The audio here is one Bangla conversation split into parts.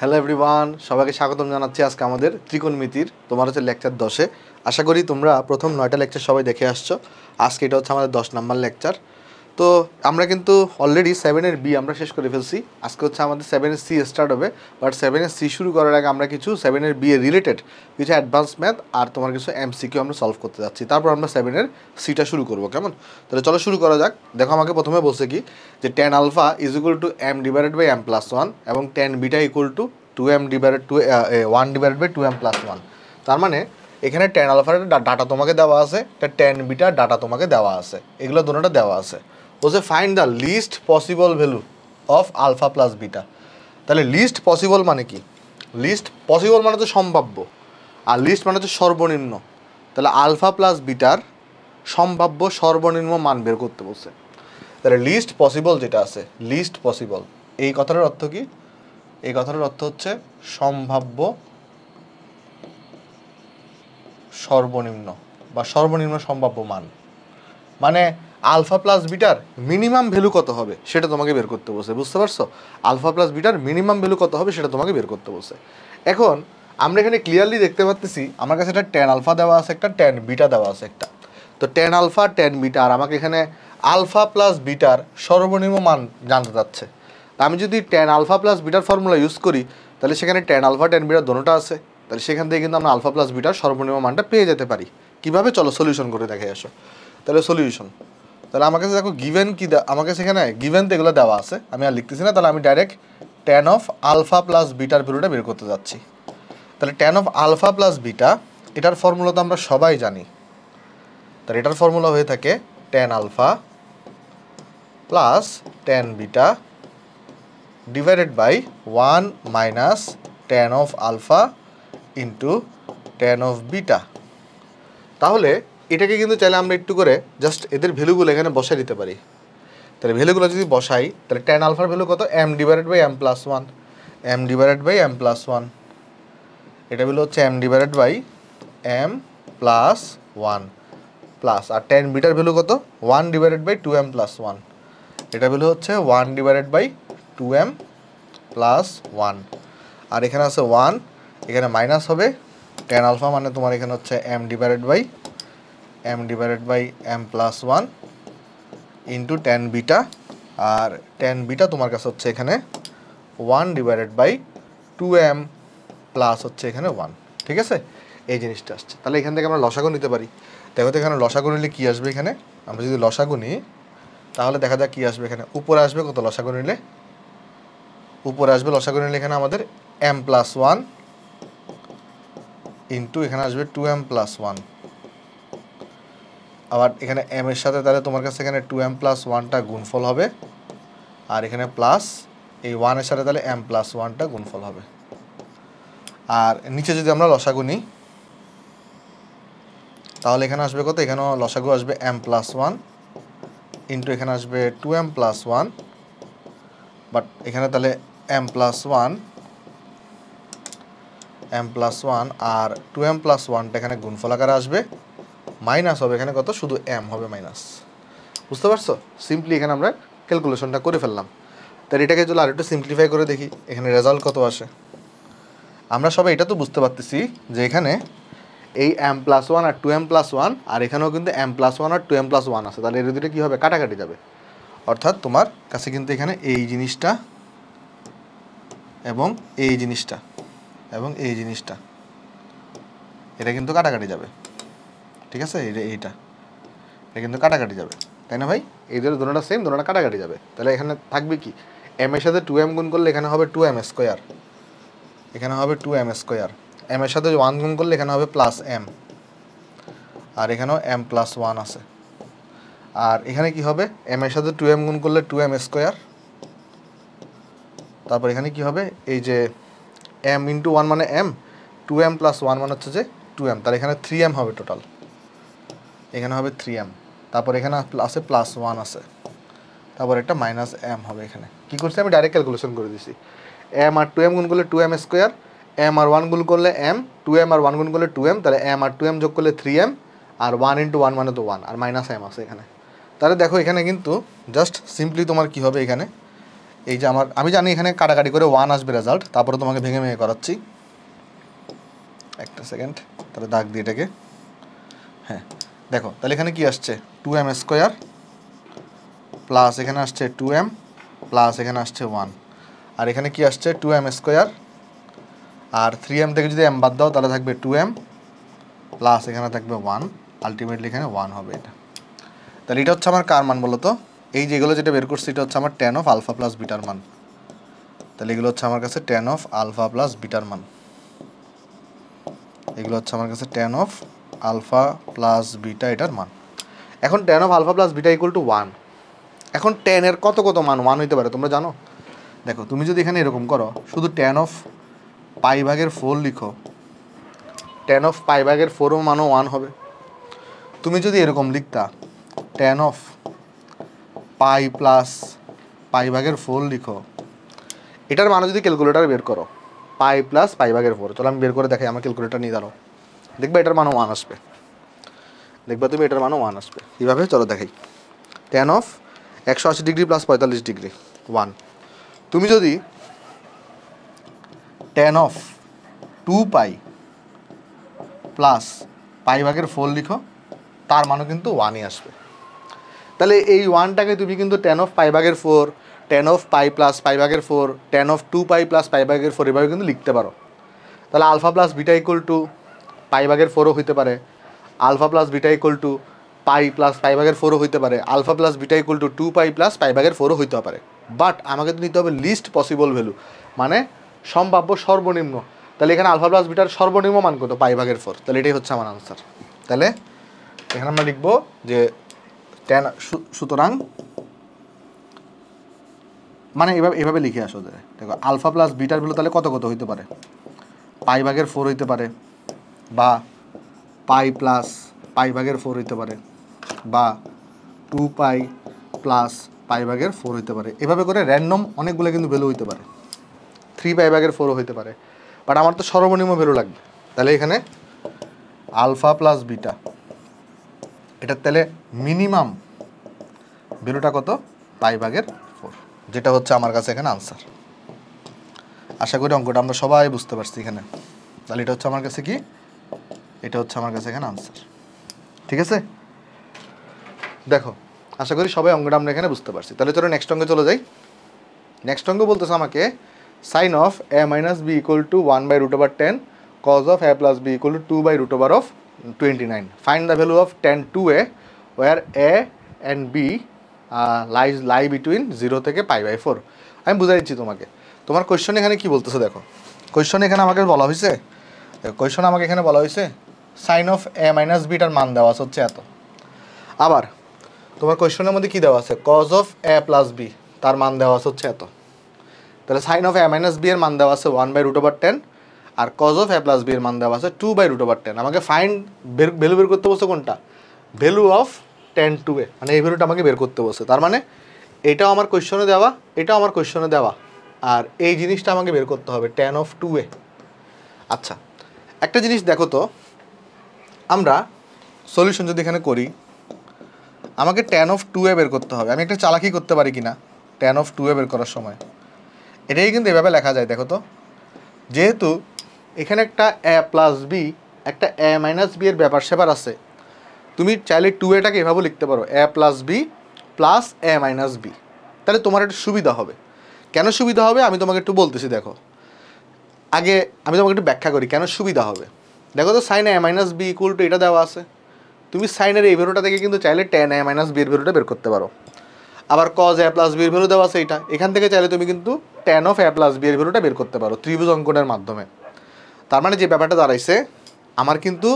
হ্যালো এভরিওয়ান সবাইকে স্বাগতম জানাচ্ছি আজকে আমাদের ত্রিকোণমিতির তোমার হচ্ছে লেকচার দশে আশা করি তোমরা প্রথম নয়টা লেকচার সবাই দেখে আসছো আজকে এটা হচ্ছে আমাদের দশ নাম্বার লেকচার তো আমরা কিন্তু অলরেডি সেভেনের বি আমরা শেষ করে ফেলছি আজকে হচ্ছে আমাদের সেভেনের সি স্টার্ট হবে বাট সেভেনের সি শুরু করার আগে আমরা কিছু সেভেনের বি এর রিলেটেড কিছু অ্যাডভান্স ম্যাথ আর তোমার কিছু এম সিকিউ আমরা সলভ করতে যাচ্ছি তারপর আমরা সেভেনের সিটা শুরু করবো কেমন তাহলে চলো শুরু করা যাক দেখো আমাকে প্রথমে বলছে কি যে tan alpha is equal to M divided by M plus one এবং tan beta equal to two M divided to one divided by two M plus one তার মানে এখানে টেন আলফার ডাটা তোমাকে দেওয়া আছে টেন বিটা ডাটা তোমাকে দেওয়া আছে এগুলো দুটোটা দেওয়া আছে বলছে find the least possible value of alpha plus beta তাহলে লিস্ট পসিবল মানে কি লিস্ট পসিবল মানে হচ্ছে সম্ভাব্য আর লিস্ট মানে হচ্ছে সর্বনিম্ন তাহলে আলফা প্লাস বিটার সম্ভাব্য সর্বনিম্ন মান বের করতে বলছে তাহলে লিস্ট পসিবল যেটা আছে লিস্ট পসিবল এই কথাটার অর্থ কি এই কথাটার অর্থ হচ্ছে সম্ভাব্য সর্বনিম্ন বা সর্বনিম্ন সম্ভাব্য মান মানে আলফা প্লাস বিটার মিনিমাম ভ্যালু কত হবে সেটা তোমাকে বের করতে বলছে বুঝতে পারছো আলফা প্লাস বিটার মিনিমাম ভ্যালু কত হবে সেটা তোমাকে বের করতে বসে এখন আমরা এখানে ক্লিয়ারলি দেখতে পাচ্ছি আমার কাছে একটা ট্যান আলফা দেওয়া আছে একটা ট্যান বিটা দেওয়া আছে একটা তো ট্যান আলফা ট্যান বিটা আর আমাকে এখানে আলফা প্লাস বিটার সর্বনিম্ন মান জানতে চাচ্ছে আমি যদি ট্যান আলফা প্লাস বিটার ফর্মুলা ইউজ করি তাহলে সেখানে ট্যান আলফা ট্যান বিটার দোনোটা আছে তাহলে সেখান থেকে কিন্তু আমরা আলফা প্লাস বিটার সর্বনিম্ন মানটা পেয়ে যেতে পারি কীভাবে চলো সলিউশন করে দেখে আসো তাহলে সলিউশন তাহলে আমার কাছে দেখো গিভেন কি আমাকে সেখানে গিভেন তো এগুলো দেওয়া আছে আমি আর লিখতেছি না তাহলে আমি direct tan of alpha plus বিটার ভ্যালুটা বের করতে যাচ্ছি তাহলে tan of alpha plus beta এটার ফর্মুলা তো আমরা সবাই জানি তাহলে এটার ফর্মুলা হয়ে থাকে tan alpha plus tan beta divided by one minus tan of alpha into tan of beta তাহলে এটাকে কিন্তু চাইলে আমরা একটু করে জাস্ট এদের ভ্যালুগুলো এখানে বসাই দিতে পারি তাহলে ভ্যালুগুলো যদি বসাই তাহলে টেন আলফার ভ্যালু কত M divided by M plus one M divided by M plus one এটা ভ্যালু হচ্ছে M divided by M plus one plus আর টেন বিটার ভ্যালু কত one divided by two M plus one এটা ভ্যালু হচ্ছে one divided by two M plus one আর এখানে আছে ওয়ান এখানে মাইনাস হবে টেন আলফা মানে তোমার এখানে হচ্ছে M divided by M divided by M plus one into tan beta আর টেন বিটা তোমার কাছে হচ্ছে এখানে one divided by two M plus হচ্ছে এখানে ওয়ান ঠিক আছে এই জিনিসটা আসছে তাহলে এখান থেকে আমরা লসাগু নিতে পারি দেখো তো এখানে লসাগু নিলে কী আসবে এখানে আমরা যদি লসাগু নিই তাহলে দেখা যাক কী আসবে এখানে উপরে আসবে কত লসাগু নিলে উপরে আসবে লসাগু নিলে এখানে আমাদের এম প্লাস ওয়ান ইন্টু এখানে আসবে টু এম প্লাস ওয়ান আবার এখানে এম এর সাথে তাহলে তোমার কাছে এখানে টু এম প্লাস ওয়ানটা গুণফল হবে আর এখানে প্লাস এই ওয়ানের সাথে তাহলে এম প্লাস ওয়ানটা গুণফল হবে আর নিচে যদি আমরা লসাগু নিই তাহলে এখানে আসবে কত এখানেও লসাগু আসবে এম প্লাস ওয়ান ইন্টু এখানে আসবে two M plus one but এখানে তাহলে M plus one M plus one আর টু এম প্লাস ওয়ানটা এখানে গুণফল আকারে আসবে মাইনাস হবে এখানে কত শুধু এম হবে মাইনাস বুঝতে পারছো সিম্পলি এখানে আমরা ক্যালকুলেশনটা করে ফেললাম তাহলে এটাকে চলো আরেকটু সিম্পলিফাই করে দেখি এখানে রেজাল্ট কত আসে আমরা সবাই এটা তো বুঝতে পারতেছি যে এখানে এই এম প্লাস ওয়ান আর টু এম প্লাস ওয়ান আর এখানেও কিন্তু এম প্লাস ওয়ান আর টু এম প্লাস ওয়ান আছে তাহলে এর দুটো কী হবে কাটাকাটি যাবে অর্থাৎ তোমার কাছে কিন্তু এখানে এই জিনিসটা এবং এই জিনিসটা এবং এই জিনিসটা এটা কিন্তু কাটাকাটি যাবে ঠিক আছে এইটা এটা কিন্তু কাটাকাটি যাবে তাই না ভাই এদের দোনোটা সেম দোনোটা কাটাকাটি যাবে তাহলে এখানে থাকবে কি এম এর সাথে টু এম গুণ করলে এখানে হবে টু এম স্কোয়ার এখানে হবে টু এম স্কোয়ার এম এর সাথে ওয়ান গুণ করলে এখানে হবে প্লাস এম আর এখানেও এম প্লাস ওয়ান আছে আর এখানে কি হবে এম এর সাথে টু এম গুণ করলে টু এম স্কোয়ার তারপর এখানে কি হবে এই যে এম ইন্টু ওয়ান মানে M two M plus one মানে হচ্ছে যে টু এম তার এখানে থ্রি এম হবে টোটাল এখানে হবে থ্রি এম তারপর এখানে আছে প্লাস ওয়ান আছে তারপর একটা মাইনাস এম হবে এখানে কী করছি আমি ডাইরেক্ট ক্যালকুলেশন করে দিছি এম আর টু এম গুণ করলে টু এম স্কোয়ার এম আর ওয়ান গুণ করলে এম টু এম আর ওয়ান গুণ করলে টু এম তাহলে এম আর টু এম যোগ করলে থ্রি এম আর ওয়ান ইন্টু ওয়ান মানে তো ওয়ান আর মাইনাস এম আছে এখানে তাহলে দেখো এখানে কিন্তু জাস্ট সিম্পলি তোমার কি হবে এখানে এই যে আমার আমি জানি এখানে কাটাকাটি করে ওয়ান আসবে রেজাল্ট তারপরে তোমাকে ভেঙে ভেঙে করাচ্ছি একটা সেকেন্ড তাহলে দাগ দিয়ে এটাকে হ্যাঁ দেখো তাহলে এখানে কি আসছে টু এম স্কোয়ার প্লাস এখানে আসছে টু এম প্লাস এখানে আসছে ওয়ান আর এখানে কি আসছে টু এম স্কোয়ার আর থ্রি এম থেকে যদি এম বাদ দাও তাহলে থাকবে টু এম প্লাস এখানে থাকবে ওয়ান আলটিমেটলি এখানে ওয়ান হবে এটা তাহলে এটা হচ্ছে আমার কার মান বলতো এই যেগুলো যেটা বের করছি এটা হচ্ছে আমার টেন অফ আলফা প্লাস বিটার মান তাহলে এগুলো হচ্ছে আমার কাছে টেন অফ আলফা প্লাস বিটার মান এগুলো হচ্ছে আমার কাছে tan of alpha plus beta এটার মান এখন tan of alpha plus beta equal to one এখন টেনের কত কত মান ওয়ান হইতে পারে তোমরা জানো দেখো তুমি যদি এখানে এরকম করো শুধু টেন অফ পাই ভাগের ফোর লিখো টেন অফ পাই ভাগের ফোরও মানও ওয়ান হবে তুমি যদি এরকম লিখতা tan of pi plus pi ভাগের ফোর লিখো এটার মানে যদি ক্যালকুলেটার বের করো পাই প্লাস পাই ভাগের ফোর চলো আমি বের করে দেখাই আমার ক্যালকুলেটার নিয়ে দাঁড়ো দেখবে এটার মানও ওয়ান আসবে দেখবে তুমি এটার মানও ওয়ান আসবে কীভাবে চলো দেখাই টেন অফ একশো আশি ডিগ্রি প্লাস পঁয়তাল্লিশ ডিগ্রি ওয়ান তুমি যদি tan of two pi plus pi ভাগের ফোর লিখো তার মানও কিন্তু ওয়ানই আসবে তাহলে এই ওয়ানটাকে তুমি কিন্তু টেন অফ পাই ভাগের four tan of pi plus pi ভাগের four tan of two pi plus pi ভাগের ফোর এভাবে কিন্তু লিখতে পারো তাহলে alpha plus beta equal to pi ভাগের ফোরও হইতে পারে alpha plus beta equal to pi plus pi ভাগের ফোরও হইতে পারে alpha plus beta equal to two pi plus pi ভাগের ফোরও হইতে পারে বাট আমাকে তো নিতে হবে লিস্ট পসিবল ভ্যালু মানে সম্ভাব্য সর্বনিম্ন তাহলে এখানে আলফা প্লাস বিটার সর্বনিম্ন মান কত পাই ভাগের ফোর তাহলে এটাই হচ্ছে আমার আনসার তাহলে এখানে আমরা লিখবো যে টেন সুতরাং মানে এভাবে এভাবে লিখে আসো দেখো আলফা প্লাস বিটার ভ্যালু তাহলে কত কত হইতে পারে পাই ভাগের ফোর হইতে পারে বা পাই প্লাস পাই ভাগের ফোর হইতে পারে বা টু পাই প্লাস পাই ভাগের ফোর হইতে পারে এভাবে করে র্যান্ডম অনেকগুলো কিন্তু ভ্যালু হইতে পারে থ্রি পাই ভাগের ফোরও হইতে পারে বাট আমার তো সর্বনিম্ন ভ্যালু লাগবে তাহলে এখানে আলফা প্লাস বিটা এটা তাহলে মিনিমাম ভ্যালুটা কত পাই ভাগের ফোর যেটা হচ্ছে আমার কাছে এখানে আনসার আশা করি অঙ্কটা আমরা সবাই বুঝতে পারছি এখানে তাহলে এটা হচ্ছে আমার কাছে কি এটা হচ্ছে আমার কাছে এখানে আনসার ঠিক আছে দেখো আশা করি সবাই অঙ্গটা আমরা এখানে বুঝতে পারছি তাহলে চলো নেক্সট অঙ্গে চলে যাই নেক্সট অঙ্গ বলতেছে আমাকে sine of A minus B equal to one by root over ten cos of A plus B equal to two by root over of twenty nine find the value of tan two A where A and B lie lie between zero থেকে পাই বাই ফোর আমি বুঝাই দিচ্ছি তোমাকে তোমার কোয়েশ্চন এখানে কি বলতেছে দেখো কোয়েশ্চন এখানে আমাকে বলা হয়েছে কোয়েশন আমাকে এখানে বলা হয়েছে সাইন অফ এ মাইনাস বিটার মান দেওয়া আছে হচ্ছে এত আবার তোমার কোয়েশনের মধ্যে কী দেওয়া আছে cos of A plus B তার মান দেওয়া আছে হচ্ছে এত তাহলে sine of A minus B এর মান দেওয়া আছে one by root over ten আর cos of A plus B এর মান দেওয়া আছে two by root over ten আমাকে ফাইন ভ্যালু বের করতে বসে কোনটা value of tan two A মানে এই ভ্যালুটা আমাকে বের করতে বসে তার মানে এটাও আমার কোয়েশনে দেওয়া এটাও আমার কোয়েশনে দেওয়া আর এই জিনিসটা আমাকে বের করতে হবে টেন অফ টু এ আচ্ছা একটা জিনিস দেখো তো আমরা সলিউশন যদি এখানে করি আমাকে ট্যান অফ টু এ বের করতে হবে আমি একটা চালাকি করতে পারি কি না ট্যান অফ টু এ বের করার সময় এটাই কিন্তু এভাবে লেখা যায় দেখো তো যেহেতু এখানে একটা এ প্লাস বি একটা এ মাইনাস বি এর ব্যাপার সেবার আছে তুমি চাইলে টু এটাকে এভাবেও লিখতে পারো A plus B plus A minus B তাহলে তোমার একটা সুবিধা হবে কেন সুবিধা হবে আমি তোমাকে একটু বলতেছি দেখো আগে আমি তোমাকে একটু ব্যাখ্যা করি কেন সুবিধা হবে দেখো তো sine A minus B equal to এটা দেওয়া আছে তুমি সাইনের এই ভ্যালুটা থেকে কিন্তু চাইলে টেন এ মাইনাস এর ভ্যালুটা বের করতে পারো আবার কজ এ প্লাস বির ভ্যালু দেওয়া আছে এটা এখান থেকে চাইলে তুমি কিন্তু টেন অফ এ প্লাস বিয়ের ভ্যালুটা বের করতে পারো ত্রিভুজ অঙ্কনের মাধ্যমে তার মানে যে ব্যাপারটা দাঁড়াইছে আমার কিন্তু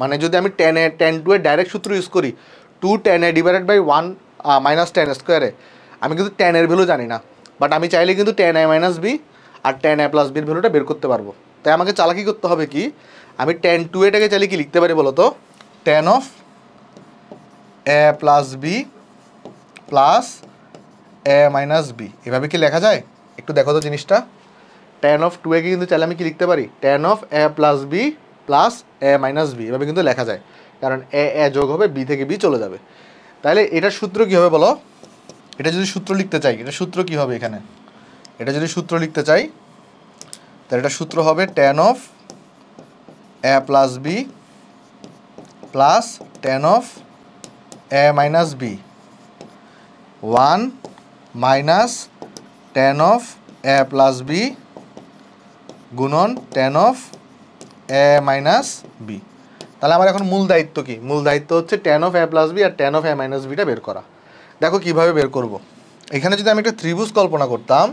মানে যদি আমি tan A tan two A direct সূত্র ইউজ করি two tan A divided by one minus tan স্কোয়ারে আমি কিন্তু টেনের ভ্যালু জানি না বাট আমি চাইলে কিন্তু টেন এ মাইনাস বি আর টেন এ প্লাস বির ভ্যালুটা বের করতে পারবো তাই আমাকে চালাকি করতে হবে কি আমি টেন টু এটাকে চাইলে কি লিখতে পারি বলো তো of A plus B plus A minus B এভাবে কি লেখা যায় একটু দেখো তো জিনিসটা টেন অফ টু একে কিন্তু চাইলে আমি কি লিখতে পারি tan of A plus B plus A minus B এভাবে কিন্তু লেখা যায় কারণ এ এ যোগ হবে বি থেকে বি চলে যাবে তাহলে এটার সূত্র কী হবে বলো এটা যদি সূত্র লিখতে চাই এটা সূত্র কী হবে এখানে এটা যদি সূত্র লিখতে চাই তাহলে এটা সূত্র হবে tan of A plus B plus tan of A minus B one minus tan of A plus B গুণন tan of A minus B তাহলে আমার এখন মূল দায়িত্ব কি মূল দায়িত্ব হচ্ছে tan of A plus B আর tan of A minus beta বের করা দেখো কিভাবে বের করব। এখানে যদি আমি একটা ত্রিভুজ কল্পনা করতাম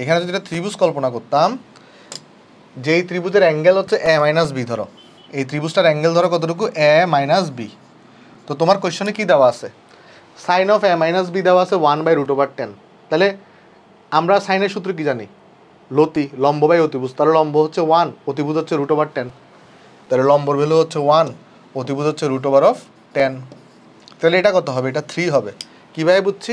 এখানে যদি একটা ত্রিভুজ কল্পনা করতাম যে এই ত্রিভুজের অ্যাঙ্গেল হচ্ছে এ মাইনাস বি ধরো এই ত্রিভুজটার অ্যাঙ্গেল ধরো কতটুকু এ মাইনাস বি তো তোমার কোয়েশনে কী দেওয়া আছে sine of A minus B দেওয়া আছে one by root over ten তাহলে আমরা সাইনের সূত্র কি জানি লতি লম্ব বাই অতিভুজ তাহলে লম্ব হচ্ছে ওয়ান অতিভুজ হচ্ছে রুট ওভার টেন তাহলে লম্বর ভ্যালু হচ্ছে ওয়ান অতিভুজ হচ্ছে রুট ওভার অফ টেন তাহলে এটা কত হবে এটা থ্রি হবে কীভাবে বুঝছি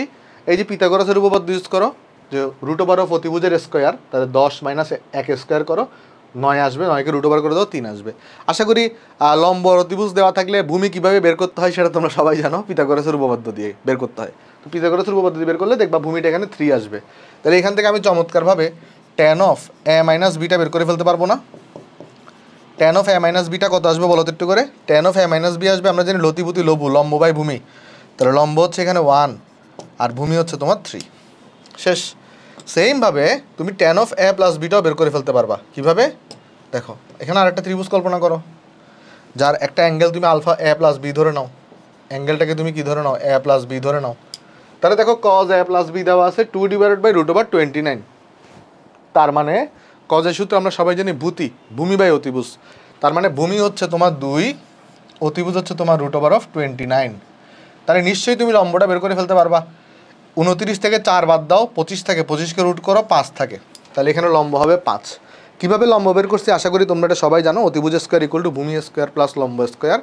এই যে পিতাগরাসের উপপাদ্য ইউজ করো যে রুট ওভার অফ অতিভুজের স্কোয়ার তাহলে দশ মাইনাস এক স্কোয়ার করো নয় আসবে নয়কে রুট ওভার করে দাও তিন আসবে আশা করি লম্ব অতিভুজ দেওয়া থাকলে ভূমি কীভাবে বের করতে হয় সেটা তোমরা সবাই জানো পিতাগরাসের উপপাদ্য দিয়ে বের করতে হয় তো পিতাগরাসের উপপাদ্য দিয়ে বের করলে দেখবা ভূমিটা এখানে থ্রি আসবে তাহলে এখান থেকে আমি চমৎকারভাবে tan of A minus beta বের করে ফেলতে পারবো না tan of A minus beta কত আসবে বলো একটু করে tan of A minus B আসবে আমরা জানি লতিভূতি লভু লম্ব বাই ভূমি তাহলে লম্ব হচ্ছে এখানে ওয়ান আর ভূমি হচ্ছে তোমার থ্রি শেষ সেমভাবে তুমি টেন অফ এ প্লাস বিটাও বের করে ফেলতে পারবা কিভাবে দেখো এখানে আরেকটা ত্রিভুজ কল্পনা করো যার একটা অ্যাঙ্গেল তুমি আলফা এ প্লাস বি ধরে নাও অ্যাঙ্গেলটাকে তুমি কি ধরে নাও এ প্লাস বি ধরে নাও তাহলে দেখো কজ এ প্লাস বি দেওয়া আছে two divided by root over twenty nine তার মানে কজের সূত্রে আমরা সবাই জানি ভূতি ভূমি বাই অতিভুজ তার মানে ভূমি হচ্ছে তোমার দুই অতিভুজ হচ্ছে তোমার root over of twenty nine তাহলে নিশ্চয়ই তুমি লম্বটা বের করে ফেলতে পারবা উনত্রিশ থেকে চার বাদ দাও পঁচিশ থাকে পঁচিশকে রুট করো পাঁচ থাকে তাহলে এখানে লম্ব হবে পাঁচ কীভাবে লম্ব বের করছি আশা করি তোমরা এটা সবাই জানো অতিভুজ স্কোয়ার ইকুয়াল টু ভূমি স্কোয়ার প্লাস লম্ব স্কোয়ার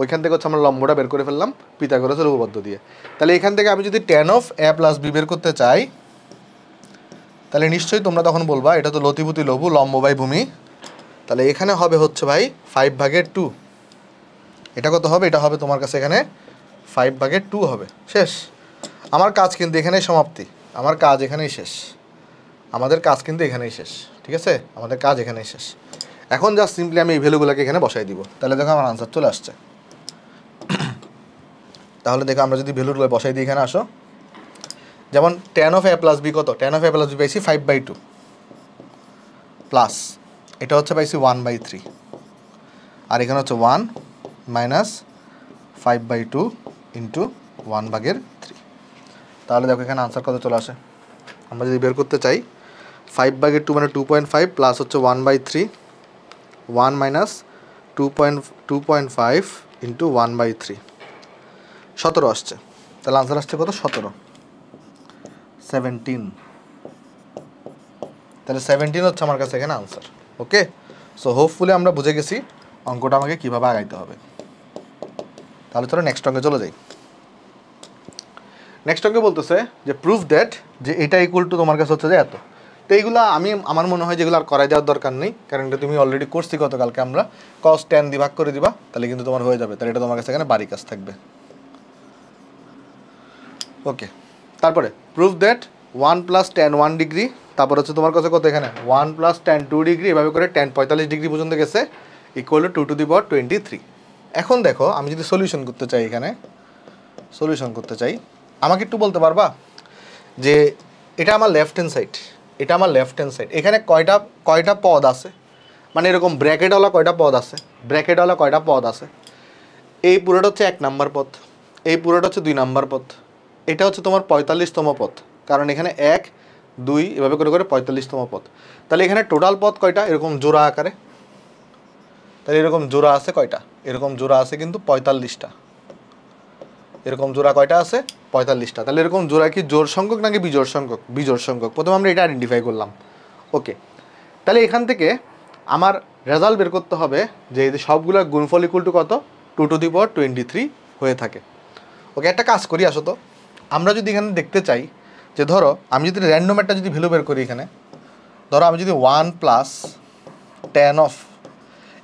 ওইখান থেকে হচ্ছে আমরা লম্বটা বের করে ফেললাম পিতাগোরাসের উপপাদ্য দিয়ে তাহলে এখান থেকে আমি যদি tan of A plus B বের করতে চাই তাহলে নিশ্চয়ই তোমরা তখন বলবা এটা তো লতিভূতি লঘু লম্ব বাই ভূমি তাহলে এখানে হবে হচ্ছে ভাই ফাইভ ভাগের টু এটা কত হবে এটা হবে তোমার কাছে এখানে ফাইভ ভাগের টু হবে শেষ আমার কাজ কিন্তু এখানেই সমাপ্তি আমার কাজ এখানেই শেষ আমাদের কাজ কিন্তু এখানেই শেষ ঠিক আছে আমাদের কাজ এখানেই শেষ এখন জাস্ট সিম্পলি আমি এই ভ্যালুগুলোকে এখানে বসাই দিব তাহলে দেখো আমার আনসার চলে আসছে তাহলে দেখো আমরা যদি ভ্যালুগুলো বসাই দিই এখানে আসো যেমন tan of A plus B কত tan of A plus B পাইছি ফাইভ বাই টু প্লাস এটা হচ্ছে পাইছি ওয়ান বাই থ্রি আর এখানে হচ্ছে one minus five by two into one ভাগের থ্রি তাহলে দেখো এখানে আনসার কত চলে আসে আমরা যদি বের করতে চাই ফাইভ বাগের টু মানে টু পয়েন্ট ফাইভ প্লাস হচ্ছে one by three one minus two point two point five into one by three সতেরো আসছে তাহলে আনসার আসছে কত সতেরো সেভেন্টিন তাহলে সেভেন্টিন হচ্ছে আমার কাছে এখানে আনসার ওকে সো হোপফুলি আমরা বুঝে গেছি অঙ্কটা আমাকে কীভাবে আগাইতে হবে তাহলে চলো নেক্সট অঙ্কে চলে যাই নেক্সট অঙ্কে বলতেছে যে প্রুফ দ্যাট যে এটা ইকুয়াল টু তোমার কাছে হচ্ছে যে এত তো এইগুলো আমি আমার মনে হয় যেগুলো আর করা যাওয়ার দরকার নেই কারণ এটা তুমি অলরেডি করছি গতকালকে আমরা কস টেন ভাগ করে দিবা তাহলে কিন্তু তোমার হয়ে যাবে তাহলে এটা তোমার কাছে এখানে বাড়ি কাজ থাকবে ওকে তারপরে proof that one plus tan one degree তারপর হচ্ছে তোমার কাছে কত এখানে one plus tan two degree এভাবে করে টেন পঁয়তাল্লিশ ডিগ্রি পর্যন্ত গেছে equal to two to the power twenty three এখন দেখো আমি যদি সলিউশন করতে চাই এখানে সলিউশন করতে চাই আমাকে একটু বলতে পারবা যে এটা আমার লেফট হ্যান্ড সাইড এটা আমার লেফট হ্যান্ড সাইড এখানে কয়টা কয়টা পদ আছে মানে এরকম ব্র্যাকেটওয়ালা কয়টা পদ আছে ব্র্যাকেটওয়ালা কয়টা পদ আছে এই পুরোটা হচ্ছে এক নাম্বার পথ এই পুরোটা হচ্ছে দুই নাম্বার পথ এটা হচ্ছে তোমার পঁয়তাল্লিশতম পথ কারণ এখানে এক দুই এভাবে করে করে পঁয়তাল্লিশতম পথ তাহলে এখানে টোটাল পথ কয়টা এরকম জোড়া আকারে তাহলে এরকম জোড়া আছে কয়টা এরকম জোড়া আছে কিন্তু পঁয়তাল্লিশটা এরকম জোড়া কয়টা আছে পঁয়তাল্লিশটা তাহলে এরকম জোড়া কি জোর সংখ্যক নাকি বিজোড় সংখ্যক বিজোড় সংখ্যক প্রথমে আমরা এটা আইডেন্টিফাই করলাম ওকে তাহলে এখান থেকে আমার রেজাল্ট বের করতে হবে যে এই গুণফল ইকুল টু কত two to the power twenty three হয়ে থাকে ওকে একটা কাজ করি আসো তো আমরা যদি এখানে দেখতে চাই যে ধরো আমি যদি র্যান্ডম একটা যদি ভ্যালু বের করি এখানে ধরো আমি যদি ওয়ান প্লাস টেন অফ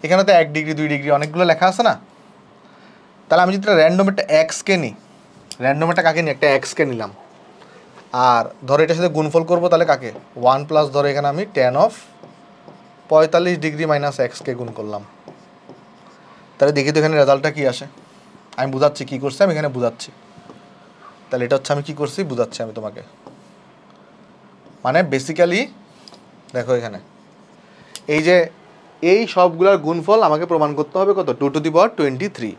এখানে তো এক ডিগ্রি দুই ডিগ্রি অনেকগুলো লেখা আছে না তাহলে আমি যদি র্যান্ডম একটা এক্সকে নিই র্যান্ডম একটা কাকে নিই একটা এক্সকে নিলাম আর ধরো এটার সাথে গুণফল করবো তাহলে কাকে ওয়ান প্লাস ধরো এখানে আমি টেন অফ পঁয়তাল্লিশ ডিগ্রি মাইনাস এক্সকে গুণ করলাম তাহলে দেখি তো এখানে রেজাল্টটা কী আসে আমি বুঝাচ্ছি কী করছি আমি এখানে বুঝাচ্ছি তাহলে এটা হচ্ছে আমি কী করছি বুঝাচ্ছি আমি তোমাকে মানে বেসিক্যালি দেখো এখানে এই যে এই সবগুলোর গুণফল আমাকে প্রমাণ করতে হবে কত two to the power twenty three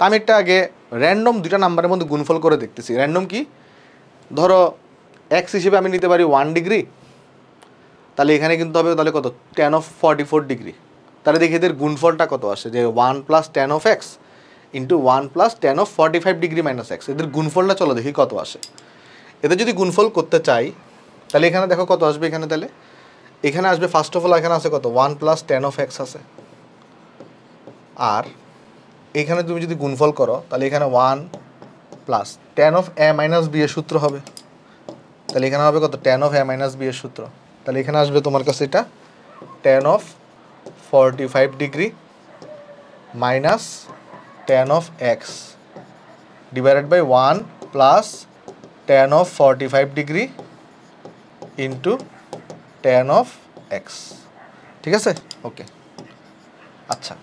তা আমি একটা আগে র্যান্ডম দুটা নাম্বারের মধ্যে গুণফল করে দেখতেছি র্যান্ডম কি ধরো এক্স হিসেবে আমি নিতে পারি ওয়ান ডিগ্রি তাহলে এখানে কিন্তু হবে তাহলে কত tan of forty four degree তাহলে দেখি এদের গুণফলটা কত আসে যে one plus tan of x into one plus tan of forty five degree minus x এদের গুণফলটা চলো দেখি কত আসে এদের যদি গুণফল করতে চাই তাহলে এখানে দেখো কত আসবে এখানে তাহলে এখানে আসবে ফার্স্ট অফ অল এখানে আসে কত one plus tan of x আছে আর এখানে তুমি যদি গুণফল করো তাহলে এখানে one plus tan of A minus B এর সূত্র হবে তাহলে এখানে হবে কত tan of A minus B এর সূত্র তাহলে এখানে আসবে তোমার কাছে এটা tan of forty five degree minus tan of x divided by one plus tan of forty five degree into tan of x ঠিক আছে ওকে আচ্ছা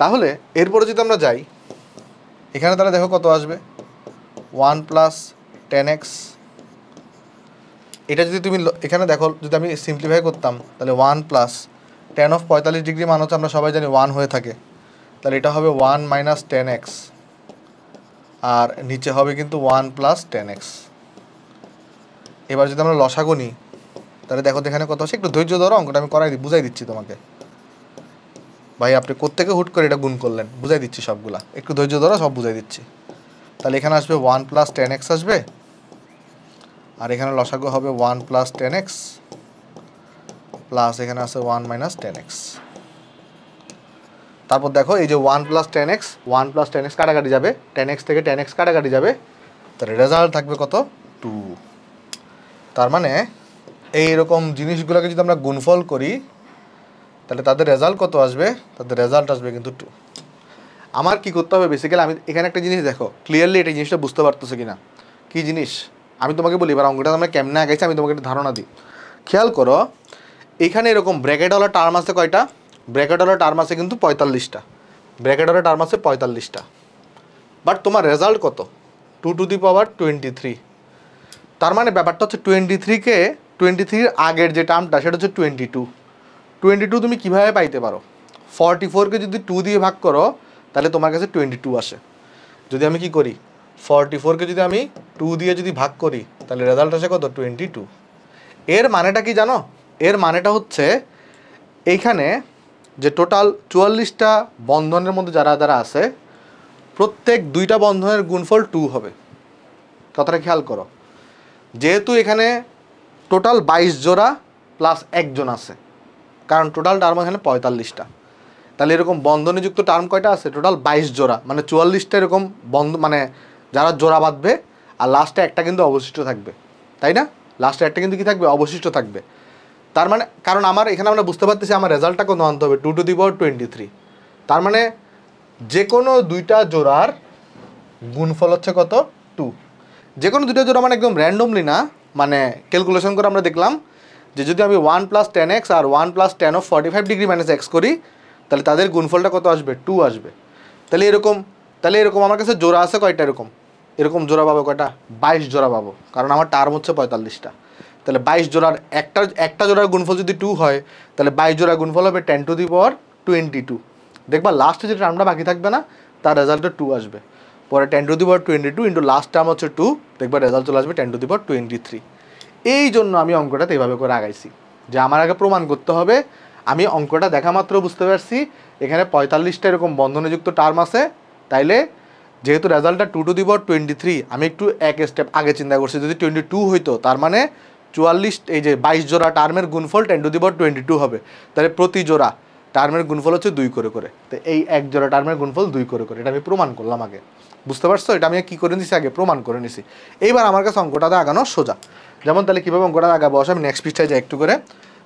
তাহলে এরপরে যদি আমরা যাই এখানে তাহলে দেখো কত আসবে ওয়ান প্লাস টেন এক্স এটা যদি তুমি এখানে দেখো যদি আমি সিম্পলিফাই করতাম তাহলে ওয়ান প্লাস টেন অফ পঁয়তাল্লিশ ডিগ্রি মান হচ্ছে আমরা সবাই জানি ওয়ান হয়ে থাকে তাহলে এটা হবে ওয়ান মাইনাস টেন এক্স আর নিচে হবে কিন্তু ওয়ান প্লাস টেন এক্স এবার যদি আমরা লসাগুনি তাহলে দেখো এখানে কত আছে একটু ধৈর্য ধরো অঙ্কটা আমি করাই দিই বুঝাই দিচ্ছি তোমাকে ভাই আপনি কোত্থেকে হুট করে এটা গুণ করলেন বুঝাই দিচ্ছি সবগুলা একটু ধৈর্য ধরো সব বুঝাই দিচ্ছি তাহলে এখানে আসবে ওয়ান প্লাস টেন এক্স আসবে আর এখানে লসাগু হবে one plus tan x plus এখানে আসবে ওয়ান মাইনাস টেন এক্স তারপর দেখো এই যে one plus tan x one plus tan x কাটাকাটি যাবে টেন এক্স থেকে টেন এক্স কাটাকাটি যাবে তার রেজাল্ট থাকবে কত টু তার মানে এইরকম জিনিসগুলোকে যদি আমরা গুণফল করি তাহলে তাদের রেজাল্ট কত আসবে তাদের রেজাল্ট আসবে কিন্তু টু আমার কি করতে হবে বেসিক্যালি আমি এখানে একটা জিনিস দেখো ক্লিয়ারলি এটা জিনিসটা বুঝতে পারতেছে কিনা কি জিনিস আমি তোমাকে বলি এবার অঙ্কটা আমরা কেমনে আগাইছি আমি তোমাকে একটা ধারণা দিই খেয়াল করো এখানে এরকম ব্র্যাকেটওয়ালা টার্ম আছে কয়টা ব্র্যাকেটওয়ালা টার্ম আছে কিন্তু পঁয়তাল্লিশটা ব্র্যাকেটওয়ালা টার্ম আছে পঁয়তাল্লিশটা বাট তোমার রেজাল্ট কত two to the power twenty three তার মানে ব্যাপারটা হচ্ছে টোয়েন্টি থ্রিকে টোয়েন্টি থ্রির আগের যে টার্মটা সেটা হচ্ছে টোয়েন্টি টু টোয়েন্টি টু তুমি কীভাবে পাইতে পারো ফর্টি ফোরকে যদি টু দিয়ে ভাগ করো তাহলে তোমার কাছে টোয়েন্টি টু আসে যদি আমি কি করি ফর্টি ফোরকে যদি আমি টু দিয়ে যদি ভাগ করি তাহলে রেজাল্ট আসে কত টোয়েন্টি টু এর মানেটা কি জানো এর মানেটা হচ্ছে এইখানে যে টোটাল চুয়াল্লিশটা বন্ধনের মধ্যে যারা যারা আছে প্রত্যেক দুইটা বন্ধনের গুণফল টু হবে কথাটা খেয়াল করো যেহেতু এখানে টোটাল বাইশ জোড়া প্লাস একজন আছে কারণ টোটাল টার্ম এখানে পঁয়তাল্লিশটা তাহলে এরকম বন্ধনীযুক্ত টার্ম কয়টা আছে টোটাল বাইশ জোড়া মানে চুয়াল্লিশটা এরকম বন্ধ মানে যারা জোড়া বাঁধবে আর লাস্টে একটা কিন্তু অবশিষ্ট থাকবে তাই না লাস্টে একটা কিন্তু কী থাকবে অবশিষ্ট থাকবে তার মানে কারণ আমার এখানে আমরা বুঝতে পারতেছি আমার রেজাল্টটা কোনো আনতে হবে two to the power twenty three তার মানে যে কোনো দুইটা জোড়ার গুণফল হচ্ছে কত টু যে কোনো দুইটা জোড়া মানে একদম র্যান্ডমলি না মানে ক্যালকুলেশন করে আমরা দেখলাম যে যদি আমি ওয়ান প্লাস টেন এক্স আর one plus tan of forty five degree minus x করি তাহলে তাদের গুণফলটা কত আসবে টু আসবে তাহলে এরকম তাহলে এরকম আমার কাছে জোড়া আছে কয়টা এরকম এরকম জোড়া পাবো কয়টা বাইশ জোড়া পাবো কারণ আমার টার্ম হচ্ছে পঁয়তাল্লিশটা তাহলে বাইশ জোড়ার একটা একটা জোড়ার গুণফল যদি টু হয় তাহলে বাইশ জোড়ার গুণফল হবে ten to the power twenty two দেখবা লাস্টে যে টার্মটা বাকি থাকবে না তার রেজাল্টটা টু আসবে পরে ten to the power twenty two into last term হচ্ছে টু দেখবা রেজাল্ট চলে আসবে ten to the power twenty three এই জন্য আমি অঙ্কটা এইভাবে করে আগাইছি যে আমার আগে প্রমাণ করতে হবে আমি অঙ্কটা দেখা মাত্র বুঝতে পারছি এখানে পঁয়তাল্লিশটা এরকম বন্ধনযুক্ত টার্ম আছে তাইলে যেহেতু রেজাল্টটা টু টু দিব টোয়েন্টি থ্রি আমি একটু এক স্টেপ আগে চিন্তা করছি যদি টোয়েন্টি টু হইতো তার মানে চুয়াল্লিশ এই যে বাইশ জোড়া টার্মের গুণফল টেন টু দিব টোয়েন্টি টু হবে তাহলে প্রতি জোড়া টার্মের গুণফল হচ্ছে দুই করে করে তো এই এক জোড়া টার্মের গুণফল দুই করে করে এটা আমি প্রমাণ করলাম আগে বুঝতে পারছো এটা আমি কী করে নিছি আগে প্রমাণ করে নিছি এইবার আমার কাছে অঙ্কটাতে আগানো সোজা যেমন তাহলে কীভাবে অঙ্কটা আগাবো আসো আমি নেক্সট পৃষ্ঠায় যাই একটু করে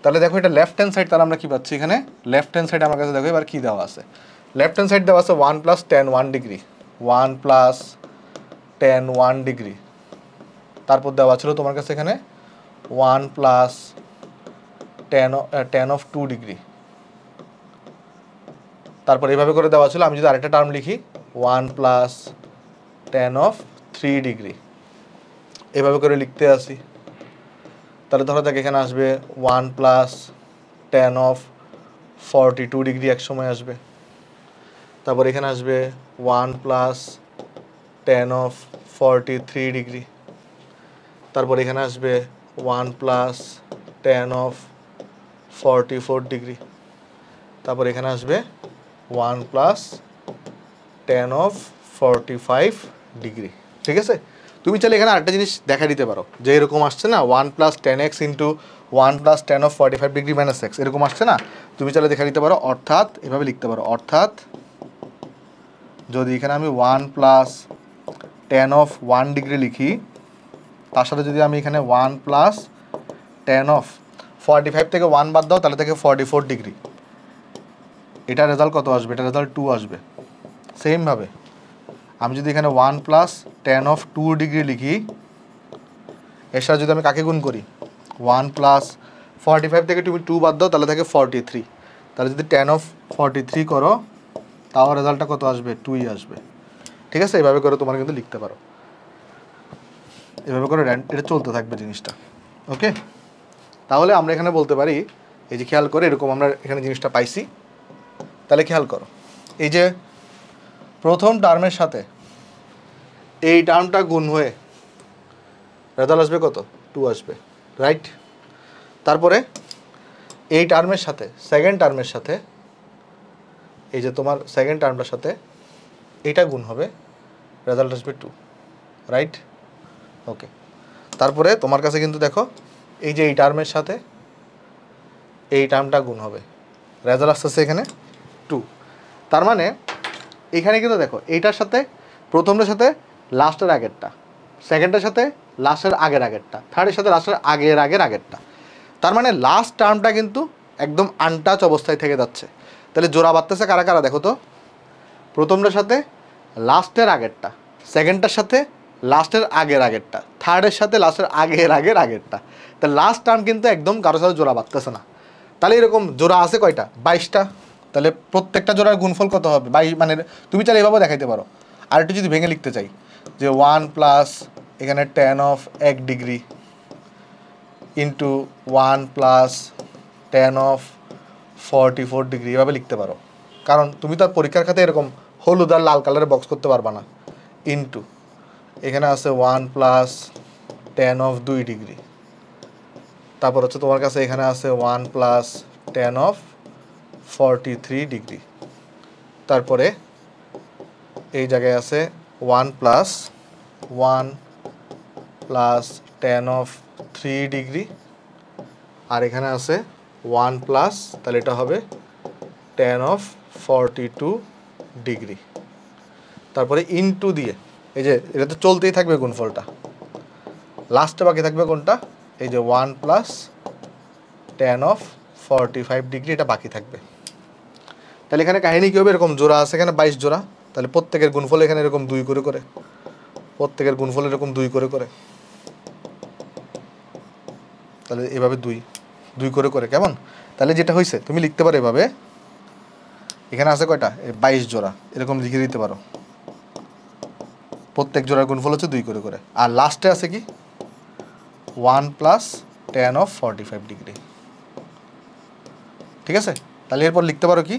তাহলে দেখো এটা লেফট হ্যান্ড সাইড তাহলে আমরা কী পাচ্ছি এখানে লেফট হ্যান্ড সাইড আমার কাছে দেখো এবার কী দেওয়া আছে লেফট হ্যান্ড সাইড দেওয়া আছে one plus tan one degree one plus tan one degree তারপর দেওয়া ছিল তোমার কাছে এখানে one plus tan tan of two degree তারপর এইভাবে করে দেওয়া ছিল আমি যদি আরেকটা টার্ম লিখি one plus tan of three degree এভাবে করে লিখতে আসি তাহলে ধরো দেখ এখানে আসবে one plus tan of forty two degree এক সময় আসবে তারপর এখানে আসবে one plus tan of forty three degree তারপর এখানে আসবে one plus tan of forty four degree তারপর এখানে আসবে one plus tan of forty five degree ঠিক আছে তুমি চাইলে এখানে আরেকটা জিনিস দেখা দিতে পারো যে এরকম আসছে না one plus tan x into one plus tan of forty five degree minus x এরকম আসছে না তুমি চাইলে দেখা দিতে পারো অর্থাৎ এভাবে লিখতে পারো অর্থাৎ যদি এখানে আমি one plus tan of one degree লিখি তার সাথে যদি আমি এখানে one plus tan of forty five থেকে ওয়ান বাদ দাও তাহলে থেকে ফর্টি ফোর ডিগ্রি এটা রেজাল্ট কত আসবে এটা রেজাল্ট টু আসবে সেমভাবে আমি যদি এখানে one plus tan of two degree লিখি এর সাথে যদি আমি কাকে গুণ করি ওয়ান প্লাস ফর্টি ফাইভ থেকে তুমি টু বাদ দাও তাহলে থাকে ফর্টি থ্রি তাহলে যদি টেন অফ ফর্টি থ্রি করো তাও রেজাল্টটা কত আসবে টুই আসবে ঠিক আছে এভাবে করে তোমার কিন্তু লিখতে পারো এভাবে করে এটা চলতে থাকবে জিনিসটা ওকে তাহলে আমরা এখানে বলতে পারি এই যে খেয়াল করে এরকম আমরা এখানে জিনিসটা পাইছি তাহলে খেয়াল করো এই যে প্রথম টার্মের সাথে এই টার্মটা গুণ হয়ে রেজাল্ট আসবে কত টু আসবে রাইট তারপরে এই টার্মের সাথে সেকেন্ড টার্মের সাথে এই যে তোমার সেকেন্ড টার্মটার সাথে এটা গুণ হবে রেজাল্ট আসবে টু রাইট ওকে তারপরে তোমার কাছে কিন্তু দেখো এই যে এই টার্মের সাথে এই টার্মটা গুণ হবে রেজাল্ট আসতেছে এখানে টু তার মানে এখানে কিন্তু দেখো এইটার সাথে প্রথমটার সাথে লাস্টের আগেরটা সেকেন্ডের সাথে লাস্টের আগের আগেরটা থার্ডের সাথে লাস্টের আগের আগের আগেরটা তার মানে লাস্ট টার্মটা কিন্তু একদম আনটাচ অবস্থায় থেকে যাচ্ছে তাহলে জোড়া বাড়তেছে কারা কারা দেখো তো প্রথমটার সাথে লাস্টের আগেরটা সেকেন্ডটার সাথে লাস্টের আগের আগেরটা থার্ডের সাথে লাস্টের আগের আগের আগেরটা তা লাস্ট টার্ম কিন্তু একদম কারোর সাথে জোড়া বাড়তেছে না তাহলে এরকম জোড়া আছে কয়টা বাইশটা তাহলে প্রত্যেকটা জোড়ার গুণফল কত হবে বাই মানে তুমি চাইলে এভাবে দেখাইতে পারো আর একটু যদি ভেঙে লিখতে চাই যে ওয়ান প্লাস এখানে টেন অফ এক degree into one plus tan of forty four degree এভাবে লিখতে পারো কারণ তুমি তো আর পরীক্ষার খাতে এরকম হলুদ আর লাল কালারের বক্স করতে পারবা না ইন্টু এখানে আছে ওয়ান প্লাস টেন অফ দুই ডিগ্রি তারপর হচ্ছে তোমার কাছে এখানে আছে one plus tan of forty three degree তারপরে এই জায়গায় আছে one plus one plus tan of three degree আর এখানে আছে ওয়ান প্লাস তাহলে এটা হবে tan of forty two degree তারপরে ইনটু দিয়ে এই যে এটা তো চলতেই থাকবে গুণফলটা লাস্টে বাকি থাকবে কোনটা এই যে one plus tan of forty five degree এটা বাকি থাকবে তাহলে এখানে কাহিনী কী হবে এরকম জোড়া আছে এখানে বাইশ জোড়া তাহলে প্রত্যেকের গুণফল এখানে এরকম দুই করে করে প্রত্যেকের গুণফল এরকম দুই করে করে তাহলে এভাবে দুই দুই করে করে কেমন তাহলে যেটা হয়েছে তুমি লিখতে পারো এভাবে এখানে আছে কয়টা বাইশ জোড়া এরকম লিখে দিতে পারো প্রত্যেক জোড়ার গুণফল হচ্ছে দুই করে করে আর লাস্টে আছে কি one plus tan of forty five degree ঠিক আছে তাহলে এরপর লিখতে পারো কি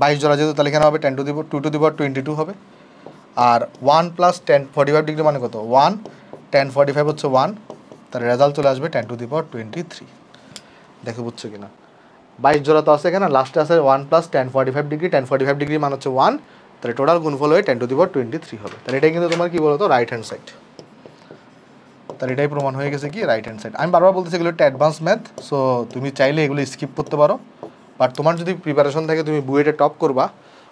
বাইশ জোড়া যেহেতু তাহলে এখানে হবে টেন টু দিব টু টু দিব টোয়েন্টি টু হবে আর one plus tan forty five degree মানে কত ওয়ান টেন ফর্টি ফাইভ হচ্ছে ওয়ান তার রেজাল্ট চলে আসবে টেন টু দিব টোয়েন্টি থ্রি দেখে বুঝছো কিনা বাইশ জোড়া তো আছে এখানে লাস্টে আছে one plus tan forty five degree tan forty five degree মানে হচ্ছে ওয়ান তাহলে টোটাল গুণফল হয়ে টেন টু দিব টোয়েন্টি থ্রি হবে তাহলে এটাই কিন্তু তোমার কী বলতো রাইট হ্যান্ড সাইড তাহলে এটাই প্রমাণ হয়ে গেছে কি রাইট হ্যান্ড সাইড আমি বারবার বলতেছি এগুলো একটা অ্যাডভান্স ম্যাথ সো তুমি চাইলে এগুলো স্কিপ করতে পারো বাট তোমার যদি প্রিপারেশন থাকে তুমি বুয়েটে টপ করবা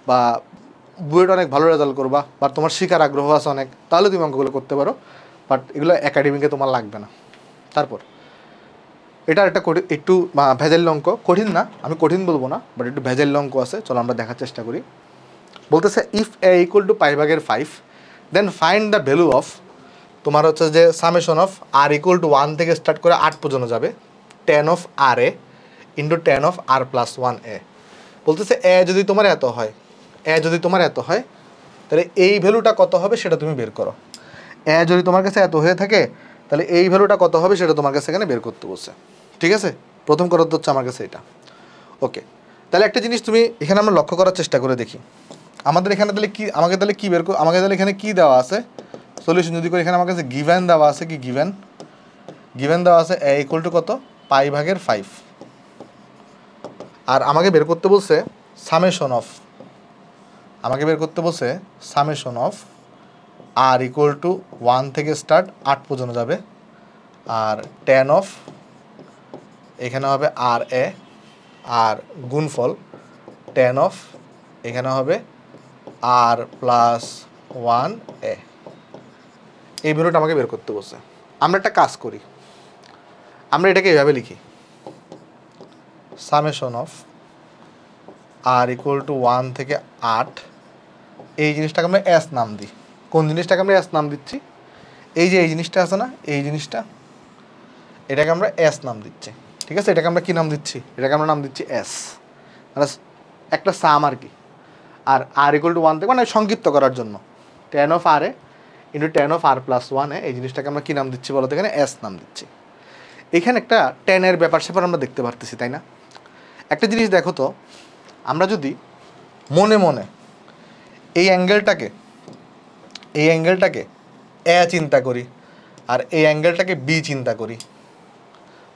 বা বুয়েট অনেক ভালো রেজাল্ট করবা বা তোমার শিকার আগ্রহ আছে অনেক তাহলে তুমি অঙ্কগুলো করতে পারো বাট এগুলো একাডেমিকে তোমার লাগবে না তারপর এটা একটা একটু ভেজাল অঙ্ক কঠিন না আমি কঠিন বলবো না বাট একটু ভেজাল অঙ্ক আছে চলো আমরা দেখার চেষ্টা করি বলতেছে if A equal to pi ভাগের five then find the value of তোমার হচ্ছে যে summation of R equal to one থেকে স্টার্ট করে আট পর্যন্ত যাবে tan of R A into tan of R plus one A বলতেছে এ যদি তোমার এত হয় এ যদি তোমার এত হয় তাহলে এই ভ্যালুটা কত হবে সেটা তুমি বের করো এ যদি তোমার কাছে এত হয়ে থাকে তাহলে এই ভ্যালুটা কত হবে সেটা তোমার কাছে এখানে বের করতে বলছে ঠিক আছে প্রথম তো হচ্ছে আমার কাছে এটা ওকে তাহলে একটা জিনিস তুমি এখানে আমরা লক্ষ্য করার চেষ্টা করে দেখি আমাদের এখানে তাহলে কি আমাকে তাহলে কি বের আমাকে তাহলে এখানে কি দেওয়া আছে সলিউশন যদি করি এখানে আমার কাছে গিভেন দেওয়া আছে কি গিভেন গিভেন দেওয়া আছে এ ইকুয়াল টু কত পাই ভাগের ফাইভ আর আমাকে বের করতে বলছে সামেশন অফ আমাকে বের করতে বলছে summation of R equal to one থেকে স্টার্ট আট পর্যন্ত যাবে আর টেন অফ এখানে হবে আর এ আর গুণফল টেন অফ এখানে হবে আর প্লাস ওয়ান এ এই ভ্যালুটা আমাকে বের করতে বসে আমরা একটা কাজ করি আমরা এটাকে এভাবে লিখি summation of R equal to one থেকে আট এই জিনিসটাকে আমরা অ্যাস নাম দিই কোন জিনিসটাকে আমরা অ্যাস নাম দিচ্ছি এই যে এই জিনিসটা আছে না এই জিনিসটা এটাকে আমরা অ্যাস নাম দিচ্ছি ঠিক আছে এটাকে আমরা কী নাম দিচ্ছি এটাকে আমরা নাম দিচ্ছি অ্যাস মানে একটা সাম আর কি r r equal to one থেকে মানে সংক্ষিপ্ত করার জন্য tan of R A into tan of R plus ওয়ানে এই জিনিসটাকে আমরা কী নাম দিচ্ছি বলতে এখানে অ্যাস নাম দিচ্ছি এখানে একটা টেনের ব্যাপার স্যাপার আমরা দেখতে পারতেছি তাই না একটা জিনিস দেখো তো আমরা যদি মনে মনে এই অ্যাঙ্গেলটাকে এই অ্যাঙ্গেলটাকে এ চিন্তা করি আর এই অ্যাঙ্গেলটাকে বি চিন্তা করি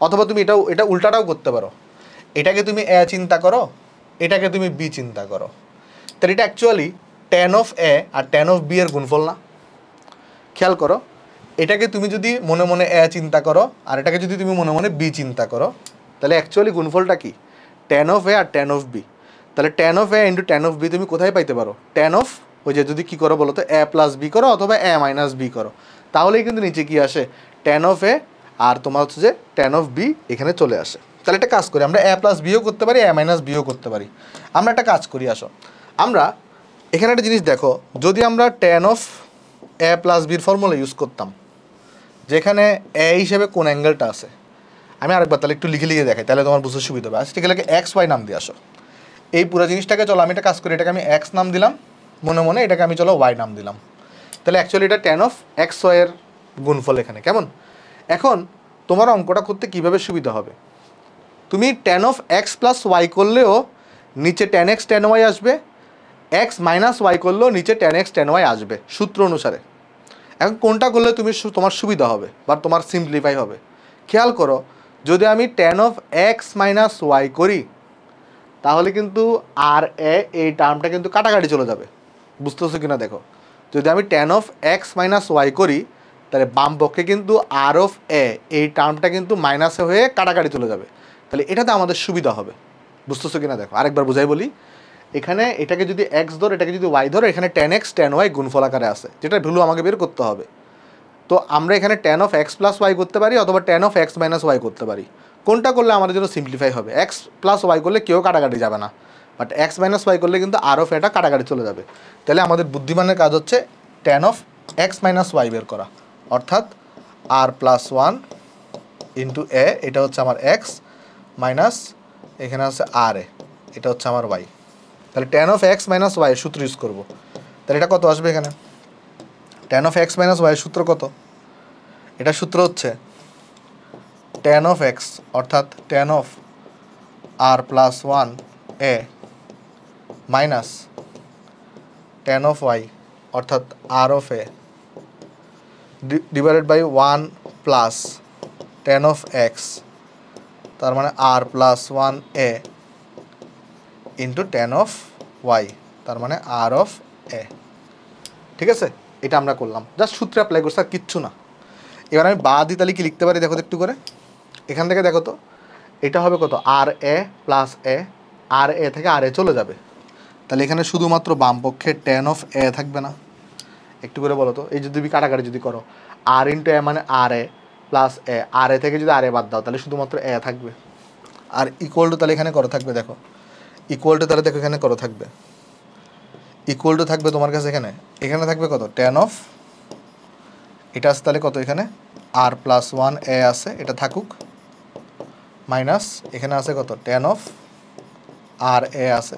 অথবা তুমি এটাও এটা উল্টাটাও করতে পারো এটাকে তুমি এ চিন্তা করো এটাকে তুমি বি চিন্তা করো তাহলে এটা অ্যাকচুয়ালি ট্যান অফ এ আর ট্যান অফ বি এর গুণফল না খেয়াল করো এটাকে তুমি যদি মনে মনে এ চিন্তা করো আর এটাকে যদি তুমি মনে মনে বি চিন্তা করো তাহলে অ্যাকচুয়ালি গুণফলটা কী টেন অফ এ আর টেন অফ বি তাহলে tan of A into tan of B তুমি কোথায় পাইতে পারো টেন অফ ওই যে যদি কী করো বলো তো এ প্লাস বি করো অথবা এ মাইনাস বি করো তাহলেই কিন্তু নিচে কি আসে টেন অফ এ আর তোমার হচ্ছে যে টেন অফ বি এখানে চলে আসে তাহলে একটা কাজ করি আমরা এ প্লাস বিও করতে পারি এ মাইনাস বিও করতে পারি আমরা একটা কাজ করি আসো আমরা এখানে একটা জিনিস দেখো যদি আমরা টেন অফ এ প্লাস বির ফর্মুলা ইউজ করতাম যেখানে এ হিসেবে কোন অ্যাঙ্গেলটা আছে আমি আরেকবার তাহলে একটু লিখে লিখে দেখাই তাহলে তোমার বুঝতে সুবিধা হবে আজকে গেলে এক্স ওয়াই নাম দিয়ে আসো এই পুরো জিনিসটাকে চলো আমি এটা কাজ করি এটাকে আমি এক্স নাম দিলাম মনে মনে এটাকে আমি চলো ওয়াই নাম দিলাম তাহলে অ্যাকচুয়ালি এটা টেন অফ এক্স ওয়াইয়ের গুণফল এখানে কেমন এখন তোমার অঙ্কটা করতে কিভাবে সুবিধা হবে তুমি tan of x plus y করলেও নিচে টেন এক্স টেন ওয়াই আসবে এক্স মাইনাস ওয়াই করলেও নিচে টেন এক্স টেন ওয়াই আসবে সূত্র অনুসারে এখন কোনটা করলে তুমি তোমার সুবিধা হবে বা তোমার সিম্পলিফাই হবে খেয়াল করো যদি আমি tan of x minus y করি তাহলে কিন্তু আর এ এই টার্মটা কিন্তু কাটাকাটি চলে যাবে বুঝতেছো কিনা দেখো যদি আমি tan of x minus y করি তাহলে বাম পক্ষে কিন্তু আর অফ এ এই টার্মটা কিন্তু মাইনাসে হয়ে কাটাকাটি চলে যাবে তাহলে এটাতে আমাদের সুবিধা হবে বুঝতেছো কিনা দেখো আরেকবার বুঝাই বলি এখানে এটাকে যদি এক্স ধর এটাকে যদি ওয়াই ধর এখানে টেন এক্স টেন ওয়াই গুণফল আকারে আসে যেটা ভ্যালু আমাকে বের করতে হবে তো আমরা এখানে tan of x plus y করতে পারি অথবা tan of x minus y করতে পারি কোনটা করলে আমাদের জন্য সিম্পলিফাই হবে এক্স প্লাস ওয়াই করলে কেউ কাটাকাটি যাবে না বাট এক্স মাইনাস ওয়াই করলে কিন্তু আর অফ এটা কাটাকাটি চলে যাবে তাহলে আমাদের বুদ্ধিমানের কাজ হচ্ছে tan of x minus y বের করা অর্থাৎ r plus one into A এটা হচ্ছে আমার এক্স মাইনাস এখানে আছে আর এ এটা হচ্ছে আমার ওয়াই তাহলে tan of x minus y সূত্র ইউজ করবো তাহলে এটা কত আসবে এখানে tan of x minus y সূত্র কত এটা সূত্র হচ্ছে ট্যান অফ এক্স অর্থাৎ tan of R plus one A minus tan of y অর্থাৎ r of A divided by one plus tan of x তার মানে r plus one A into tan of y তার মানে আর অফ এ ঠিক আছে এটা আমরা করলাম জাস্ট সূত্রে অ্যাপ্লাই করছি আর কিচ্ছু না এবার আমি বা দিতালি কি লিখতে পারি দেখো একটু করে এখান থেকে দেখো তো এটা হবে কত আর এ প্লাস এ আর এ থেকে আর এ চলে যাবে তাহলে এখানে শুধুমাত্র বামপক্ষে টেন অফ এ থাকবে না একটু করে বলো তো এই যদি তুমি কাটাকাটি যদি করো আর ইন্টু এ মানে আর এ প্লাস এ আর এ থেকে যদি আর এ বাদ দাও তাহলে শুধুমাত্র এ থাকবে আর ইকুয়াল টু তাহলে এখানে করো থাকবে দেখো ইকুয়াল টু তাহলে দেখো এখানে করো থাকবে ইকুয়াল টু থাকবে তোমার কাছে এখানে এখানে থাকবে কত টেন অফ এটা আছে তাহলে কত এখানে আর প্লাস ওয়ান এ আছে এটা থাকুক মাইনাস এখানে আছে কত টেন অফ আর এ আছে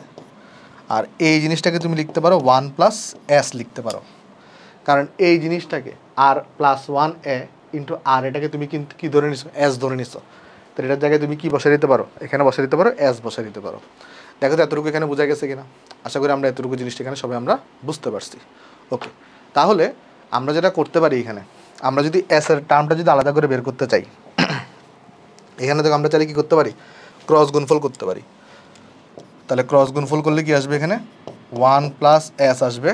আর এই জিনিসটাকে তুমি লিখতে পারো ওয়ান প্লাস এস লিখতে পারো কারণ এই জিনিসটাকে r plus one A into r এটাকে তুমি কিন্তু কী ধরে নিছো এস ধরে নিছো তো এটার জায়গায় তুমি কি বসে দিতে পারো এখানে বসে দিতে পারো এস বসে দিতে পারো দেখো তো এতটুকু এখানে বোঝা গেছে কিনা আশা করি আমরা এতটুকু জিনিসটা এখানে সবাই আমরা বুঝতে পারছি ওকে তাহলে আমরা যেটা করতে পারি এখানে আমরা যদি এস এর টার্মটা যদি আলাদা করে বের করতে চাই এখানে দেখো আমরা চাইলে কী করতে পারি ক্রস গুণফল করতে পারি তাহলে ক্রস গুণফল করলে কি আসবে এখানে ওয়ান প্লাস এস আসবে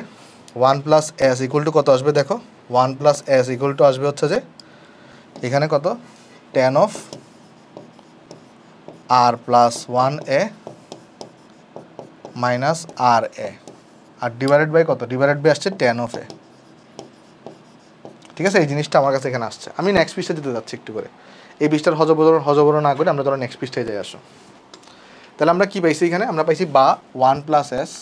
one plus S equal to কত আসবে দেখো one plus S equal to আসবে হচ্ছে যে এখানে কত tan of R plus one A minus R A আর ডিভাইডেড বাই কত ডিভাইডেড বাই আসছে টেন অফ এ ঠিক আছে এই জিনিসটা আমার কাছে এখানে আসছে আমি নেক্সট পিসটা দিতে যাচ্ছি একটু করে এই পিসটার হজবরণ হজবর না করে আমরা ধরো নেক্সট পিসটায় যাই আসো তাহলে আমরা কি পাইছি এখানে আমরা পাইছি বা ওয়ান প্লাস এস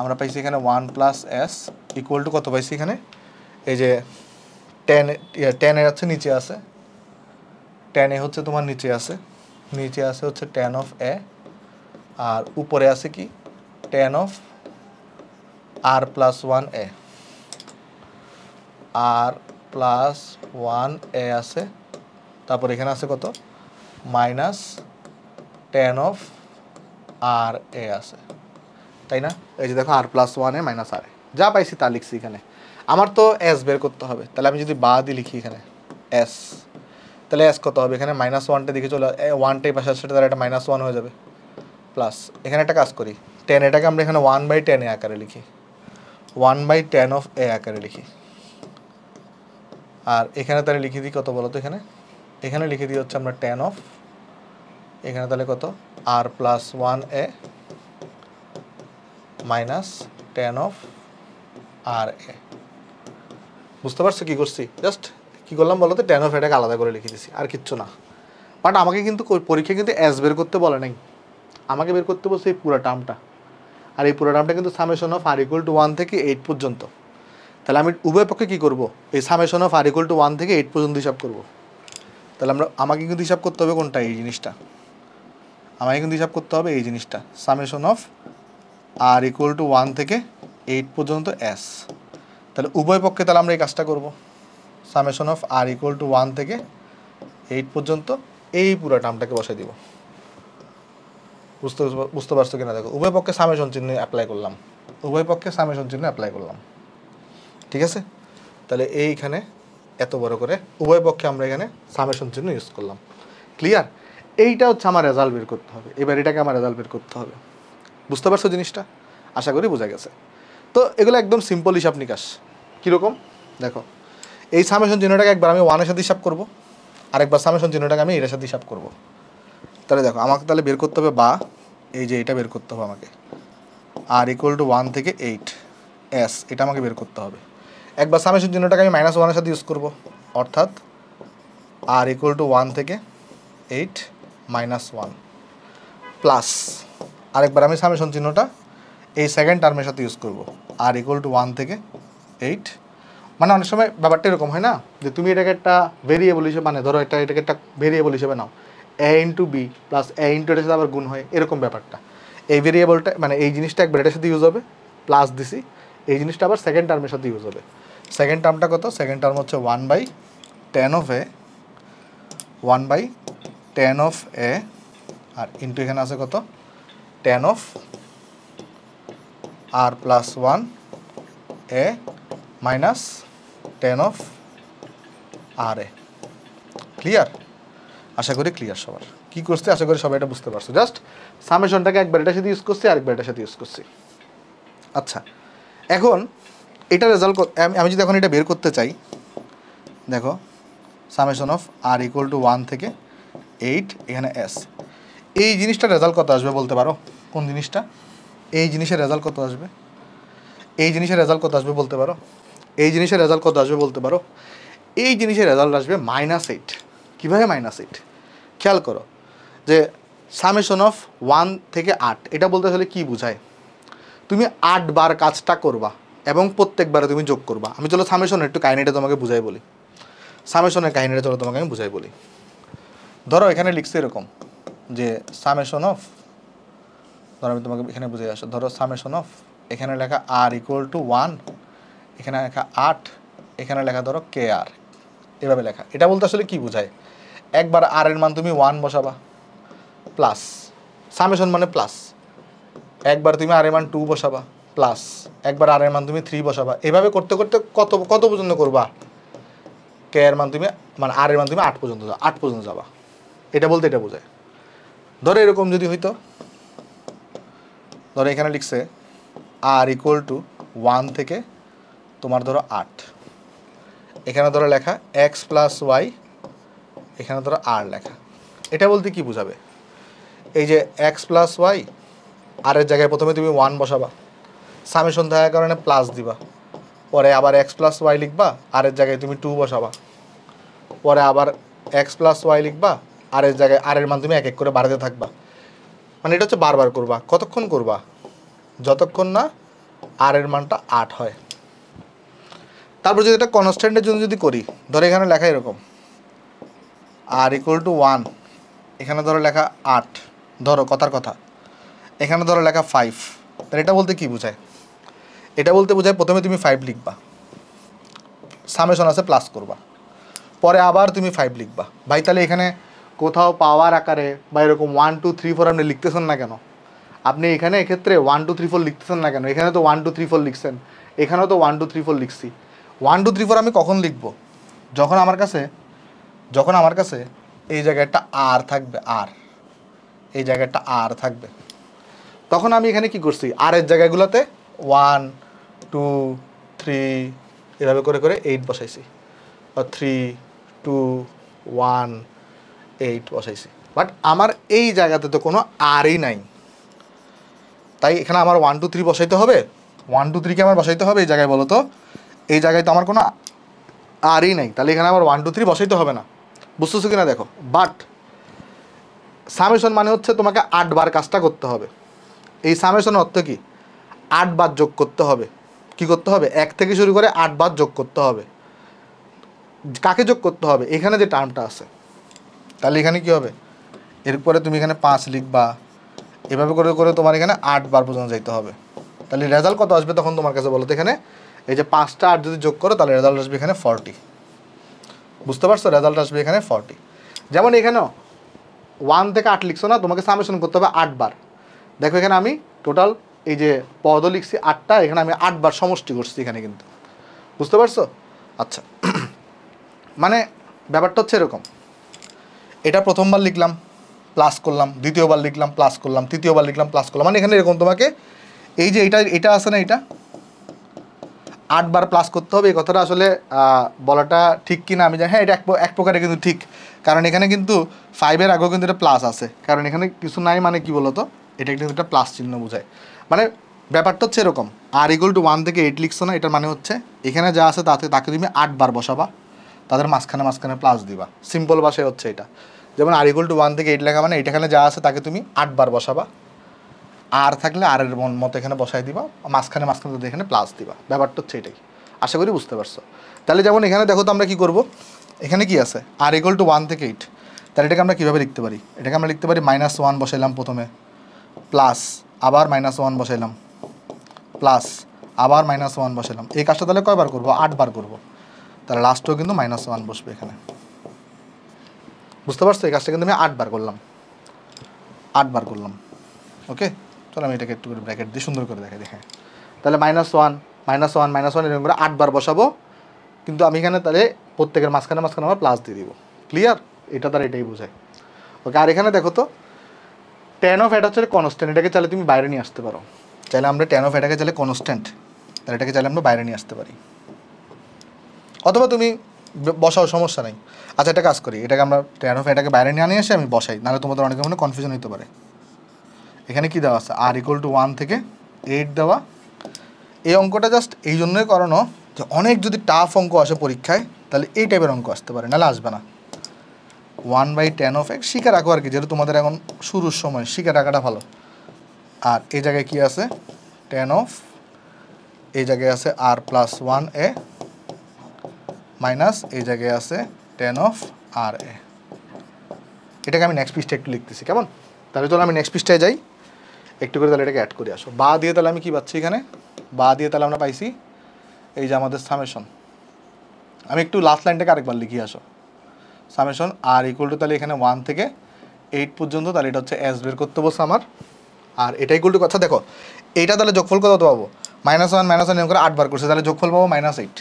আমরা পাইছি এখানে one plus S equal to কত পাইছি এখানে এই যে টেন টেন এ হচ্ছে নিচে আছে এ হচ্ছে তোমার নিচে আছে নিচে আছে হচ্ছে টেন অফ এ আর উপরে আছে কি tan of R plus one A R plus one A আছে তারপর এখানে আছে কত minus tan of R A আছে তাই না এই যে দেখো R plus one A minus R A যা পাইছি তা লিখছি এখানে আমার তো এস বের করতে হবে তাহলে আমি যদি বা দিই লিখি এখানে এস তাহলে এস কত হবে এখানে মাইনাস ওয়ানটা দেখে চলে ওয়ানটাই পাশে আসছে তাহলে এটা মাইনাস ওয়ান হয়ে যাবে প্লাস এখানে একটা কাজ করি টেন এটাকে আমরা এখানে ওয়ান বাই টেন এ আকারে লিখি one by tan of A আকারে লিখি আর এখানে তাহলে লিখে দিই কত বলো তো এখানে এখানে লিখে দিই হচ্ছে আমরা টেন অফ এখানে তাহলে কত R plus one A minus tan of R A বুঝতে পারছো কী করছি জাস্ট কী করলাম বলতো টেন অফ এটাকে আলাদা করে লিখে দিছি আর কিচ্ছু না বাট আমাকে কিন্তু পরীক্ষা কিন্তু অ্যাজ বের করতে বলে নাই আমাকে বের করতে বলছে এই পুরো টার্মটা আর এই পুরো টার্মটা কিন্তু summation of R equal to one থেকে এইট পর্যন্ত তাহলে আমি উভয় পক্ষে কী করবো এই summation of R equal to one থেকে এইট পর্যন্ত হিসাব করব তাহলে আমরা আমাকে কিন্তু হিসাব করতে হবে কোনটা এই জিনিসটা আমাকে কিন্তু হিসাব করতে হবে এই জিনিসটা summation of R equal to one থেকে এইট পর্যন্ত এস তাহলে উভয় পক্ষে তাহলে আমরা এই কাজটা করব summation of R equal to one থেকে এইট পর্যন্ত এই পুরো টার্মটাকে বসাই দিবো বুঝতে বুঝতে পারছো কিনা দেখো উভয় পক্ষে সামেশন চিহ্ন অ্যাপ্লাই করলাম উভয় পক্ষে সামেশন চিহ্ন অ্যাপ্লাই করলাম ঠিক আছে তাহলে এইখানে এত বড় করে উভয় পক্ষে আমরা এখানে সামেশন চিহ্ন ইউজ করলাম ক্লিয়ার এইটা হচ্ছে আমার রেজাল্ট বের করতে হবে এবার এটাকে আমার রেজাল্ট বের করতে হবে বুঝতে পারছো জিনিসটা আশা করি বোঝা গেছে তো এগুলো একদম সিম্পল হিসাব নিকাশ কীরকম দেখো এই সামেশন চিহ্নটাকে একবার আমি ওয়ানের সাথে হিসাব করবো আরেকবার সামেশন চিহ্নটাকে আমি এটার সাথে হিসাব করবো তাহলে দেখো আমাকে তাহলে বের করতে হবে বা এই যে এটা বের করতে হবে আমাকে আর ইকুয়াল টু ওয়ান থেকে এইট এস এটা আমাকে বের করতে হবে একবার সামেশন চিহ্নটাকে আমি মাইনাস ওয়ানের সাথে ইউজ করবো অর্থাৎ আর ইকুয়াল টু ওয়ান থেকে এইট মাইনাস ওয়ান প্লাস আরেকবার আমি সামেশন চিহ্নটা এই সেকেন্ড টার্মের সাথে ইউজ করবো আর ইকুয়াল টু ওয়ান থেকে এইট মানে অনেক সময় ব্যাপারটা এরকম হয় না যে তুমি এটাকে একটা ভেরিয়েবল হিসেবে মানে ধরো এটা এটাকে একটা ভেরিয়েবল হিসেবে নাও A into B plus A into এটার সাথে আবার গুণ হয় এরকম ব্যাপারটা এই ভেরিয়েবলটা মানে এই জিনিসটা একবার এটার সাথে ইউজ হবে প্লাস দিছি এই জিনিসটা আবার সেকেন্ড টার্মের সাথে ইউজ হবে সেকেন্ড টার্মটা কত সেকেন্ড টার্ম হচ্ছে one by tan of A one by tan of A আর ইন্টু এখানে আছে কত tan of R plus one A minus tan of R A clear আশা করি ক্লিয়ার সবার কী করছে আশা করি সবাই এটা বুঝতে পারছো জাস্ট সামেশনটাকে একবার এটার সাথে ইউজ করছি আরেকবার এটার সাথে ইউজ করছি আচ্ছা এখন এটা রেজাল্ট আমি যদি এখন এটা বের করতে চাই দেখো summation of R equal to one থেকে এইট এখানে এস এই জিনিসটা রেজাল্ট কত আসবে বলতে পারো কোন জিনিসটা এই জিনিসের রেজাল্ট কত আসবে এই জিনিসের রেজাল্ট কত আসবে বলতে পারো এই জিনিসের রেজাল্ট কত আসবে বলতে পারো এই জিনিসের রেজাল্ট আসবে মাইনাস এইট কীভাবে মাইনাস এইট খেয়াল করো যে সামেশন অফ ওয়ান থেকে আট এটা বলতে আসলে কি বোঝায় তুমি আটবার কাজটা করবা এবং প্রত্যেকবারে তুমি যোগ করবা আমি চলো সামেশনের একটু কাহিনিটা তোমাকে বুঝাই বলি সামেশনের কাহিনিটা চলো তোমাকে আমি বুঝাই বলি ধরো এখানে লিখছি এরকম যে সামেশন অফ ধরো আমি তোমাকে এখানে বুঝে আসো ধরো সামেশন অফ এখানে লেখা আর ইকুয়াল টু ওয়ান এখানে লেখা আট এখানে লেখা ধরো কে আর এভাবে লেখা এটা বলতে আসলে কি বোঝায় একবার আর এর মান তুমি ওয়ান বসাবা প্লাস সামেশন মানে প্লাস একবার তুমি আর এর মান টু বসাবা প্লাস একবার আর এর মান তুমি থ্রি বসাবা এভাবে করতে করতে কত কত পর্যন্ত করবা কে এর মান তুমি মানে আর এর মান তুমি আট পর্যন্ত যাও আট পর্যন্ত যাবা এটা বলতে এটা বোঝায় ধরো এরকম যদি হইতো ধরো এখানে লিখছে আর ইকুয়াল টু ওয়ান থেকে তোমার ধরো আট এখানে ধরো লেখা এক্স প্লাস ওয়াই এখানে ধরো আর লেখা এটা বলতে কি বোঝাবে এই যে এক্স প্লাস ওয়াই আরের জায়গায় প্রথমে তুমি ওয়ান বসাবা সামেশন থাকার কারণে প্লাস দিবা পরে আবার এক্স প্লাস ওয়াই লিখবা আরের জায়গায় তুমি টু বসাবা পরে আবার এক্স প্লাস ওয়াই লিখবা আরের জায়গায় আরের মান তুমি এক এক করে বাড়াতে থাকবা মানে এটা হচ্ছে বারবার করবা কতক্ষণ করবা যতক্ষণ না আরের মানটা আট হয় তারপর যদি এটা কনস্ট্যান্টের জন্য যদি করি ধর এখানে লেখা এরকম আর ইকুয়াল টু ওয়ান এখানে ধরো লেখা আট ধরো কথার কথা এখানে ধরো লেখা ফাইভ তাহলে এটা বলতে কি বোঝায় এটা বলতে বোঝায় প্রথমে তুমি ফাইভ লিখবা সামেশন আছে প্লাস করবা পরে আবার তুমি ফাইভ লিখবা ভাই তাহলে এখানে কোথাও পাওয়ার আকারে বা এরকম ওয়ান টু থ্রি ফোর আপনি লিখতেছেন না কেন আপনি এখানে এক্ষেত্রে ওয়ান টু থ্রি ফোর লিখতেছেন না কেন এখানে তো ওয়ান টু থ্রি ফোর লিখছেন এখানেও তো ওয়ান টু থ্রি ফোর লিখছি ওয়ান টু থ্রি ফোর আমি কখন লিখবো যখন আমার কাছে যখন আমার কাছে এই জায়গায় একটা আর থাকবে আর এই জায়গাটা আর থাকবে তখন আমি এখানে কি করছি আর এর জায়গাগুলোতে ওয়ান টু থ্রি এভাবে করে করে এইট বসাইছি থ্রি টু ওয়ান এইট বসাইছি বাট আমার এই জায়গাতে তো কোনো আরই নাই তাই এখানে আমার ওয়ান টু থ্রি বসাইতে হবে ওয়ান টু থ্রিকে আমার বসাইতে হবে এই জায়গায় বলো তো এই জায়গায় তো আমার কোনো আরই নাই তাহলে এখানে আমার ওয়ান টু থ্রি বসাইতে হবে না বুঝতেছো কিনা দেখো বাট সামেশন মানে হচ্ছে তোমাকে আটবার কাজটা করতে হবে এই সামেশন অর্থ কি আটবার যোগ করতে হবে কি করতে হবে এক থেকে শুরু করে আটবার যোগ করতে হবে কাকে যোগ করতে হবে এখানে যে টার্মটা আছে তাহলে এখানে কি হবে এরপরে তুমি এখানে পাঁচ লিখবা এভাবে করে করে তোমার এখানে আটবার পর্যন্ত যেতে হবে তাহলে রেজাল্ট কত আসবে তখন তোমার কাছে বলো তো এখানে এই যে পাঁচটা আট যদি যোগ করো তাহলে রেজাল্ট আসবে এখানে ফর্টি বুঝতে পারছো রেজাল্ট আসবে এখানে ফর্টি যেমন এখানেও ওয়ান থেকে আট লিখছো না তোমাকে সামেশন করতে হবে আটবার দেখো এখানে আমি টোটাল এই যে পদ লিখছি আটটা এখানে আমি আটবার সমষ্টি করছি এখানে কিন্তু বুঝতে পারছো আচ্ছা মানে ব্যাপারটা হচ্ছে এরকম এটা প্রথমবার লিখলাম প্লাস করলাম দ্বিতীয়বার লিখলাম প্লাস করলাম তৃতীয়বার লিখলাম প্লাস করলাম মানে এখানে এরকম তোমাকে এই যে এটা এটা আছে না এটা আটবার প্লাস করতে হবে এই কথাটা আসলে বলাটা ঠিক কিনা আমি জানি হ্যাঁ এটা এক প্রকারে কিন্তু ঠিক কারণ এখানে কিন্তু ফাইভের আগেও কিন্তু এটা প্লাস আছে কারণ এখানে কিছু নাই মানে কি বলতো এটা কিন্তু একটা প্লাস চিহ্ন বোঝায় মানে ব্যাপারটা হচ্ছে এরকম আর ইকুয়াল টু ওয়ান থেকে এইট লিখছো না এটার মানে হচ্ছে এখানে যা আছে তাতে তাকে তুমি আটবার বসাবা তাদের মাঝখানে মাঝখানে প্লাস দিবা সিম্পল ভাষায় হচ্ছে এটা যেমন আর ইকুয়াল টু ওয়ান থেকে এইট লেখা মানে এটাখানে যা আছে তাকে তুমি আটবার বসাবা আর থাকলে আর এর মতো এখানে বসাই দিবা মাঝখানে মাঝখানে তো এখানে প্লাস দিবা ব্যাপারটা হচ্ছে এটাই আশা করি বুঝতে পারছো তাহলে যেমন এখানে দেখো তো আমরা কী করবো এখানে কি আছে আর ইকোয়াল টু ওয়ান থেকে এইট তাহলে এটাকে আমরা কীভাবে লিখতে পারি এটাকে আমরা লিখতে পারি মাইনাস ওয়ান বসাইলাম প্রথমে প্লাস আবার মাইনাস ওয়ান বসাইলাম প্লাস আবার মাইনাস ওয়ান বসাইলাম এই কাজটা তাহলে কয়বার করবো আটবার করবো তাহলে লাস্টও কিন্তু মাইনাস ওয়ান বসবে এখানে বুঝতে পারছো এই কাজটা কিন্তু আমি আটবার করলাম আটবার করলাম ওকে তাহলে আমি এটাকে একটু করে ব্র্যাকেট দিয়ে সুন্দর করে দেখাই দেখে তাহলে minus one minus one minus one এরকম করে আটবার বসাবো কিন্তু আমি এখানে তাহলে প্রত্যেকের মাঝখানে মাঝখানে আমার প্লাস দিয়ে দিব ক্লিয়ার এটা তার এটাই বোঝায় ওকে আর এখানে দেখো তো টেন অফ এটা হচ্ছে কনস্ট্যান্ট এটাকে চাইলে তুমি বাইরে নিয়ে আসতে পারো চাইলে আমরা টেন অফ এটাকে চাইলে কনস্ট্যান্ট তাহলে এটাকে চাইলে আমরা বাইরে নিয়ে আসতে পারি অথবা তুমি বসাও সমস্যা নেই আচ্ছা এটা কাজ করি এটাকে আমরা টেন অফ এটাকে বাইরে নিয়ে নিয়ে এসে আমি বসাই নাহলে তোমাদের অনেক মনে কনফিউশন হতে পারে এখানে কি দেওয়া আছে আর ইকুয়াল টু ওয়ান থেকে এইট দেওয়া এই অঙ্কটা জাস্ট এই জন্যই করানো যে অনেক যদি টাফ অঙ্ক আসে পরীক্ষায় তাহলে এই টাইপের অঙ্ক আসতে পারে নাহলে আসবে না one by tan of X শিখে রাখো আর কি যেহেতু তোমাদের এখন শুরুর সময় শিখে রাখাটা ভালো আর এই জায়গায় কি আছে টেন অফ এই জায়গায় আছে R plus one A minus এই জায়গায় আছে টেন অফ আর এ এটাকে আমি নেক্সট পিসটা একটু লিখতেছি কেমন তাহলে চলো আমি নেক্সট পিসটায় যাই একটু করে তাহলে এটাকে অ্যাড করে আসো বা দিয়ে তাহলে আমি কি পাচ্ছি এখানে বা দিয়ে তাহলে আমরা পাইছি এই যে আমাদের সামেশন আমি একটু লাস্ট লাইনটাকে আরেকবার লিখিয়ে আসো সামেশন আর ইকুয়াল টু তাহলে এখানে ওয়ান থেকে এইট পর্যন্ত তাহলে এটা হচ্ছে অ্যাস বের করতে বসে আমার আর এটা ইকুয়াল টু কথা দেখো এইটা তাহলে যোগফল কত পাবো মাইনাস ওয়ান মাইনাস ওয়ান করে আটবার করছে তাহলে যোগফল পাবো মাইনাস এইট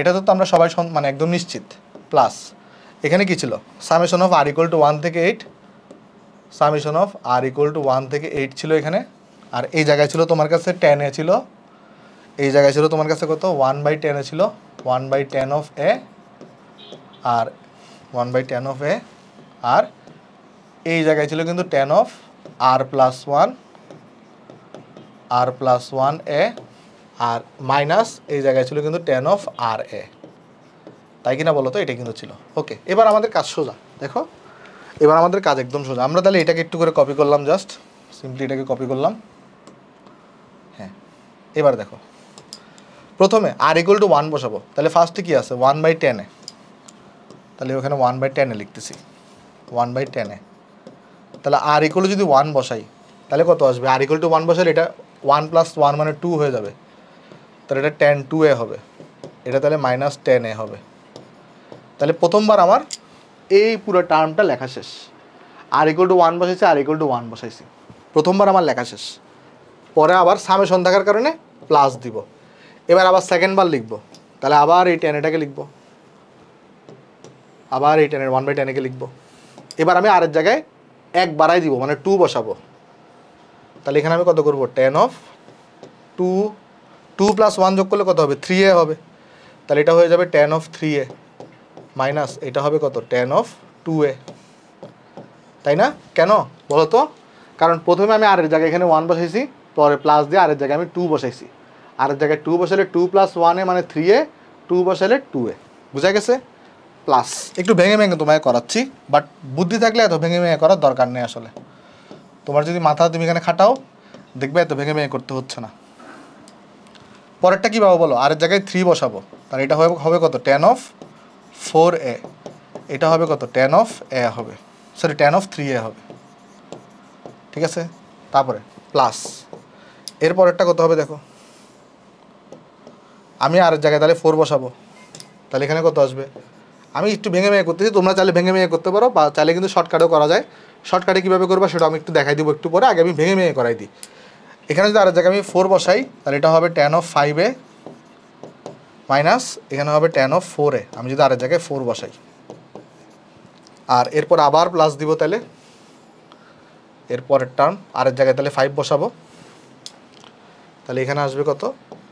এটা তো আমরা সবাই মানে একদম নিশ্চিত প্লাস এখানে কি ছিল summation of R equal to one থেকে eight summation of R equal to one থেকে এইট ছিল এখানে আর এই জায়গায় ছিল তোমার কাছে টেনে ছিল এই জায়গায় ছিল তোমার কাছে কত ওয়ান বাই টেনে ছিল one by tan of A আর one by tan of A আর এই জায়গায় ছিল কিন্তু tan of R plus one R plus one A আর মাইনাস এই জায়গায় ছিল কিন্তু টেন অফ আর এ তাই কিনা বলো তো এটা কিন্তু ছিল ওকে এবার আমাদের কাজ সোজা দেখো এবার আমাদের কাজ একদম সোজা আমরা তাহলে এটাকে একটু করে কপি করলাম জাস্ট সিম্পলি এটাকে কপি করলাম হ্যাঁ এবার দেখো প্রথমে আর ইকুয়াল টু ওয়ান বসাবো তাহলে ফার্স্টে কী আছে ওয়ান বাই টেনে তাহলে ওখানে ওয়ান বাই টেনে লিখতেছি ওয়ান বাই টেনে তাহলে আর ইকুয়াল যদি ওয়ান বসাই তাহলে কত আসবে আর ইকুয়াল টু ওয়ান বসালে এটা ওয়ান প্লাস ওয়ান মানে টু হয়ে যাবে তাহলে এটা টেন টু এ হবে এটা তাহলে মাইনাস টেন এ হবে তাহলে প্রথমবার আমার এই পুরো টার্মটা লেখা শেষ আর ইকুয়াল টু ওয়ান বসাইছি আর ইকুয়াল টু ওয়ান বসাইছি প্রথমবার আমার লেখা শেষ পরে আবার সামেশন থাকার কারণে প্লাস দিব এবার আবার সেকেন্ডবার লিখব তাহলে আবার এই টেন এটাকে লিখব আবার এই টেনের ওয়ান বাই টেন লিখবো লিখব এবার আমি আরেক জায়গায় এক বাড়াই দিব মানে টু বসাবো তাহলে এখানে আমি কত করব tan of two two plus one যোগ করলে কত হবে থ্রি এ হবে তাহলে এটা হয়ে যাবে tan of three A minus এটা হবে কত টেন অফ টু এ তাই না কেন বলো তো কারণ প্রথমে আমি আরের জায়গায় এখানে ওয়ান বসাইছি পরে প্লাস দিয়ে আরের জায়গায় আমি টু বসাইছি আরের জায়গায় টু বসালে টু প্লাস ওয়ানে মানে থ্রি এ টু বসালে টু এ বুঝা গেছে প্লাস একটু ভেঙে ভেঙে তোমায় করাচ্ছি বাট বুদ্ধি থাকলে এত ভেঙে ভেঙে করার দরকার নেই আসলে তোমার যদি মাথা তুমি এখানে খাটাও দেখবে এত ভেঙে ভেঙে করতে হচ্ছে না পরেরটা কী পাবো বলো আরের জায়গায় থ্রি বসাবো তাহলে এটা হবে কত টেন অফ ফোর এ এটা হবে কত টেন অফ এ হবে sorry tan of three A হবে ঠিক আছে তারপরে প্লাস এরপর একটা কত হবে দেখো আমি আর জায়গায় তাহলে ফোর বসাবো তাহলে এখানে কত আসবে আমি একটু ভেঙে ভেঙে করতেছি তোমরা চাইলে ভেঙে ভেঙে করতে পারো বা চাইলে কিন্তু শর্টকাটও করা যায় শর্টকাটে কীভাবে করবো সেটা আমি একটু দেখাই দিব একটু পরে আগে আমি ভেঙে ভেঙে করাই দিই এখানে যদি আর জায়গায় আমি ফোর বসাই তাহলে এটা হবে tan of five A minus এখানে হবে টেন অফ ফোর এ আমি যদি আরেক জায়গায় ফোর বসাই আর এরপর আবার প্লাস দিব তাহলে এরপরের টার্ম আরেক জায়গায় তাহলে ফাইভ বসাবো তাহলে এখানে আসবে কত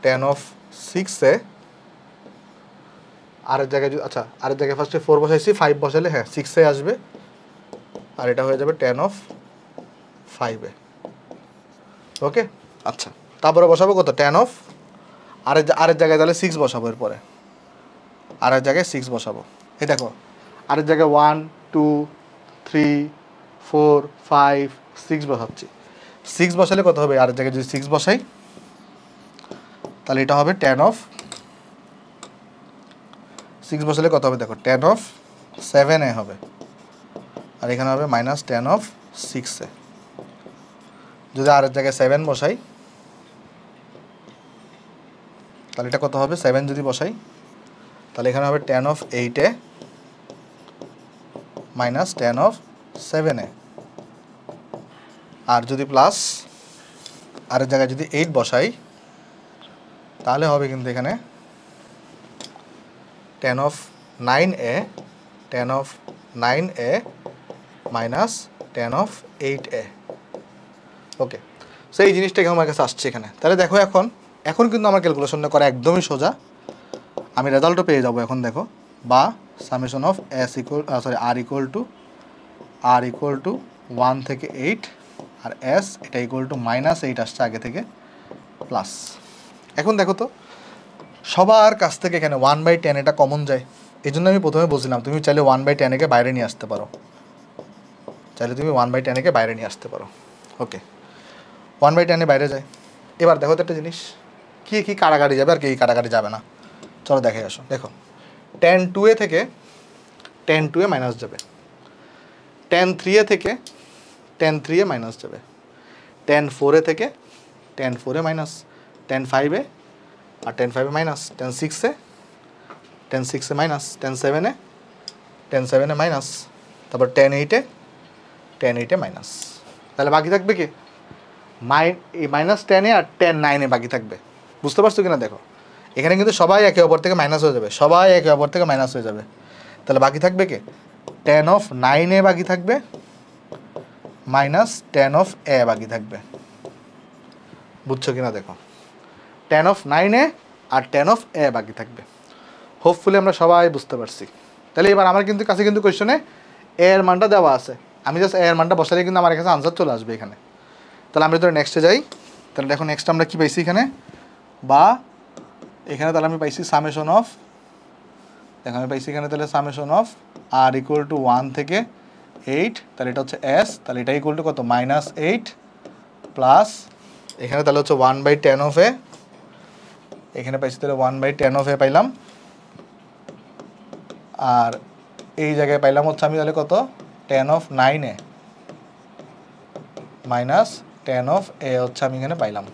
টেন অফ সিক্স এ আরেক জায়গায় যদি আচ্ছা আরেক জায়গায় ফার্স্টে ফোর বসাইছি ফাইভ বসালে হ্যাঁ সিক্সে আসবে আর এটা হয়ে যাবে টেন অফ ফাইভে ওকে আচ্ছা তারপরে বসাবো কত টেন অফ আর আরেক জায়গায় তাহলে সিক্স বসাবো এরপরে আরেক জায়গায় সিক্স বসাবো এই দেখো আরেক জায়গায় one two three four five six বসাচ্ছি সিক্স বসালে কত হবে আরেক জায়গায় যদি সিক্স বসাই তাহলে এটা হবে টেন অফ সিক্স বসালে কত হবে দেখো টেন অফ সেভেন এ হবে আর এখানে হবে মাইনাস টেন অফ সিক্সে যদি আরেক জায়গায় সেভেন বসাই তাহলে এটা কত হবে সেভেন যদি বসাই তাহলে এখানে হবে টেন অফ এইটে মাইনাস টেন অফ সেভেনে আর যদি প্লাস এক জায়গায় যদি এইট বসাই তাহলে হবে কিন্তু এখানে tan of nine A tan of nine A minus tan of eight A okay সেই জিনিসটাকে আমার কাছে আসছে এখানে তাহলে দেখো এখন এখন কিন্তু আমার ক্যালকুলেশনটা করা একদমই সোজা আমি রেজাল্টও পেয়ে যাব এখন দেখো বা summation of S equal sorry R equal to R equal to one থেকে এইট আর এস এটা ইকুয়াল টু মাইনাস এইট আসছে আগে থেকে প্লাস এখন দেখো তো সবার কাছ থেকে এখানে ওয়ান বাই টেন এটা কমন যায় এই জন্য আমি প্রথমে বলছিলাম তুমি চাইলে ওয়ান বাই টেনকে বাইরে নিয়ে আসতে পারো চাইলে তুমি ওয়ান বাই টেনকে বাইরে নিয়ে আসতে পারো ওকে ওয়ান বাই টেনে বাইরে যায় এবার দেখো তো একটা জিনিস কী কি কারাগারি যাবে আর কে কি কারাগারি যাবে না চলো দেখে আসো দেখো টেন টু এ থেকে টেন টু এ মাইনাস যাবে টেন থ্রি এ থেকে টেন থ্রি এ মাইনাস যাবে টেন ফোর এ থেকে টেন ফোরে মাইনাস টেন ফাইভে আর টেন ফাইভে মাইনাস টেন সিক্সে টেন সিক্সে মাইনাস টেন সেভেনে টেন সেভেনে মাইনাস তারপর টেন এইটে টেন এইটে মাইনাস তাহলে বাকি থাকবে কি মাই এই মাইনাস টেনে আর টেন নাইনে বাকি থাকবে বুঝতে পারছো কিনা দেখো এখানে কিন্তু সবাই একে অপর থেকে মাইনাস হয়ে যাবে সবাই একে অপর থেকে মাইনাস হয়ে যাবে তাহলে বাকি থাকবে কে টেন অফ নাইন এ বাকি থাকবে মাইনাস টেন অফ এ বাকি থাকবে বুঝছো কিনা দেখো টেন অফ নাইন এ আর টেন অফ এ বাকি থাকবে হোপফুলি আমরা সবাই বুঝতে পারছি তাহলে এবার আমার কিন্তু কাছে কিন্তু কোয়েশনে এ এর মানটা দেওয়া আছে আমি জাস্ট এ এর মানটা বসালে কিন্তু আমার কাছে আনসার চলে আসবে এখানে তাহলে আমরা যদি নেক্সটে যাই তাহলে দেখো নেক্সট আমরা কী পাইছি এখানে বা এখানে তাহলে আমি পাইছি সামেশন অফ দেখো আমি পাইছি এখানে তাহলে summation of R equal to one থেকে এইট তাহলে এটা হচ্ছে এস তাহলে এটা ইকুয়াল টু কত মাইনাস এইট প্লাস এখানে তাহলে হচ্ছে one by tan of A এখানে পাইছি তাহলে one by tan of A পাইলাম আর এই জায়গায় পাইলাম হচ্ছে আমি তাহলে কত tan of nine A minus tan of A হচ্ছে আমি এখানে পাইলাম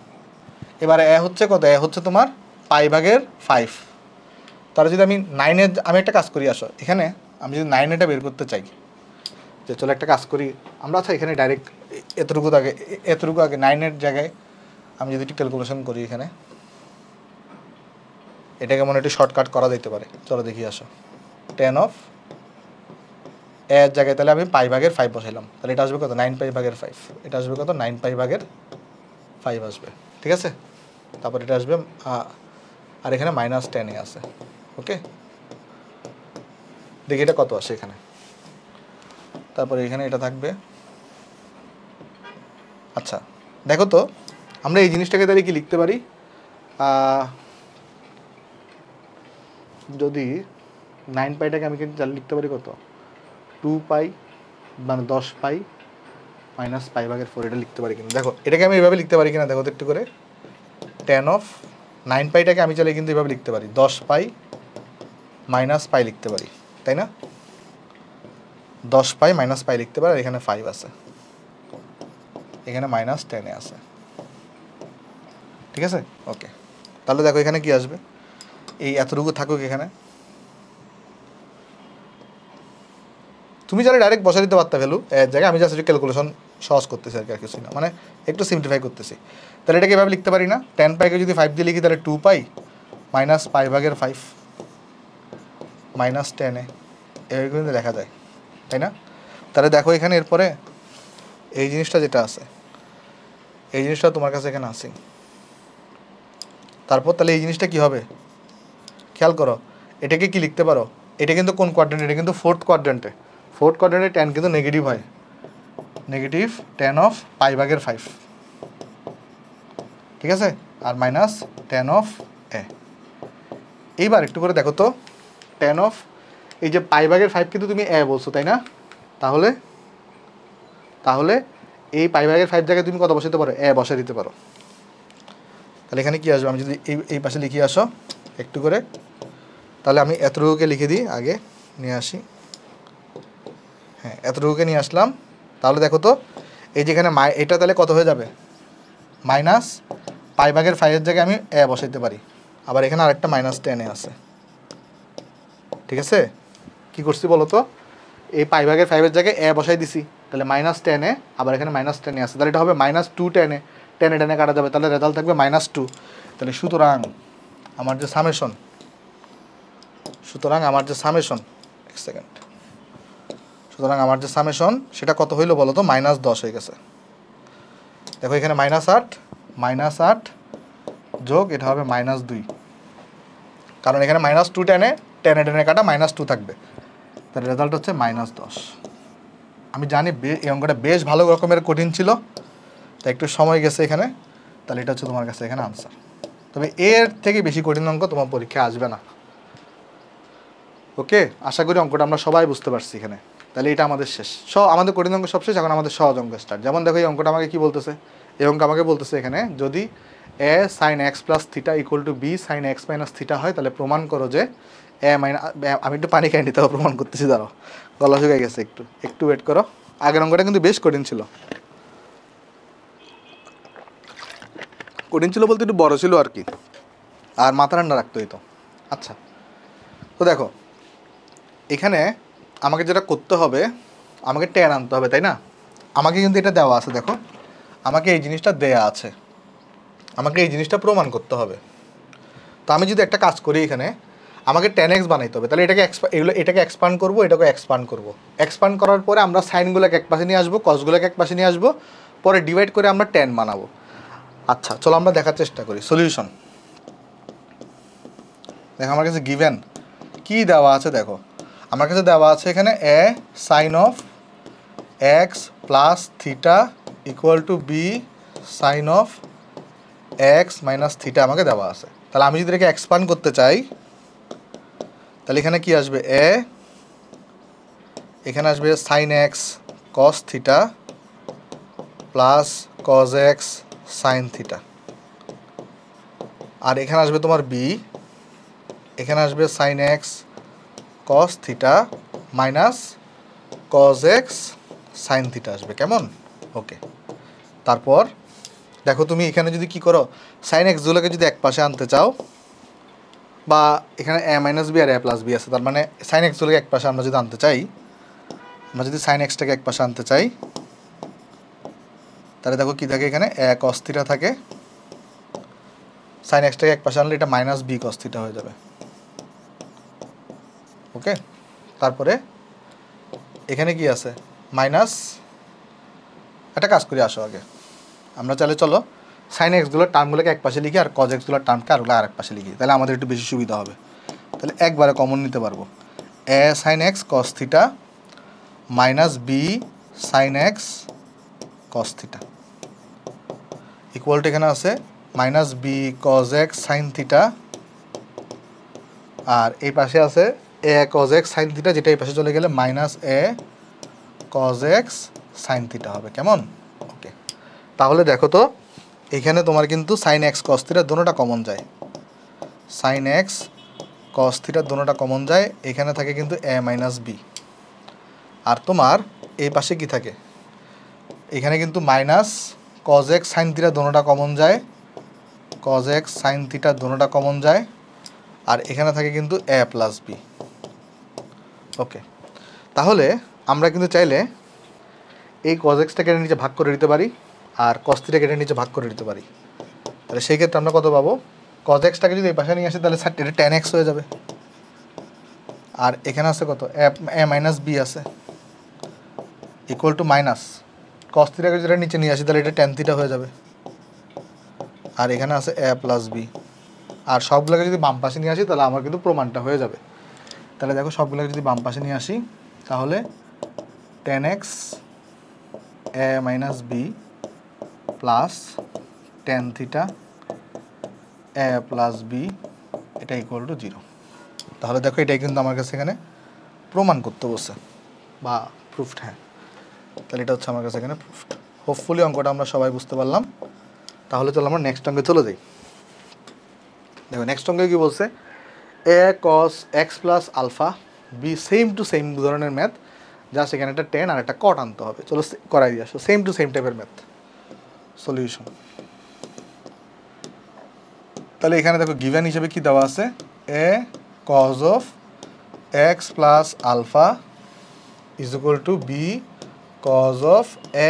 এবার এ হচ্ছে কত এ হচ্ছে তোমার পাই ভাগের ফাইভ তাহলে যদি আমি নাইনে আমি একটা কাজ করি আসো এখানে আমি যদি নাইনেটা বের করতে চাই যে চলো একটা কাজ করি আমরা আচ্ছা এখানে ডাইরেক্ট এতটুকু আগে এতটুকু আগে নাইনের জায়গায় আমি যদি একটু ক্যালকুলেশন করি এখানে এটাকে মনে একটু শর্টকাট করা যেতে পারে চলো দেখি আসো টেন অফ এর জায়গায় তাহলে আমি পাই ভাগের ফাইভ বসাইলাম তাহলে এটা আসবে কত নাইন পাই ভাগের ফাইভ এটা আসবে কত নাইন পাই ভাগের ফাইভ আসবে ঠিক আছে তারপর এটা আসবে আর এখানে মাইনাস টেনে আছে ওকে দেখি এটা কত আসে এখানে তারপরে এখানে এটা থাকবে আচ্ছা দেখো তো আমরা এই জিনিসটাকে তাহলে কি লিখতে পারি যদি নাইন পাইটাকে আমি কিন্তু লিখতে পারি কত টু পাই মানে দশ পাই মাইনাস পাই ভাগের ফোর এটা লিখতে পারি কিনা দেখো এটাকে আমি এভাবে লিখতে পারি কিনা দেখো তো একটু করে টেন অফ নাইন পাইটাকে আমি চাইলে কিন্তু এভাবে লিখতে পারি দশ পাই মাইনাস পাই লিখতে পারি তাই না দশ পাই মাইনাস পাই লিখতে পারি এখানে ফাইভ আছে এখানে মাইনাস টেনে আছে ঠিক আছে ওকে তাহলে দেখো এখানে কি আসবে এই এতটুকু থাকুক এখানে তুমি চাইলে ডাইরেক্ট বসা দিতে পারতা ভ্যালু এক জায়গায় আমি জাস্ট ক্যালকুলেশন সহজ করতেছি আর কি আর কিছু না মানে একটু সিম্পলিফাই করতেছি তাহলে এটাকে এভাবে লিখতে পারি না টেন পাইকে যদি ফাইভ দিয়ে লিখি তাহলে টু পাই মাইনাস পাই ভাগের ফাইভ মাইনাস টেনে এভাবে কিন্তু দেখা যায় তাই না তাহলে দেখো এখানে এরপরে এই জিনিসটা যেটা আছে এই জিনিসটা তোমার কাছে এখানে আসি তারপর তাহলে এই জিনিসটা কি হবে খেয়াল করো এটাকে কি লিখতে পারো এটা কিন্তু কোন কোয়াড্রেন্ট এটা কিন্তু ফোর্থ কোয়াড্রেন্টে ফোর্থ কোয়াড্রেন্টে টেন কিন্তু নেগেটিভ হয় নেগেটিভ টেন অফ পাই ভাগের ফাইভ ঠিক আছে আর মাইনাস টেন অফ এ এইবার একটু করে দেখো তো টেন অফ এই যে পাই ভাগের ফাইভ কিন্তু তুমি এ বলছো তাই না তাহলে তাহলে এই পাই ভাগের ফাইভ জায়গায় তুমি কত বসাতে পারো এ বসে দিতে পারো তাহলে এখানে কী আসবে আমি যদি এই এই পাশে লিখিয়ে আসো একটু করে তাহলে আমি এতটুকুকে লিখে দিই আগে নিয়ে আসি হ্যাঁ এতটুকুকে নিয়ে আসলাম তাহলে দেখো তো এই যেখানে মা এটা তাহলে কত হয়ে যাবে মাইনাস পাই ভাগের ফাইভের জায়গায় আমি এ বসাইতে পারি আবার এখানে আরেকটা মাইনাস টেনে আছে ঠিক আছে কি করছি বলো তো এই পাই ভাগের ফাইভের জায়গায় এ বসাই দিছি তাহলে মাইনাস টেনে আবার এখানে মাইনাস টেনে আছে তাহলে এটা হবে মাইনাস টু টেনে টেনে টেনে কাটা যাবে তাহলে রেজাল্ট থাকবে মাইনাস টু তাহলে সুতরাং আমার যে সামেশন সুতরাং আমার যে সামেশন এক সেকেন্ড সুতরাং আমার যে সামেশন সেটা কত হইলো বলো তো মাইনাস দশ হয়ে গেছে দেখো এখানে মাইনাস আট মাইনাস আট যোগ এটা হবে মাইনাস দুই কারণ এখানে মাইনাস টু টেনে টেনে টেনে কাটা মাইনাস টু থাকবে তার রেজাল্ট হচ্ছে মাইনাস দশ আমি জানি এই অঙ্কটা বেশ ভালো রকমের কঠিন ছিল তা একটু সময় গেছে এখানে তাহলে এটা হচ্ছে তোমার কাছে এখানে আনসার তবে এর থেকে বেশি কঠিন অঙ্ক তোমার পরীক্ষায় আসবে না ওকে আশা করি অঙ্কটা আমরা সবাই বুঝতে পারছি এখানে তাহলে এটা আমাদের শেষ স আমাদের কঠিন অঙ্ক সব শেষ এখন আমাদের সহজ অঙ্ক স্টার্ট যেমন দেখো এই অঙ্কটা আমাকে কী বলতেছে এই অঙ্ক আমাকে বলতেছে এখানে যদি A sine X plus theta equal to B sine X minus theta হয় তাহলে প্রমাণ করো যে এ মাইনাস আমি একটু পানি খাই নিতে প্রমাণ করতেছি দাঁড়ো গলা শুকিয়ে গেছে একটু একটু ওয়েট করো আগের অঙ্কটা কিন্তু বেশ কঠিন ছিল কঠিন ছিল বলতে একটু বড় ছিল আর কি আর মাথা রান্না রাখতে হইতো আচ্ছা তো দেখো এখানে আমাকে যেটা করতে হবে আমাকে টেন আনতে হবে তাই না আমাকে কিন্তু এটা দেওয়া আছে দেখো আমাকে এই জিনিসটা দেয়া আছে আমাকে এই জিনিসটা প্রমাণ করতে হবে তো আমি যদি একটা কাজ করি এখানে আমাকে টেন এক্স বানাইতে হবে তাহলে এটাকে এগুলো এটাকে এক্সপান্ড করবো এটাকে এক্সপান্ড করবো এক্সপান্ড করার পরে আমরা সাইনগুলোকে এক পাশে নিয়ে আসবো কসগুলোকে এক পাশে নিয়ে আসবো পরে ডিভাইড করে আমরা টেন বানাবো আচ্ছা চলো আমরা দেখার চেষ্টা করি সলিউশন দেখো আমার কাছে গিভেন কী দেওয়া আছে দেখো আমার কাছে দেওয়া আছে এখানে A sine of x plus theta equal to B sine of x minus theta আমাকে দেওয়া আছে তাহলে আমি যদি এটাকে এক্সপান্ড করতে চাই তাহলে এখানে কি আসবে এ এখানে আসবে sine X cos theta plus cos X sine theta আর এখানে আসবে তোমার বি এখানে আসবে sine X cos theta minus cos X sine theta আসবে কেমন ওকে তারপর দেখো তুমি এখানে যদি কি করো সাইন এক্স এক্সগুলোকে যদি এক পাশে আনতে চাও বা এখানে এ মাইনাস বি আর এ প্লাস বি আছে তার মানে সাইন এক্স এক্সগুলোকে এক পাশে আমরা যদি আনতে চাই আমরা যদি সাইন এক্সটাকে এক পাশে আনতে চাই তাহলে দেখো কি থাকে এখানে এক অস্থিরা থাকে সাইন এক্সটাকে এক পাশে আনলে এটা মাইনাস বি অস্থিটা হয়ে যাবে ওকে তারপরে এখানে কি আছে মাইনাস একটা কাজ করে আসো আগে আমরা চাইলে চলো সাইন এক্সগুলোর টার্মগুলোকে এক পাশে লিখি আর কজ এক্সগুলোর টার্মকে আরগুলো আর এক পাশে লিখি তাহলে আমাদের একটু বেশি সুবিধা হবে তাহলে একবারে কমন নিতে পারবো A sine X cos theta theta minus B sine X cos theta ইকুয়ালটা এখানে আছে minus B cos X sine theta আর এই পাশে আছে A cos X sine theta যেটা এই পাশে চলে গেলে minus A cos X sine theta হবে কেমন ওকে তাহলে দেখো তো এখানে তোমার কিন্তু সাইন এক্স কস থিটা দোনোটা কমন যায় সাইন এক্স কস থিটা দোনোটা কমন যায় এখানে থাকে কিন্তু এ মাইনাস বি আর তোমার এই পাশে কি থাকে এখানে কিন্তু minus cos X sine theta দোনোটা কমন যায় কজ এক্স সাইন থিটা দোনোটা কমন যায় আর এখানে থাকে কিন্তু এ প্লাস বি ওকে তাহলে আমরা কিন্তু চাইলে এই কজেক্সটাকে কেটে নিচে ভাগ করে দিতে পারি আর কস্তিটা কেটে নিচে ভাগ করে দিতে পারি তাহলে সেই ক্ষেত্রে আমরা কত পাবো কজেক্সটাকে যদি এই পাশে নিয়ে আসি তাহলে এটা টেন এক্স হয়ে যাবে আর এখানে আছে কত এ মাইনাস বি আছে ইকুয়াল টু মাইনাস কস্তিটাকে যদি নিচে নিয়ে আসি তাহলে এটা টেন থিটা হয়ে যাবে আর এখানে আছে এ প্লাস বি আর সবগুলোকে যদি বাম পাশে নিয়ে আসি তাহলে আমার কিন্তু প্রমাণটা হয়ে যাবে তাহলে দেখো সবগুলোকে যদি বাম পাশে নিয়ে আসি তাহলে tan X A minus B plus tan theta A plus B এটা ইকুয়াল টু জিরো তাহলে দেখো এটাই কিন্তু আমার কাছে এখানে প্রমাণ করতে বসে বা প্রুফড হ্যাঁ তাহলে এটা হচ্ছে আমার কাছে এখানে প্রুফড হোপফুলি অঙ্কটা আমরা সবাই বুঝতে পারলাম তাহলে চলো আমরা নেক্সট অঙ্কে চলে যাই দেখো নেক্সট অঙ্কে কী বলছে A cos X plus alpha B same to same ধরনের ম্যাথ জাস্ট এখানে একটা টেন আর একটা কট আনতে হবে চলো করাই দিয়ে আসো সেম টু সেম টাইপের ম্যাথ সলিউশন তাহলে এখানে দেখো গিভেন হিসেবে কি দেওয়া আছে A cos of x plus alpha is equal to B cos of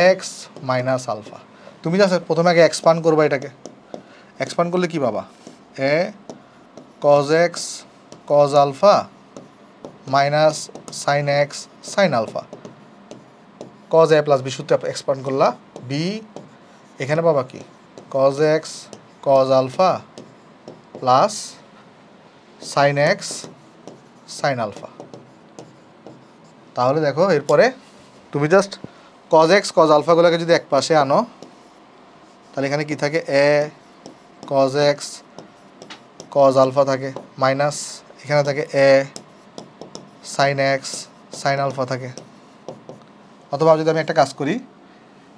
x minus alpha তুমি জাস্ট প্রথমে আগে এক্সপান্ড করবা এটাকে এক্সপান্ড করলে কি পাবা A cos X cos alpha minus sine X sine alpha cos A plus B সূত্রে এক্সপান্ড করলা বি এখানে পাবা কি cos X cos alpha plus sign X sine alpha তাহলে দেখো এরপরে তুমি জাস্ট কজ এক্স কজ আলফাগুলোকে যদি এক পাশে আনো তাহলে এখানে কি থাকে A cos X cos alpha থাকে মাইনাস এখানে থাকে A sine X sine alpha থাকে অথবা যদি আমি একটা কাজ করি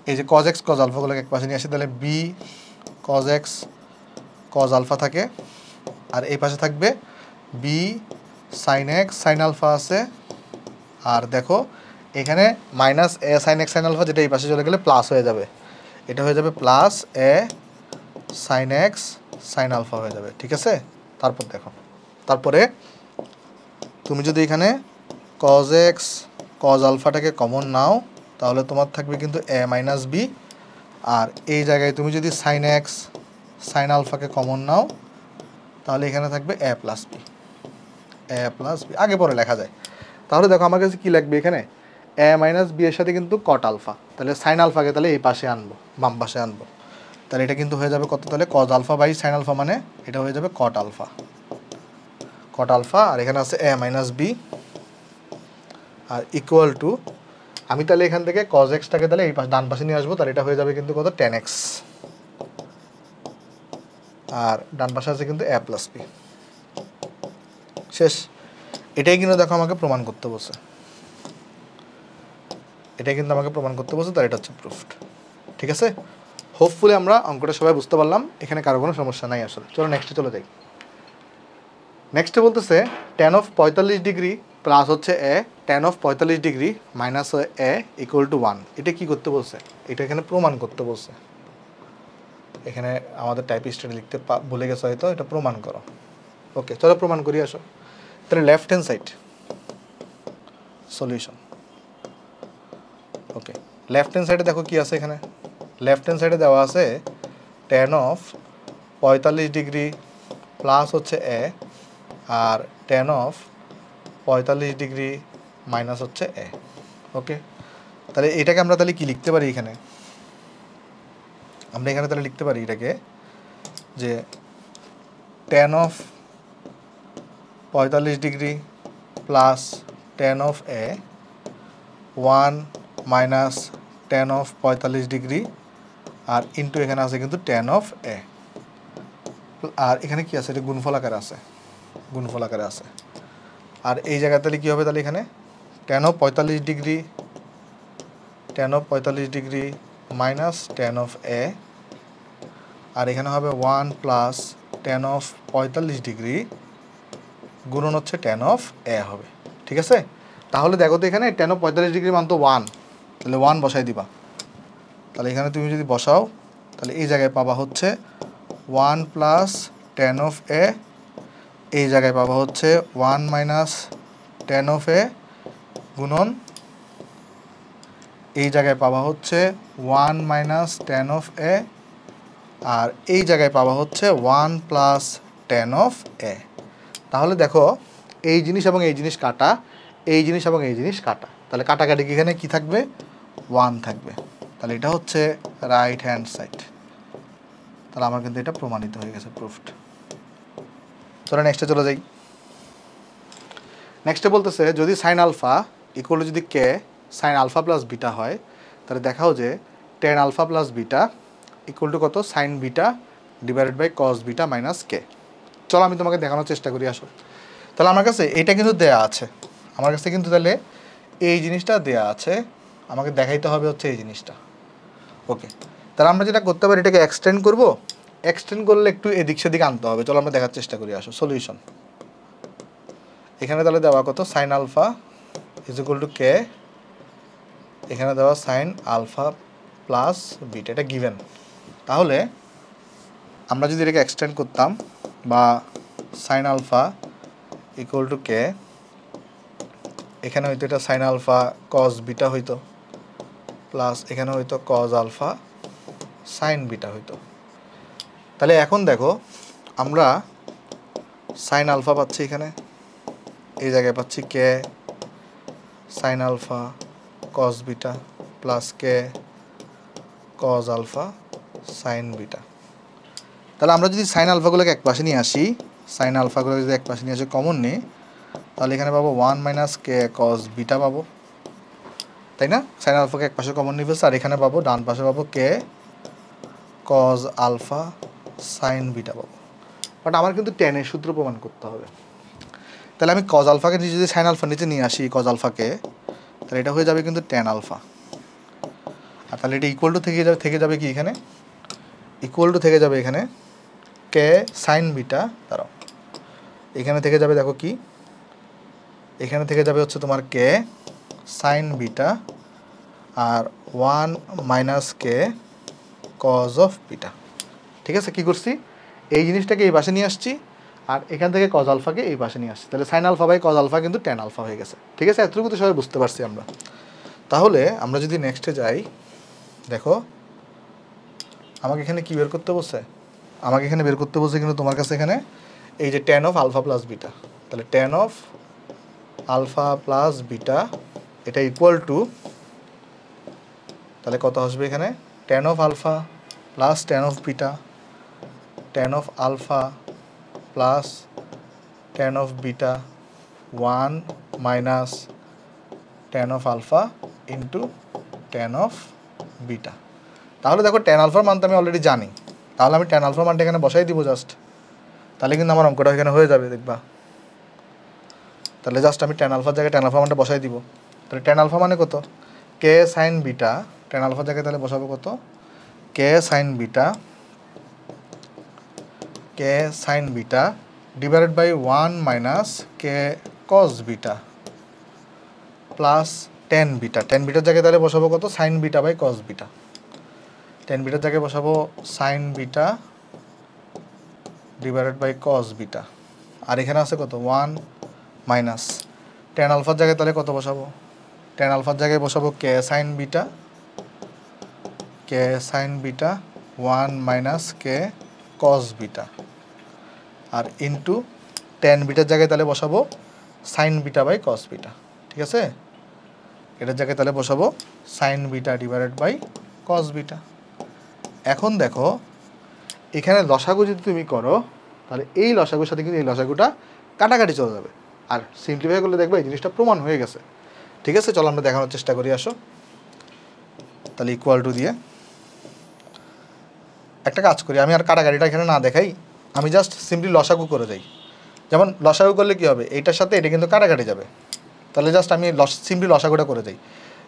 এই যে কজ এক্স কজ আলফাগুলোকে এক পাশে নিয়ে আসি তাহলে B cos X cos alpha থাকে আর এই পাশে থাকবে B sine X sine alpha আছে আর দেখো এখানে minus A sine X sine alpha যেটা এই পাশে চলে গেলে প্লাস হয়ে যাবে এটা হয়ে যাবে plus A sine X sine alpha হয়ে যাবে ঠিক আছে তারপর দেখো তারপরে তুমি যদি এখানে কজ এক্স কজ আলফাটাকে কমন নাও তাহলে তোমার থাকবে কিন্তু এ মাইনাস বি আর এই জায়গায় তুমি যদি সাইন এক্স সাইন আলফাকে কমন নাও তাহলে এখানে থাকবে A plus B A plus B আগে পরে লেখা যায় তাহলে দেখো আমার কাছে কী লাগবে এখানে এ মাইনাস বি এর সাথে কিন্তু কট আলফা তাহলে সাইন আলফাকে তাহলে এই পাশে আনবো বাম পাশে আনবো তাহলে এটা কিন্তু হয়ে যাবে কত তাহলে cos alpha by sine alpha মানে এটা হয়ে যাবে কট আলফা কট আলফা আর এখানে আছে এ মাইনাস বি আর ইকুয়াল টু আমি তাহলে এখান থেকে কজ এক্সটাকে তাহলে এই পাশ ডান পাশে নিয়ে আসবো তাহলে এটা হয়ে যাবে কিন্তু কত টেন এক্স আর ডান পাশে আছে কিন্তু এ প্লাস বি শেষ এটাই কিন্তু দেখো আমাকে প্রমাণ করতে বসে এটাই কিন্তু আমাকে প্রমাণ করতে বসে তার এটা হচ্ছে প্রুফড ঠিক আছে হোপফুলি আমরা অঙ্কটা সবাই বুঝতে পারলাম এখানে কারো কোনো সমস্যা নাই আসলে চলো নেক্সটে চলে যাই নেক্সট বলতেছে টেন অফ পঁয়তাল্লিশ ডিগ্রি প্লাস হচ্ছে এ টেন অফ পঁয়তাল্লিশ degree minus A equal to one এটা কী করতে বলছে এটা এখানে প্রমাণ করতে বলছে এখানে আমাদের টাইপ স্টাডি লিখতে ভুলে গেছে হয়তো এটা প্রমাণ করো ওকে চলো প্রমাণ করি আসো তাহলে left hand side solution okay left hand সাইডে দেখো কি আছে এখানে লেফট হ্যান্ড সাইডে দেওয়া আছে টেন অফ পঁয়তাল্লিশ ডিগ্রি প্লাস হচ্ছে এ আর টেন অফ পঁয়তাল্লিশ ডিগ্রি মাইনাস হচ্ছে এ ওকে তাহলে এটাকে আমরা তাহলে কি লিখতে পারি এখানে আমরা এখানে তাহলে লিখতে পারি এটাকে যে টেন অফ পঁয়তাল্লিশ degree plus tan of A one minus tan of পঁয়তাল্লিশ ডিগ্রি আর ইন্টু এখানে আছে কিন্তু টেন অফ এ আর এখানে কি আছে এটা গুণফল আকারে আছে গুণফল আকারে আছে আর এই জায়গা তাহলে কী হবে তাহলে এখানে টেন অফ পঁয়তাল্লিশ ডিগ্রি টেন অফ পঁয়তাল্লিশ degree minus tan of A আর এখানে হবে ওয়ান প্লাস টেন অফ পঁয়তাল্লিশ ডিগ্রি গুণন হচ্ছে টেন অফ এ হবে ঠিক আছে তাহলে দেখো তো এখানে টেন অফ পঁয়তাল্লিশ ডিগ্রি মান তো ওয়ান তাহলে ওয়ান বসাই দিবা তাহলে এখানে তুমি যদি বসাও তাহলে এই জায়গায় পাবা হচ্ছে one plus tan of A এই জায়গায় পাবো হচ্ছে one minus tan of A গুণন এই জায়গায় পাবা হচ্ছে one minus tan of A আর এই জায়গায় পাবা হচ্ছে one plus tan of A তাহলে দেখো এই জিনিস এবং এই জিনিস কাটা এই জিনিস এবং এই জিনিস কাটা তাহলে কাটাকাটি এখানে কি থাকবে ওয়ান থাকবে তাহলে এটা হচ্ছে রাইট হ্যান্ড সাইড তাহলে আমার কিন্তু এটা প্রমাণিত হয়ে গেছে প্রুফড চলে নেক্সটে চলে যাই নেক্সটে বলতেছে যদি সাইন আলফা ইকুয়াল যদি K sine alpha plus beta হয় তাহলে দেখাও যে tan alpha plus beta equal to কত sine beta divided by cos beta minus K চলো আমি তোমাকে দেখানোর চেষ্টা করি আসো তাহলে আমার কাছে এটা কিন্তু দেয়া আছে আমার কাছে কিন্তু তাহলে এই জিনিসটা দেয়া আছে আমাকে দেখাইতে হবে হচ্ছে এই জিনিসটা ওকে তাহলে আমরা যেটা করতে পারি এটাকে এক্সটেন্ড করবো এক্সটেন্ড করলে একটু এদিক সেদিক আনতে হবে চলো আমরা দেখার চেষ্টা করি আসো সলিউশন এখানে তাহলে দেওয়া কত sine alpha is equal to K এখানে দেওয়া সাইন আলফা প্লাস বিট এটা গিভেন তাহলে আমরা যদি এটাকে এক্সটেন্ড করতাম বা sine alpha equal to K এখানে হয়তো এটা সাইন আলফা কজ বিটা হইতো প্লাস এখানে হয়তো কজ আলফা সাইন বিটা হইতো তাহলে এখন দেখো আমরা সাইন আলফা পাচ্ছি এখানে এই জায়গায় পাচ্ছি K sine alpha cos beta plus K cos alpha sine beta তাহলে আমরা যদি সাইন আলফাগুলোকে এক পাশে নিয়ে আসি সাইন আলফাগুলো যদি এক পাশে নিয়ে আসে কমন নিই তাহলে এখানে পাবো one minus K cos beta পাবো তাই না সাইন আলফাকে এক পাশে কমন নিবে আর এখানে পাবো ডান পাশে পাবো K cos alpha sine beta পাবো বাট আমার কিন্তু টেনের সূত্র প্রমাণ করতে হবে তাহলে আমি কজ আলফাকে নিচে যদি সাইন আলফা নিচে নিয়ে আসি কজ আলফাকে তাহলে এটা হয়ে যাবে কিন্তু টেন আলফা আর তাহলে এটা ইকুয়াল টু থেকে যাবে থেকে যাবে কি এখানে ইকুয়াল টু থেকে যাবে এখানে কে সাইন বিটা দাঁড়াও এখানে থেকে যাবে দেখো কি এখানে থেকে যাবে হচ্ছে তোমার কে সাইন বিটা আর one minus K cos of beta ঠিক আছে কী করছি এই জিনিসটাকে এই পাশে নিয়ে আসছি আর এখান থেকে কজ আলফাকে এই পাশে নিয়ে আসছি তাহলে sine alpha by cos alpha কিন্তু টেন আলফা হয়ে গেছে ঠিক আছে এতটুকু তো সবাই বুঝতে পারছি আমরা তাহলে আমরা যদি নেক্সটে যাই দেখো আমাকে এখানে কি বের করতে বসে আমাকে এখানে বের করতে বসে কিন্তু তোমার কাছে এখানে এই যে tan of alpha plus beta তাহলে tan of alpha plus beta এটা ইকুয়াল টু তাহলে কত আসবে এখানে tan of alpha plus tan of beta tan of alpha plus tan of beta 1 minus tan of alpha into tan of beta তাহলে দেখো tan আলফার মান তো আমি অলরেডি জানি তাহলে আমি tan আলফার মানটা এখানে বসাই দিব জাস্ট তাহলে কিন্তু আমার অঙ্কটা এখানে হয়ে যাবে দেখবা তাহলে জাস্ট আমি tan আলফার জায়গায় tan আলফা মানটা বসাই দিব তাহলে tan আলফা মানে কত কে সাইন বিটা tan আলফার জায়গায় তাহলে বসাবো কত K sine beta K sine beta divided by one minus K cos beta plus tan beta tan বিটার জায়গায় তাহলে বসাবো কত sine beta by cos beta tan বিটার জায়গায় বসাবো sine beta divided by cos beta আর এখানে আছে কত ওয়ান মাইনাস টেন আলফার জায়গায় তাহলে কত বসাবো টেন আলফার জায়গায় বসাবো K sine beta K sine beta one minus K cos beta আর ইন্টু টেন বিটার জায়গায় তাহলে বসাবো sine beta by cos beta ঠিক আছে এটার জায়গায় তাহলে বসাবো sine beta divided by cos beta এখন দেখো এখানে লসাগু যদি তুমি করো তাহলে এই লসাগুর সাথে কিন্তু এই লসাগুটা কাটাকাটি চলে যাবে আর সিম্পলিফাই করলে দেখবে এই জিনিসটা প্রমাণ হয়ে গেছে ঠিক আছে চলো আমরা দেখানোর চেষ্টা করি আসো তাহলে ইকুয়াল টু দিয়ে একটা কাজ করি আমি আর গাড়িটা এখানে না দেখাই আমি জাস্ট সিম্পলি লসাগু করে যাই যেমন লসাগু করলে কী হবে এটার সাথে এটা কিন্তু কাটাকাটি যাবে তাহলে জাস্ট আমি লস সিম্পলি লসাগুটা করে যাই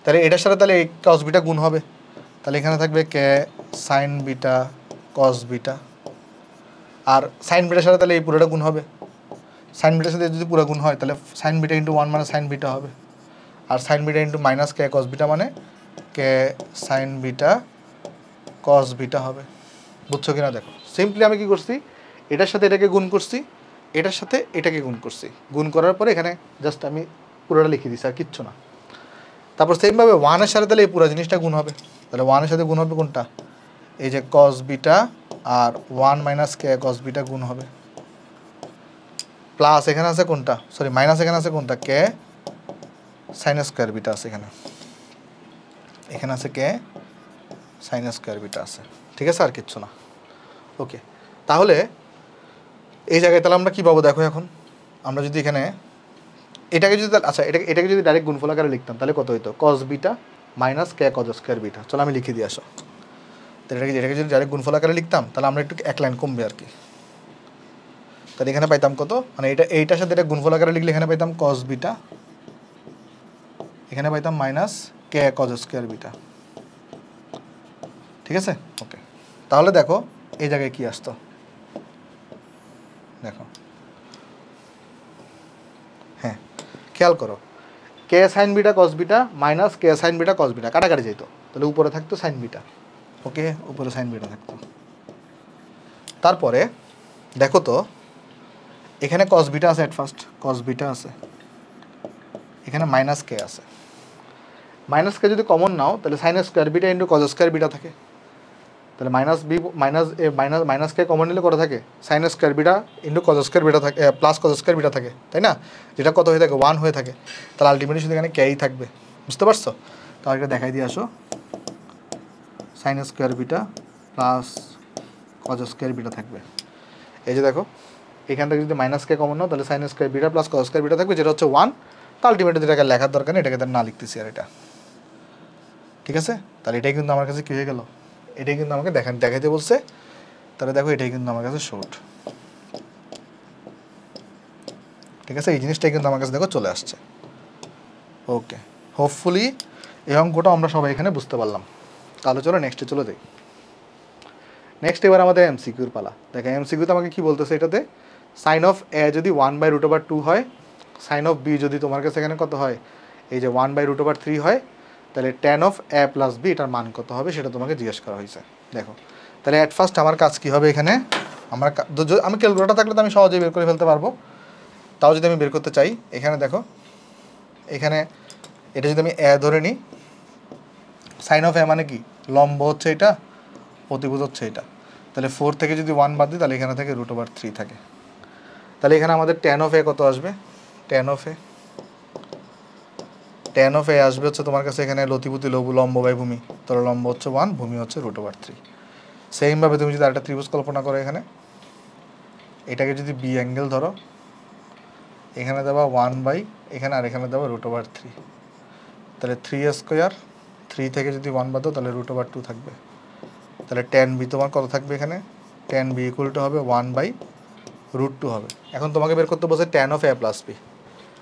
তাহলে এটার সাথে তাহলে এই কস বিটা গুণ হবে তাহলে এখানে থাকবে K sine beta cos beta আর সাইন বিটার সাথে তাহলে এই পুরোটা গুণ হবে সাইন বিটার সাথে যদি পুরো গুণ হয় তাহলে সাইন বিটা ইন্টু ওয়ান মানে সাইন বিটা হবে আর sine beta into minus K cos beta মানে K sine beta cos beta হবে বুঝছো কিনা দেখো সিম্পলি আমি কি করছি এটার সাথে এটাকে গুণ করছি এটার সাথে এটাকে গুণ করছি গুণ করার পরে এখানে জাস্ট আমি পুরোটা লিখে দিছি আর কিচ্ছু না তারপর সেমভাবে ওয়ানের সাথে তাহলে এই পুরো জিনিসটা গুণ হবে তাহলে ওয়ানের সাথে গুণ হবে কোনটা এই যে কস বিটা আর one minus K cos beta গুণ হবে প্লাস এখানে আছে কোনটা সরি মাইনাস এখানে আছে কোনটা কে সাইন স্কোয়ার বিটা আছে এখানে এখানে আছে কে সাইন স্কোয়ার বিটা আছে ঠিক আছে আর কিচ্ছু না ওকে তাহলে এই জায়গায় তাহলে আমরা কী পাবো দেখো এখন আমরা যদি এখানে এটাকে যদি আচ্ছা এটাকে এটাকে যদি ডাইরেক্ট গুণফল আকারে লিখতাম তাহলে কত হইতো cos beta minus K cos square beta চলো আমি লিখে দিয়ে আসো তো এটাকে এটাকে যদি ডাইরেক্ট গুণফল আকারে লিখতাম তাহলে আমরা একটু এক লাইন কমবে আর কি তাহলে এখানে পাইতাম কত মানে এটা এইটার সাথে এটা গুণফল আকারে লিখলে এখানে পাইতাম কস বিটা এখানে পাইতাম minus K cos square beta ঠিক আছে ওকে তাহলে দেখো এই জায়গায় কি আসতো দেখো হ্যাঁ খেয়াল করো K sine beta cos beta minus K sine beta cos beta কাটাকাটি যেত তাহলে উপরে থাকতো সাইন বিটা ওকে উপরে সাইন বিটা থাকতো তারপরে দেখো তো এখানে কস বিটা আছে অ্যাট ফার্স্ট কস বিটা আছে এখানে মাইনাস কে আছে মাইনাস কে যদি কমন নাও তাহলে sine square beta into cos square beta থাকে তাহলে minus B minus A minus মাইনাসকে কমন নিলে কত থাকে sine square beta into cos square beta থাকে প্লাস কজ স্কোয়ার বিটা থাকে তাই না যেটা কত হয়ে থাকে ওয়ান হয়ে থাকে তাহলে আলটিমেটলি শুধু এখানে ক্যারি থাকবে বুঝতে পারছো তাহলে এটা দেখাই দিয়ে আসো sine square beta plus cos square beta থাকবে এই যে দেখো এখান থেকে যদি মাইনাসকে কমন নাও তাহলে sine square beta plus cos square beta থাকবে যেটা হচ্ছে ওয়ান তা আলটিমেটলি যেটাকে লেখার দরকার নেই এটাকে তার না লিখতেছি আর এটা ঠিক আছে তাহলে এটাই কিন্তু আমার কাছে কী হয়ে গেলো এটাই কিন্তু আমাকে দেখান দেখাইতে বলছে তাহলে দেখো এটাই কিন্তু আমার কাছে শর্ট ঠিক আছে এই জিনিসটাই কিন্তু আমার কাছে দেখো চলে আসছে ওকে হোপফুলি এই অঙ্কটা আমরা সবাই এখানে বুঝতে পারলাম তাহলে চলো নেক্সটে চলে দেখি নেক্সট এবার আমাদের এমসিকিউর পালা দেখো এমসিকিউতে আমাকে কি বলতেছে এটাতে সাইন অফ এ যদি one by root over two হয় সাইন অফ বি যদি তোমার কাছে এখানে কত হয় এই যে one by root over three হয় তাহলে tan of A plus B এটার মান কত হবে সেটা তোমাকে জিজ্ঞেস করা হয়েছে দেখো তাহলে অ্যাট ফার্স্ট আমার কাজ কী হবে এখানে আমার আমি ক্যালকুলেটার থাকলে তো আমি সহজেই বের করে ফেলতে পারবো তাও যদি আমি বের করতে চাই এখানে দেখো এখানে এটা যদি আমি এ ধরে নিই সাইন অফ এ মানে কি লম্ব হচ্ছে এটা প্রতিভূত হচ্ছে এটা তাহলে ফোর থেকে যদি ওয়ান বাদ দিই তাহলে এখানে থেকে রুট ওভার থ্রি থাকে তাহলে এখানে আমাদের টেন অফ এ কত আসবে tan of A tan of A আসবে হচ্ছে তোমার কাছে এখানে লতিপুতি লঘু লম্ব বাই ভূমি তাহলে লম্ব হচ্ছে ওয়ান ভূমি হচ্ছে রুট ওভার থ্রি সেইমভাবে তুমি যদি আরেকটা ত্রিভুজ কল্পনা করো এখানে এটাকে যদি বি অ্যাঙ্গেল ধরো এখানে দেওয়া ওয়ান বাই এখানে আর এখানে দেওয়া রুট ওভার থ্রি তাহলে থ্রি স্কোয়ার থ্রি থেকে যদি ওয়ান বাদ তাহলে রুট ওভার টু থাকবে তাহলে টেন বি তোমার কত থাকবে এখানে টেন বি ইকুয়াল টু হবে ওয়ান বাই রুট টু হবে এখন তোমাকে বের করতে বসে tan of A plus B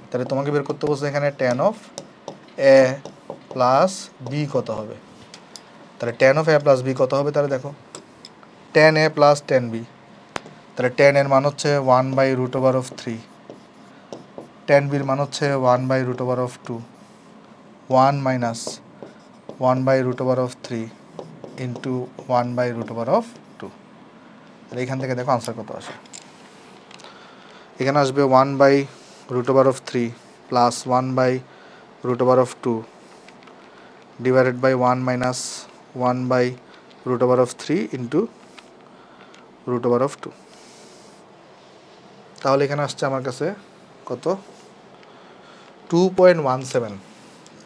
তাহলে তোমাকে বের করতে বসে এখানে tan of A plus B কত হবে তাহলে tan of A plus B কত হবে তাহলে দেখো tan A plus tan B তাহলে টেন এর মান হচ্ছে one by root over of three tan বির মান হচ্ছে one by root over of two one minus one by root over of three into one by root over of two তাহলে এখান থেকে দেখো আনসার কত আসে এখানে আসবে one by root over of three plus one by root over of 2 divided by 1 minus 1 by root over of 3 into root over of 2 তাহলে এখানে আসছে আমার কাছে কত two point one seven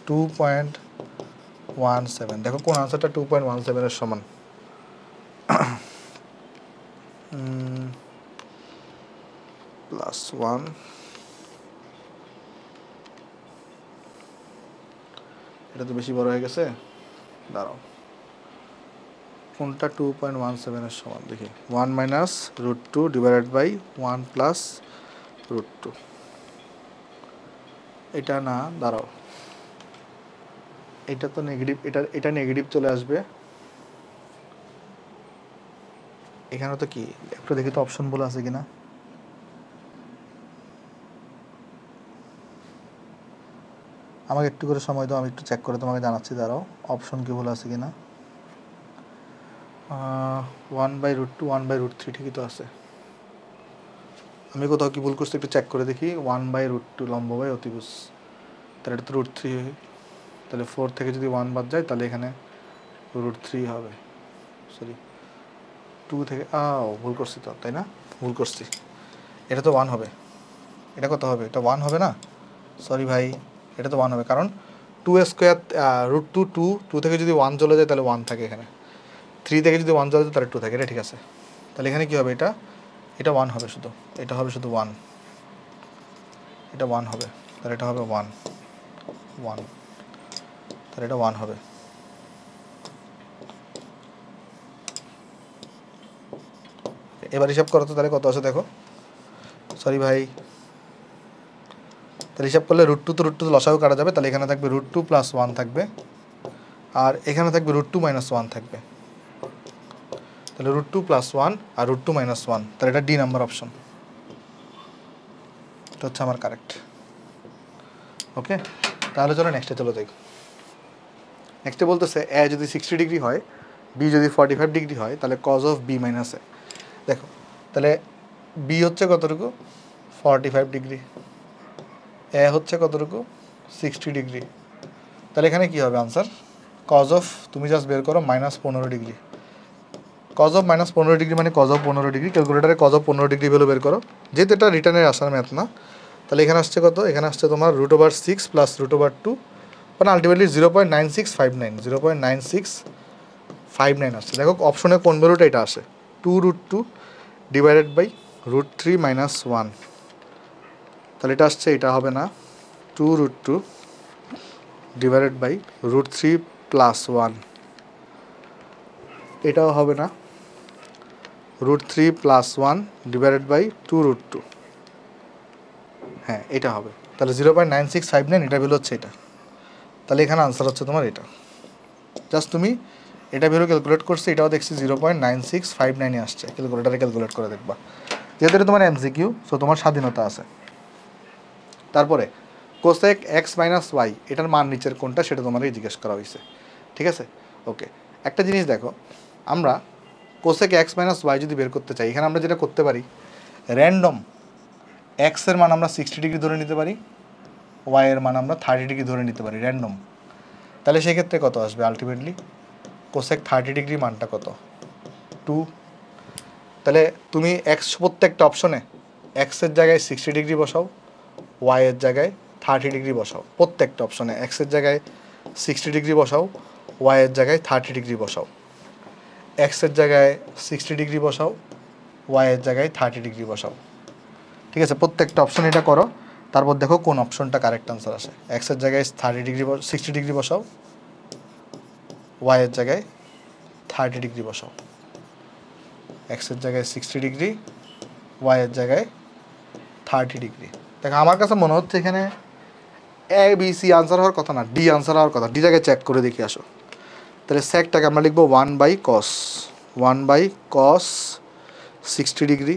two point one seven দেখো কোন আনসারটা টু পয়েন্ট ওয়ান সেভেনের সমান প্লাস ওয়ান এটা তো বেশি বড় হয়ে গেছে দাঁড়াও কোনটা টু পয়েন্ট ওয়ান সেভেনের সমান দেখি one minus root two divided by one plus root two এটা না দাঁড়াও এটা তো নেগেটিভ এটা এটা নেগেটিভ চলে আসবে এখানে তো কি একটু দেখি তো অপশন বলে আছে কিনা আমাকে একটু করে সময় দাও আমি একটু চেক করে তোমাকে জানাচ্ছি দাঁড়াও অপশন কি ভুল আছে কি না one by root two one by root three ঠিকই তো আছে আমি কোথাও কি ভুল করছি একটু চেক করে দেখি ওয়ান বাই রুট টু লম্ব বাই অতিভুজ তাহলে এটা তো রুট থ্রি তাহলে ফোর থেকে যদি ওয়ান বাদ যায় তাহলে এখানে রুট থ্রি হবে সরি টু থেকে ও ভুল করছি তো তাই না ভুল করছি এটা তো ওয়ান হবে এটা কত হবে এটা ওয়ান হবে না সরি ভাই এটা তো ওয়ান হবে কারণ two square root two two two থেকে যদি ওয়ান চলে যায় তাহলে ওয়ান থাকে এখানে থ্রি থেকে যদি ওয়ান চলে যায় তাহলে টু থাকে এটা ঠিক আছে তাহলে এখানে কী হবে এটা এটা ওয়ান হবে শুধু এটা হবে শুধু ওয়ান এটা ওয়ান হবে তাহলে এটা হবে ওয়ান ওয়ান তাহলে এটা ওয়ান হবে এবার হিসাব করো তো তাহলে কত আছে দেখো সরি ভাই তাহলে হিসাব করলে রুট টু তো রুট টু লসাও কাটা যাবে তাহলে এখানে থাকবে রুট টু প্লাস ওয়ান থাকবে আর এখানে থাকবে রুট টু মাইনাস ওয়ান থাকবে তাহলে রুট টু প্লাস ওয়ান আর রুট টু মাইনাস ওয়ান তাহলে এটা ডি নাম্বার অপশন এটা হচ্ছে আমার কারেক্ট ওকে তাহলে চলো নেক্সটে চলো দেখ নেক্সটে বলতেছে এ যদি সিক্সটি ডিগ্রি হয় বি যদি ফর্টি ফাইভ ডিগ্রি হয় তাহলে cos of B minus A দেখো তাহলে বি হচ্ছে কতটুকু ফর্টি ফাইভ ডিগ্রি এ হচ্ছে কতটুকু সিক্সটি ডিগ্রি তাহলে এখানে কি হবে আনসার কজ অফ তুমি জাস্ট বের করো মাইনাস পনেরো ডিগ্রি কজ অফ মাইনাস পনেরো ডিগ্রি মানে কজ অফ পনেরো ডিগ্রি ক্যালকুলেটারে কজ অফ পনেরো ডিগ্রি ভ্যালু বের করো যেহেতু এটা রিটার্নের আসার ম্যাথ না তাহলে এখানে আসছে কত এখানে আসছে তোমার root over six plus root over two মানে ultimately zero point nine six five nine zero point nine six five nine আসছে দেখো অপশনে কোন ভ্যালুটা এটা আসে two root two divided by root three minus one তাহলে এটা আসছে এটা হবে না two root two divided by root three plus one এটাও হবে না root three plus one divided by two root two হ্যাঁ এটা হবে তাহলে zero point nine six five nine এটা বের হচ্ছে এটা তাহলে এখানে আনসার হচ্ছে তোমার এটা জাস্ট তুমি এটা ভ্যালু ক্যালকুলেট করছে এটাও দেখছি zero point nine six five নাইনে আসছে ক্যালকুলেটারে ক্যালকুলেট করে দেখবা যেহেতু তোমার এমসিকিউ সো তোমার স্বাধীনতা আছে তারপরে কোসেক এক্স মাইনাস ওয়াই এটার মান নিচের কোনটা সেটা তোমাদের জিজ্ঞেস করা হয়েছে ঠিক আছে ওকে একটা জিনিস দেখো আমরা কোসেক এক্স মাইনাস ওয়াই যদি বের করতে চাই এখানে আমরা যেটা করতে পারি র্যান্ডম এক্সের মান আমরা সিক্সটি ডিগ্রি ধরে নিতে পারি ওয়াইয়ের মান আমরা থার্টি ডিগ্রি ধরে নিতে পারি র্যান্ডম তাহলে সেক্ষেত্রে কত আসবে আলটিমেটলি কোসেক থার্টি ডিগ্রি মানটা কত টু তাহলে তুমি এক্স প্রত্যেকটা অপশনে এক্সের জায়গায় সিক্সটি ডিগ্রি বসাও ওয়াইয়ের জায়গায় থার্টি ডিগ্রি বসাও প্রত্যেকটা অপশনে এক্সের জায়গায় সিক্সটি ডিগ্রি বসাও ওয়াইয়ের জায়গায় থার্টি ডিগ্রি বসাও এক্সের জায়গায় সিক্সটি ডিগ্রি বসাও ওয়াইয়ের জায়গায় থার্টি ডিগ্রি বসাও ঠিক আছে প্রত্যেকটা অপশন এটা করো তারপর দেখো কোন অপশনটা কারেক্ট আনসার আসে এক্সের জায়গায় থার্টি ডিগ্রি সিক্সটি ডিগ্রি বসাও ওয়াইয়ের জায়গায় থার্টি ডিগ্রি বসাও এক্সের জায়গায় সিক্সটি ডিগ্রি ওয়াইয়ের জায়গায় থার্টি ডিগ্রি দেখো আমার কাছে মনে হচ্ছে এখানে এ বি সি আনসার হওয়ার কথা না ডি আনসার হওয়ার কথা ডিটাকে চেক করে দেখি আসো তাহলে স্যাকটাকে আমরা লিখবো one by cos one by cos sixty degree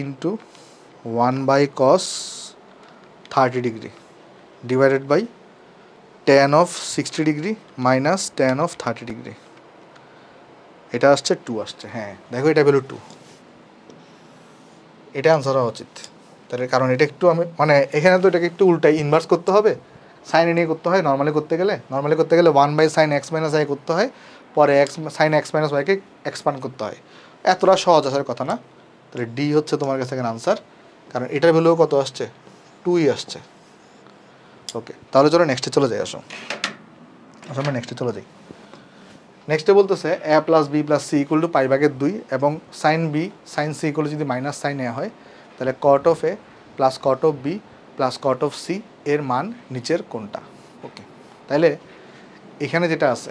into one by cos thirty degree divided by tan of sixty degree minus tan of thirty degree এটা আসছে টু আসছে হ্যাঁ দেখো এটা ভ্যালু টু এটা আনসার হওয়া উচিত তাহলে কারণ এটা একটু আমি মানে এখানে তো এটাকে একটু উল্টাই ইনভার্স করতে হবে সাইন এ নিয়ে করতে হয় নর্মালি করতে গেলে নর্মালি করতে গেলে one by sine X minus I করতে হয় পরে এক্স সাইন এক্স মাইনাস ওয়াইকে এক্সপ্যান্ড করতে হয় এতটা সহজ আসার কথা না তাহলে ডি হচ্ছে তোমার কাছে এখানে আনসার কারণ এটার ভ্যালুও কত আসছে টুই e আসছে ওকে তাহলে চলো নেক্সটে চলে যাই আসো আসো আমরা নেক্সটে চলে যাই নেক্সটে বলতেছে A plus B plus C equal to pi বাগের দুই এবং sine B sine C equal যদি মাইনাস সাইন এ হয় তাহলে cot of A plus cot of B plus cot of C এর মান নিচের কোনটা ওকে তাহলে এখানে যেটা আছে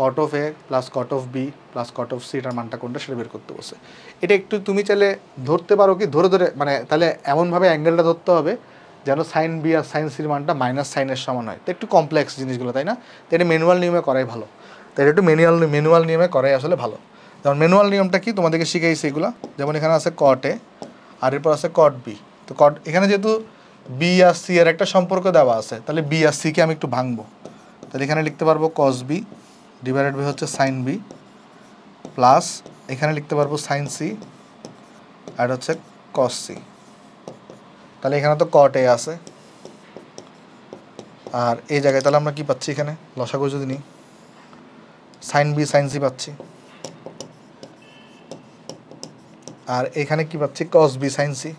cot of A plus cot of B plus cot of C এটার মানটা কোনটা সেটা বের করতে বসে এটা একটু তুমি চাইলে ধরতে পারো কি ধরে ধরে মানে তাহলে এমনভাবে অ্যাঙ্গেলটা ধরতে হবে যেন সাইন বি আর সাইন সির মানটা মাইনাস সাইনের সমান হয় তো একটু কমপ্লেক্স জিনিসগুলো তাই না তো এটা ম্যানুয়াল নিয়মে করাই ভালো তো এটা একটু ম্যানুয়াল ম্যানুয়াল নিয়মে করাই আসলে ভালো যেমন ম্যানুয়াল নিয়মটা কি তোমাদেরকে শিখাইছি এগুলো যেমন এখানে আছে কট এ আর এরপর আছে কট বি তো কট এখানে যেহেতু বি আর সি এর একটা সম্পর্ক দেওয়া আছে তাহলে বি আর সিকে আমি একটু ভাঙবো তাহলে এখানে লিখতে পারবো কস বি ডিভাইডেড বাই হচ্ছে সাইন বি প্লাস এখানে লিখতে পারবো সাইন সি আর হচ্ছে কস সি তাহলে এখানে তো কট এ আছে আর এই জায়গায় তাহলে আমরা কি পাচ্ছি এখানে লসাগু যদি নিই সাইন বি সাইন সি পাচ্ছি আর এখানে কি পাচ্ছি cos B sine C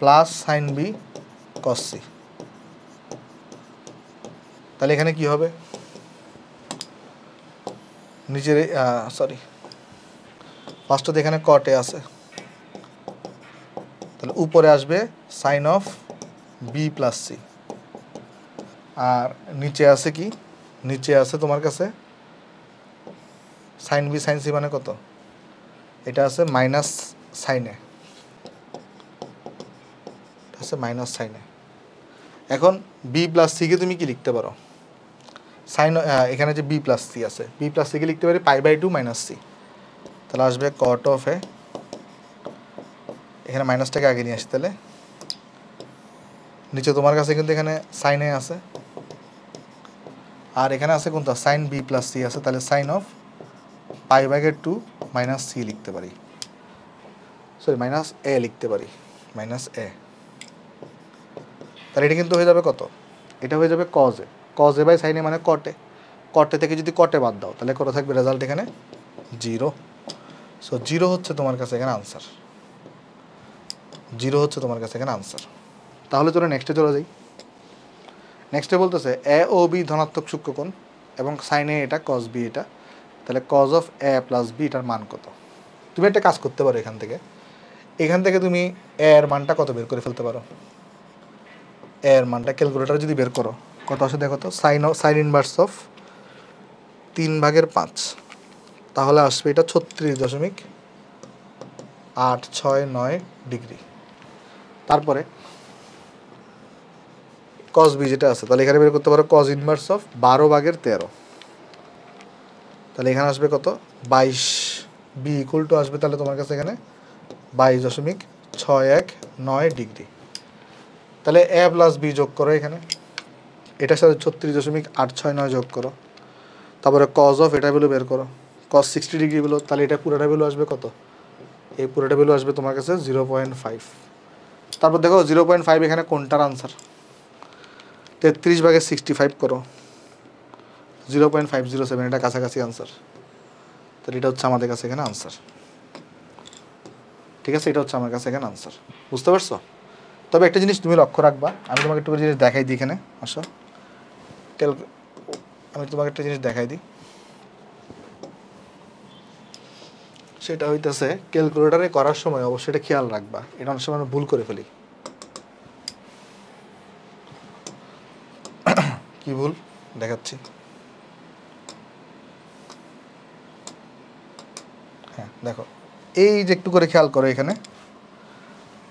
plus sine B cos C তাহলে এখানে কি হবে নিচের সরি তো এখানে কটে আছে তাহলে উপরে আসবে sine of B plus C আর নিচে আছে কি নিচে আছে তোমার কাছে সাইন বি সাইন সি মানে কত এটা আছে মাইনাস সাইনে আছে মাইনাস সাইনে এখন বি প্লাস সিকে তুমি কি লিখতে পারো সাইন এখানে যে বি প্লাস সি আছে বি প্লাস সিকে লিখতে পারি pi by two minus C তাহলে আসবে কট অফ এ এখানে মাইনাসটাকে আগে নিয়ে আসি তাহলে নিচে তোমার কাছে কিন্তু এখানে সাইনে আছে আর এখানে আছে কোনটা সাইন বি প্লাস সি আছে তাহলে সাইন অফ পাই ভাগের টু মাইনাস সি লিখতে পারি সরি মাইনাস এ লিখতে পারি মাইনাস এ তাহলে এটা কিন্তু হয়ে যাবে কত এটা হয়ে যাবে cos A cos A by সাইনে মানে কটে কটে থেকে যদি কটে বাদ দাও তাহলে কত থাকবে রেজাল্ট এখানে জিরো সো জিরো হচ্ছে তোমার কাছে এখানে আনসার জিরো হচ্ছে তোমার কাছে এখানে আনসার তাহলে চলো নেক্সটে চলে যাই নেক্সটে বলতেছে এ ও বি ধনাত্মক সূক্ষ্মকোণ এবং সাইনে এটা কজ বি এটা তাহলে cos of A plus B এটার মান কত তুমি একটা কাজ করতে পারো এখান থেকে এখান থেকে তুমি এ এর মানটা কত বের করে ফেলতে পারো এ এর মানটা ক্যালকুলেটার যদি বের করো কত আসে দেখো তো সাইন সাইন ইনভার্স অফ তিন ভাগের পাঁচ তাহলে আসবে এটা ছত্রিশ দশমিক আট ছয় নয় ডিগ্রি তারপরে কস বি যেটা আছে তাহলে এখানে বের করতে পারো কস ইনভার্স অফ বারো ভাগের তেরো তাহলে এখানে আসবে কত বাইশ বি ইকুয়াল টু আসবে তাহলে তোমার কাছে এখানে বাইশ দশমিক ছয় এক নয় ডিগ্রি তাহলে এ প্লাস বি যোগ করো এখানে এটার সাথে ছত্রিশ দশমিক আট ছয় নয় যোগ করো তারপরে কজ অফ এটা ভ্যালু বের করো কজ সিক্সটি ডিগ্রি ভ্যালু তাহলে এটা পুরোটা ভ্যালু আসবে কত এই পুরোটা ভ্যালু আসবে তোমার কাছে জিরো পয়েন্ট ফাইভ তারপর দেখো জিরো পয়েন্ট ফাইভ এখানে কোনটার আনসার তেত্রিশ ভাগে সিক্সটি ফাইভ করো zero point five zero seven এটা কাছাকাছি আনসার তাহলে এটা হচ্ছে আমাদের কাছে এখানে আনসার ঠিক আছে এটা হচ্ছে আমার কাছে এখানে আনসার বুঝতে পারছো তবে একটা জিনিস তুমি লক্ষ্য রাখবা আমি তোমাকে একটু জিনিস দেখাই দিই এখানে আসো টেল আমি তোমাকে একটা জিনিস দেখাই দিই সেটা হইতেছে ক্যালকুলেটারে করার সময় অবশ্যই এটা খেয়াল রাখবা এটা অনেক সময় আমরা ভুল করে ফেলি কি ভুল দেখাচ্ছি হ্যাঁ দেখো এই যে একটু করে খেয়াল করো এখানে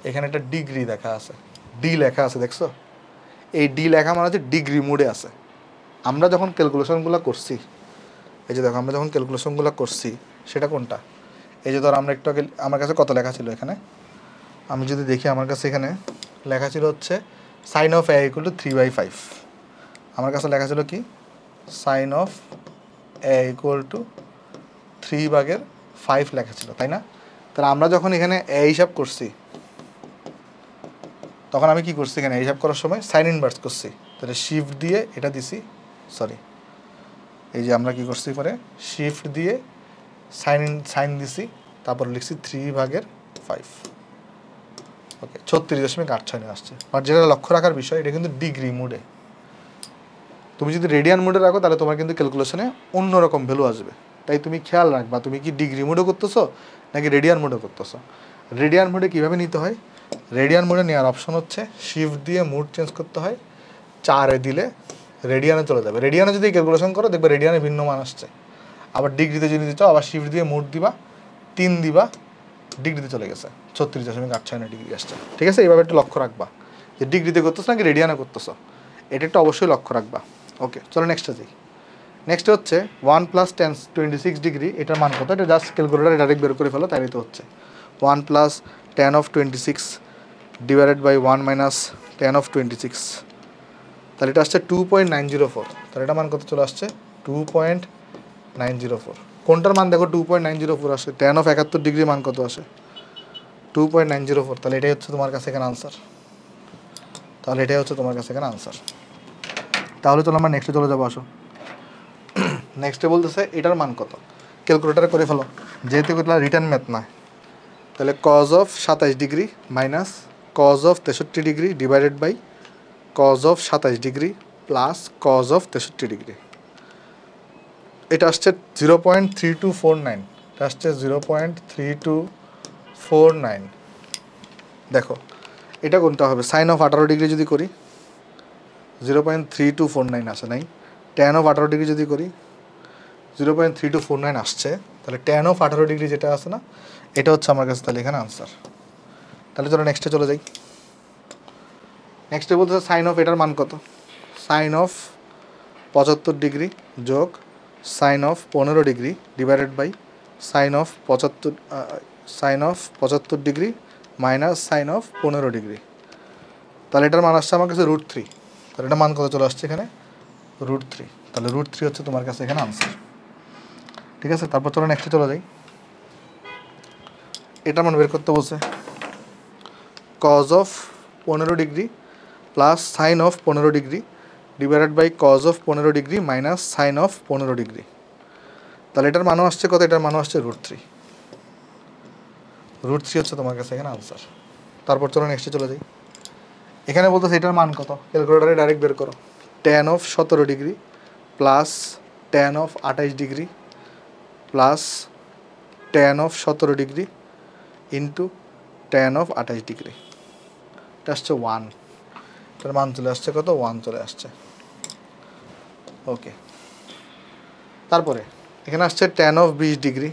এখানে একটা ডিগ্রি দেখা আছে ডি লেখা আছে দেখছো এই ডি লেখা মানে হচ্ছে ডিগ্রি মুডে আছে আমরা যখন ক্যালকুলেশনগুলো করছি এই যে দেখো আমরা যখন ক্যালকুলেশনগুলো করছি সেটা কোনটা এই যে ধর আমরা একটু আগে আমার কাছে কত লেখা ছিল এখানে আমি যদি দেখি আমার কাছে এখানে লেখা ছিল হচ্ছে sine of A equal to three by five আমার কাছে লেখা ছিল কি sine of A equal to three বাগের ফাইভ লেখা ছিল তাই না তাহলে আমরা যখন এখানে এ হিসাব করছি তখন আমি কি করছি এখানে হিসাব করার সময় সাইন ইনভার্স করছি তাহলে শিফট দিয়ে এটা দিছি সরি এই যে আমরা কি করছি পরে শিফট দিয়ে সাইন ইন সাইন দিছি তারপর লিখছি থ্রি ভাগের ফাইভ ওকে ছত্রিশ দশমিক আট ছয় নিয়ে আসছে বাট যেটা লক্ষ্য রাখার বিষয় এটা কিন্তু ডিগ্রি মুডে তুমি যদি রেডিয়ান মুডে রাখো তাহলে তোমার কিন্তু ক্যালকুলেশনে অন্যরকম ভ্যালু আসবে তাই তুমি খেয়াল রাখবা তুমি কি ডিগ্রি মোডে করতেছো নাকি রেডিয়ান মোডে করতেছো রেডিয়ান মোডে কীভাবে নিতে হয় রেডিয়ান মোডে নেওয়ার অপশন হচ্ছে শিফট দিয়ে মুড চেঞ্জ করতে হয় চারে দিলে রেডিয়ানে চলে যাবে রেডিয়ানে যদি ক্যালকুলেশন করো দেখবে রেডিয়ানে ভিন্ন মান আসছে আবার ডিগ্রিতে যদি দিতে আবার শিফট দিয়ে মুড দিবা তিন দিবা ডিগ্রিতে চলে গেছে ছত্রিশ দশমিক আট ছয় ডিগ্রি আসছে ঠিক আছে এইভাবে একটু লক্ষ্য রাখবা যে ডিগ্রিতে করতেছো নাকি রেডিয়ানে করতেছো এটা একটু অবশ্যই লক্ষ্য রাখবা ওকে চলো নেক্সটটা যাই নেক্সট হচ্ছে one plus tan twenty six degree এটার মান কত এটা জাস্ট ক্যালকুলেটার ডাইরেক্ট বের করে ফেলো তাই তো হচ্ছে one plus tan of twenty six divided by one minus tan of twenty six তাহলে এটা আসছে two point nine zero four তাহলে এটা মান কত চলে আসছে two point nine zero four কোনটার মান দেখো two point nine zero four আসে টেন অফ একাত্তর ডিগ্রি মান কত আসে two point nine zero four তাহলে এটাই হচ্ছে তোমার কাছে এখানে আনসার তাহলে এটাই হচ্ছে তোমার কাছে এখানে আনসার তাহলে চলো আমরা নেক্সটে চলে যাবো আসো নেক্সটে বলতেছে এটার মান কত ক্যালকুলেটার করে ফেলো যেহেতু এটা রিটার্ন ম্যাথ না তাহলে কজ অফ সাতাইশ ডিগ্রি মাইনাস কজ অফ তেষট্টি degree divided by cos of সাতাইশ ডিগ্রি প্লাস কজ অফ তেষট্টি ডিগ্রি এটা আসছে zero point three two four nine এটা আসছে zero point three two four nine দেখো এটা কোনটা হবে সাইন অফ আঠারো ডিগ্রি যদি করি zero point three two four nine আসে নাই টেন অফ আঠারো ডিগ্রি যদি করি zero point three two four nine আসছে তাহলে টেন অফ আঠারো ডিগ্রি যেটা আছে না এটা হচ্ছে আমার কাছে তাহলে এখানে আনসার তাহলে চলো নেক্সটে চলে যাই নেক্সটে বলতে সাইন অফ এটার মান কত সাইন অফ পঁচাত্তর ডিগ্রি যোগ সাইন অফ পনেরো degree divided by sine of পঁচাত্তর সাইন অফ পঁচাত্তর ডিগ্রি মাইনাস সাইন অফ পনেরো ডিগ্রি তাহলে এটার মান আসছে আমার কাছে রুট থ্রি তাহলে এটা মান কত চলে আসছে এখানে রুট থ্রি তাহলে রুট থ্রি হচ্ছে তোমার কাছে এখানে আনসার ঠিক আছে তারপর চলো নেক্সটে চলে যাই এটা মানে বের করতে বলছে কজ অফ পনেরো ডিগ্রি প্লাস সাইন অফ পনেরো degree divided by cos of পনেরো ডিগ্রি মাইনাস সাইন অফ পনেরো ডিগ্রি তাহলে এটার মানও আসছে কত এটার মানও আসছে রুট থ্রি রুট থ্রি হচ্ছে তোমার কাছে এখানে আনসার তারপর চলো নেক্সটে চলে যাই এখানে বলতে এটার মান কত ক্যালকুলেটারে ডাইরেক্ট বের করো টেন অফ সতেরো ডিগ্রি প্লাস টেন অফ আঠাইশ ডিগ্রি প্লাস ট্যান অফ সতেরো ডিগ্রি ইন্টু ট্যান অফ আঠাশ ডিগ্রি এটা আসছে ওয়ান তার মান চলে আসছে কত ওয়ান চলে আসছে ওকে তারপরে এখানে আসছে ট্যান অফ বিশ ডিগ্রি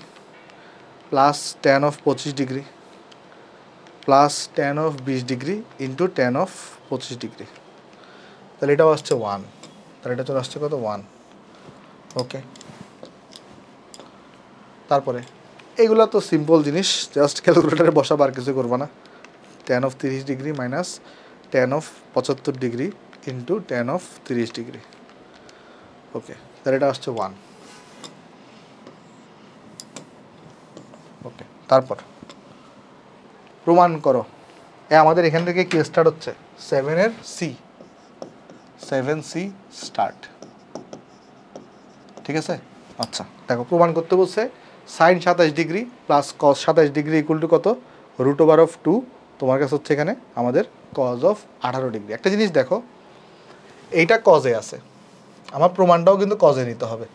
প্লাস ট্যান অফ পঁচিশ ডিগ্রি প্লাস ট্যান অফ বিশ ডিগ্রি ইন্টু ট্যান অফ পঁচিশ ডিগ্রি তাহলে এটাও আসছে ওয়ান তাহলে এটা চলে আসছে কত ওয়ান ওকে তারপরে এগুলো তো সিম্পল জিনিস জাস্ট ক্যালকুলেটারে বসাব আর কিছু করবো না টেন অফ তিরিশ ডিগ্রি মাইনাস টেন অফ পঁচাত্তর ডিগ্রি ইন্টু টেন অফ তিরিশ ডিগ্রি ওকে তাহলে এটা আসছে ওয়ান ওকে তারপর প্রমাণ করো এ আমাদের এখান থেকে কি স্টার্ট হচ্ছে সেভেনের সি সেভেন সি স্টার্ট ঠিক আছে আচ্ছা দেখো প্রমাণ করতে বলছে সাইন সাতাশ ডিগ্রি প্লাস কস সাতাশ ডিগ্রি ইকুয়াল টু কত রুট ওভার অফ টু তোমার কাছে হচ্ছে এখানে আমাদের কজ অফ আঠারো ডিগ্রি একটা জিনিস দেখো এইটা কজে আছে আমার প্রমাণটাও কিন্তু কজে নিতে হবে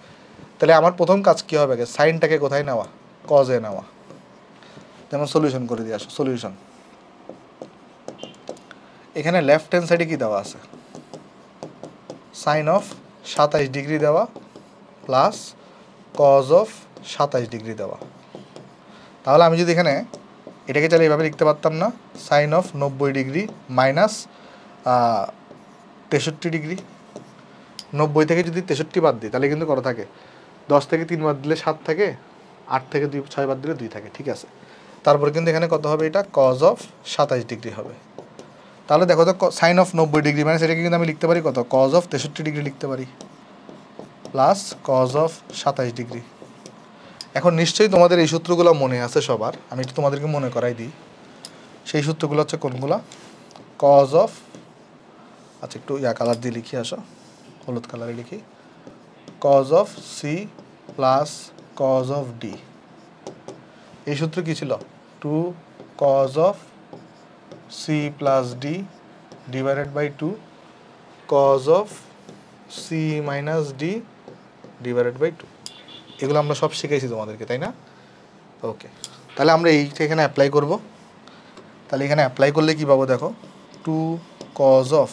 তাহলে আমার প্রথম কাজ কী হবে আগে সাইনটাকে কোথায় নেওয়া কজে নেওয়া যেমন সলিউশন করে দিয়ে আসো সলিউশন এখানে লেফট হ্যান্ড সাইডে কী দেওয়া আছে সাইন অফ সাতাইশ ডিগ্রি দেওয়া প্লাস কজ অফ সাতাশ ডিগ্রি দেওয়া তাহলে আমি যদি এখানে এটাকে চাইলে এভাবে লিখতে পারতাম না সাইন অফ নব্বই ডিগ্রি মাইনাস তেষট্টি ডিগ্রি নব্বই থেকে যদি তেষট্টি বাদ দিই তাহলে কিন্তু কত থাকে দশ থেকে তিন বাদ দিলে সাত থাকে আট থেকে দুই ছয় বাদ দিলে দুই থাকে ঠিক আছে তারপর কিন্তু এখানে কত হবে এটা কজ অফ সাতাশ ডিগ্রি হবে তাহলে দেখো তো সাইন অফ নব্বই ডিগ্রি মানে সেটাকে কিন্তু আমি লিখতে পারি কত কজ অফ তেষট্টি ডিগ্রি লিখতে পারি প্লাস কজ অফ সাতাশ ডিগ্রি এখন নিশ্চয়ই তোমাদের এই সূত্রগুলো মনে আছে সবার আমি একটু তোমাদেরকে মনে করাই দিই সেই সূত্রগুলো হচ্ছে কোনগুলো কজ অফ আচ্ছা একটু ইয়া কালার দিয়ে লিখি আসো হলুদ কালারে লিখি cos of C plus cos of D এই সূত্র কী ছিল two cos of C plus D divided by two cos of C minus D divided by two এগুলো আমরা সব শিখেছি তোমাদেরকে তাই না ওকে তাহলে আমরা এইটা এখানে অ্যাপ্লাই করব তাহলে এখানে অ্যাপ্লাই করলে কি পাবো দেখো টু কজ অফ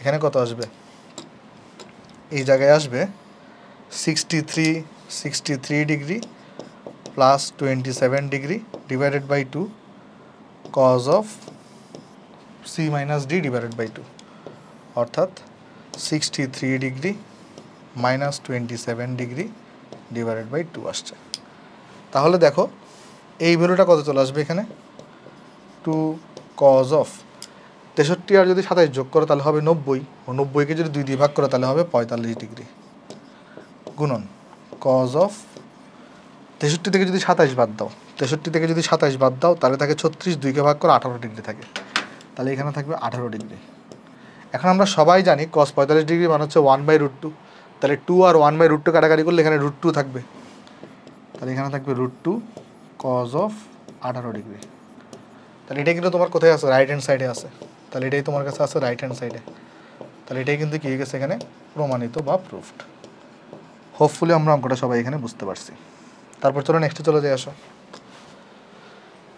এখানে কত আসবে এই জায়গায় আসবে sixty three sixty three degree plus twenty seven degree divided by two cos of C minus D divided by two অর্থাৎ sixty three degree minus twenty seven degree divided by two আসছে তাহলে দেখো এই ভ্যালুটা কত চলে আসবে এখানে টু কজ অফ তেষট্টি আর যদি সাতাইশ যোগ করো তাহলে হবে নব্বই ও নব্বইকে যদি দুই দিয়ে ভাগ করো তাহলে হবে পঁয়তাল্লিশ ডিগ্রি গুণন কজ অফ তেষট্টি থেকে যদি সাতাইশ বাদ দাও তেষট্টি থেকে যদি সাতাইশ বাদ দাও তাহলে তাকে ছত্রিশ দুইকে ভাগ করে আঠারো ডিগ্রি থাকে তাহলে এখানে থাকবে আঠারো ডিগ্রি এখন আমরা সবাই জানি কস পঁয়তাল্লিশ ডিগ্রি মানে হচ্ছে ওয়ান বাই রুট টু তাহলে টু আর ওয়ান বাই রুট টু কাটাকাটি করলে এখানে রুট টু থাকবে তাহলে এখানে থাকবে রুট টু কজ অফ আঠারো ডিগ্রি তাহলে এটা কিন্তু তোমার কোথায় আছে রাইট হ্যান্ড সাইডে আছে তাহলে এটাই তোমার কাছে আছে রাইট হ্যান্ড সাইডে তাহলে এটাই কিন্তু কি গেছে এখানে প্রমাণিত বা প্রুফড হোপফুলি আমরা অঙ্কটা সবাই এখানে বুঝতে পারছি তারপর চলো নেক্সটে চলে যাই আসো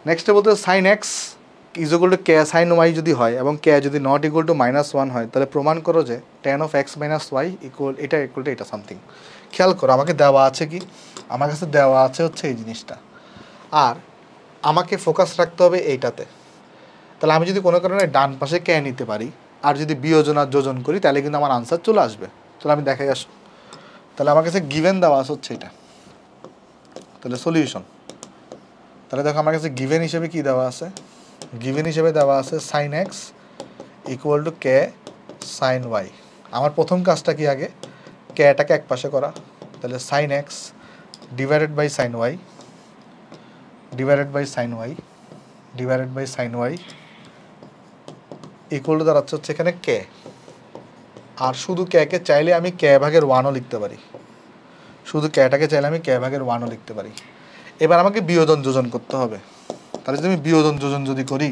নেক্সটে বলতে sine X is equal to K sine Y যদি হয় এবং কে যদি not equal to minus one হয় তাহলে প্রমাণ করো যে tan of x minus Y equal এটা ইকুয়াল টু এটা সামথিং খেয়াল করো আমাকে দেওয়া আছে কি আমার কাছে দেওয়া আছে হচ্ছে এই জিনিসটা আর আমাকে ফোকাস রাখতে হবে এইটাতে তাহলে আমি যদি কোনো কারণে ডান পাশে কে নিতে পারি আর যদি বিয়োজনা যোজন করি তাহলে কিন্তু আমার আনসার চলে আসবে তাহলে আমি দেখাই আসো তাহলে আমার কাছে গিভেন দেওয়া আছে হচ্ছে এটা তাহলে সলিউশন তাহলে দেখো আমার কাছে গিভেন হিসেবে কী দেওয়া আছে গিভেন হিসেবে দেওয়া আছে sine X equal to K sine Y আমার প্রথম কাজটা কি আগে কেটাকে এক পাশে করা তাহলে sine X divided by sine Y divided by sine Y divided by sine Y equal to দাঁড়াচ্ছে হচ্ছে এখানে কে আর শুধু ক্যাকে চাইলে আমি কে ভাগের ওয়ানও লিখতে পারি শুধু ক্যাটাকে চাইলে আমি কে ভাগের ওয়ানও লিখতে পারি এবার আমাকে বিয়োজন যোজন করতে হবে তাহলে যদি আমি বিয়োজন যোজন যদি করি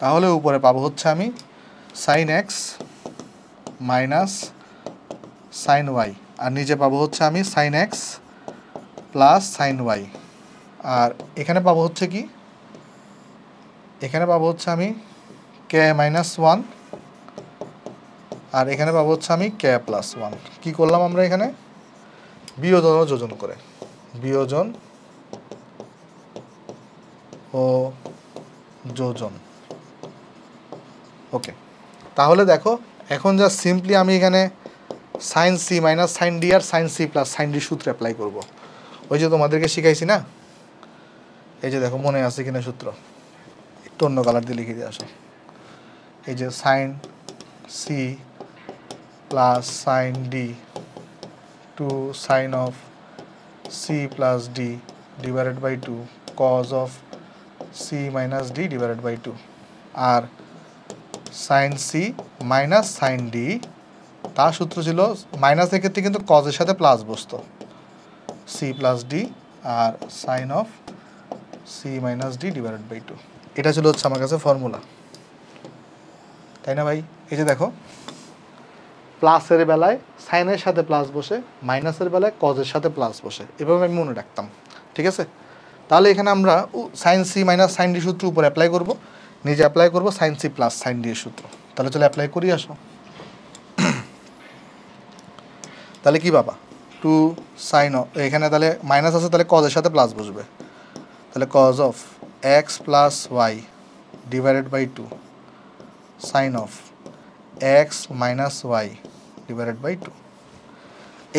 তাহলে উপরে পাবো হচ্ছে আমি sine X minus sine Y আর নিজে পাবো হচ্ছে আমি sine X plus sine Y আর এখানে পাবো হচ্ছে কি এখানে পাবো হচ্ছে আমি কে মাইনাস ওয়ান আর এখানে পাবো হচ্ছে আমি কে প্লাস ওয়ান কী করলাম আমরা এখানে বিয়োজন যোজন করে বিয়োজন ও যোজন ওকে তাহলে দেখো এখন যা সিম্পলি আমি এখানে sine C minus sine D আর sine C plus sine D সূত্র অ্যাপ্লাই করব ওই যে তোমাদেরকে শিখাইছি না এই যে দেখো মনে আছে কিনা সূত্র একটু অন্য কালার দিয়ে লিখে দিয়ে আসো এই যে sine C plus sine D two sine of C plus D divided by two cos of c minus d divided by 2 আর sine C minus sine D তার সূত্র ছিল মাইনাস এক্ষেত্রে কিন্তু কজের সাথে প্লাস বসত সি প্লাস ডি আর sine of C minus D divided by two এটা ছিল হচ্ছে আমার কাছে ফর্মুলা তাই না ভাই এই যে দেখো প্লাসের বেলায় সাইনের সাথে প্লাস বসে মাইনাসের বেলায় কজের সাথে প্লাস বসে এভাবে আমি মনে রাখতাম ঠিক আছে তাহলে এখানে আমরা sine C minus sine D সূত্র উপরে অ্যাপ্লাই করব নিজে অ্যাপ্লাই করব sine C plus sine D সূত্র তাহলে চলে অ্যাপ্লাই করি আসো তাহলে কি বাবা টু সাইন অফ এখানে তাহলে মাইনাস আছে তাহলে কজের সাথে প্লাস বসবে তাহলে cos of x plus Y divided by two sine of x minus Y divided by two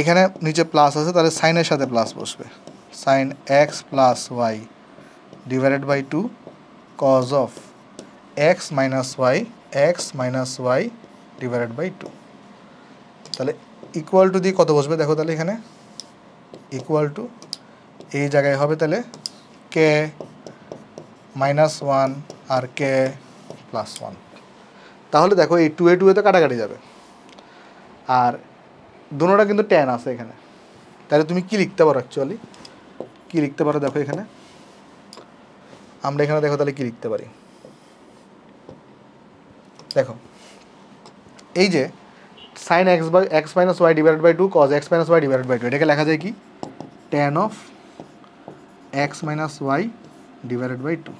এখানে নিচে প্লাস আছে তাহলে সাইনের সাথে প্লাস বসবে sin x plus y divided by 2 cos of x minus y x minus y divided by 2 তাহলে ইকুয়াল টু দিয়ে কত বসবে দেখো তাহলে এখানে ইকুয়াল টু এই জায়গায় হবে তাহলে কে মাইনাস ওয়ান আর কে প্লাস ওয়ান তাহলে দেখো এই টু এ টু এ তো কাটাকাটি যাবে আর দুটোটা কিন্তু টেন আছে এখানে তাহলে তুমি কি লিখতে পারো অ্যাকচুয়ালি কি লিখতে পারো দেখো এখানে আমরা এখানে দেখো তাহলে কি লিখতে পারি দেখো এই যে sine X by X minus Y divide by two cos X minus Y divide by two এটাকে লেখা যায় কি tan of x minus Y divide by two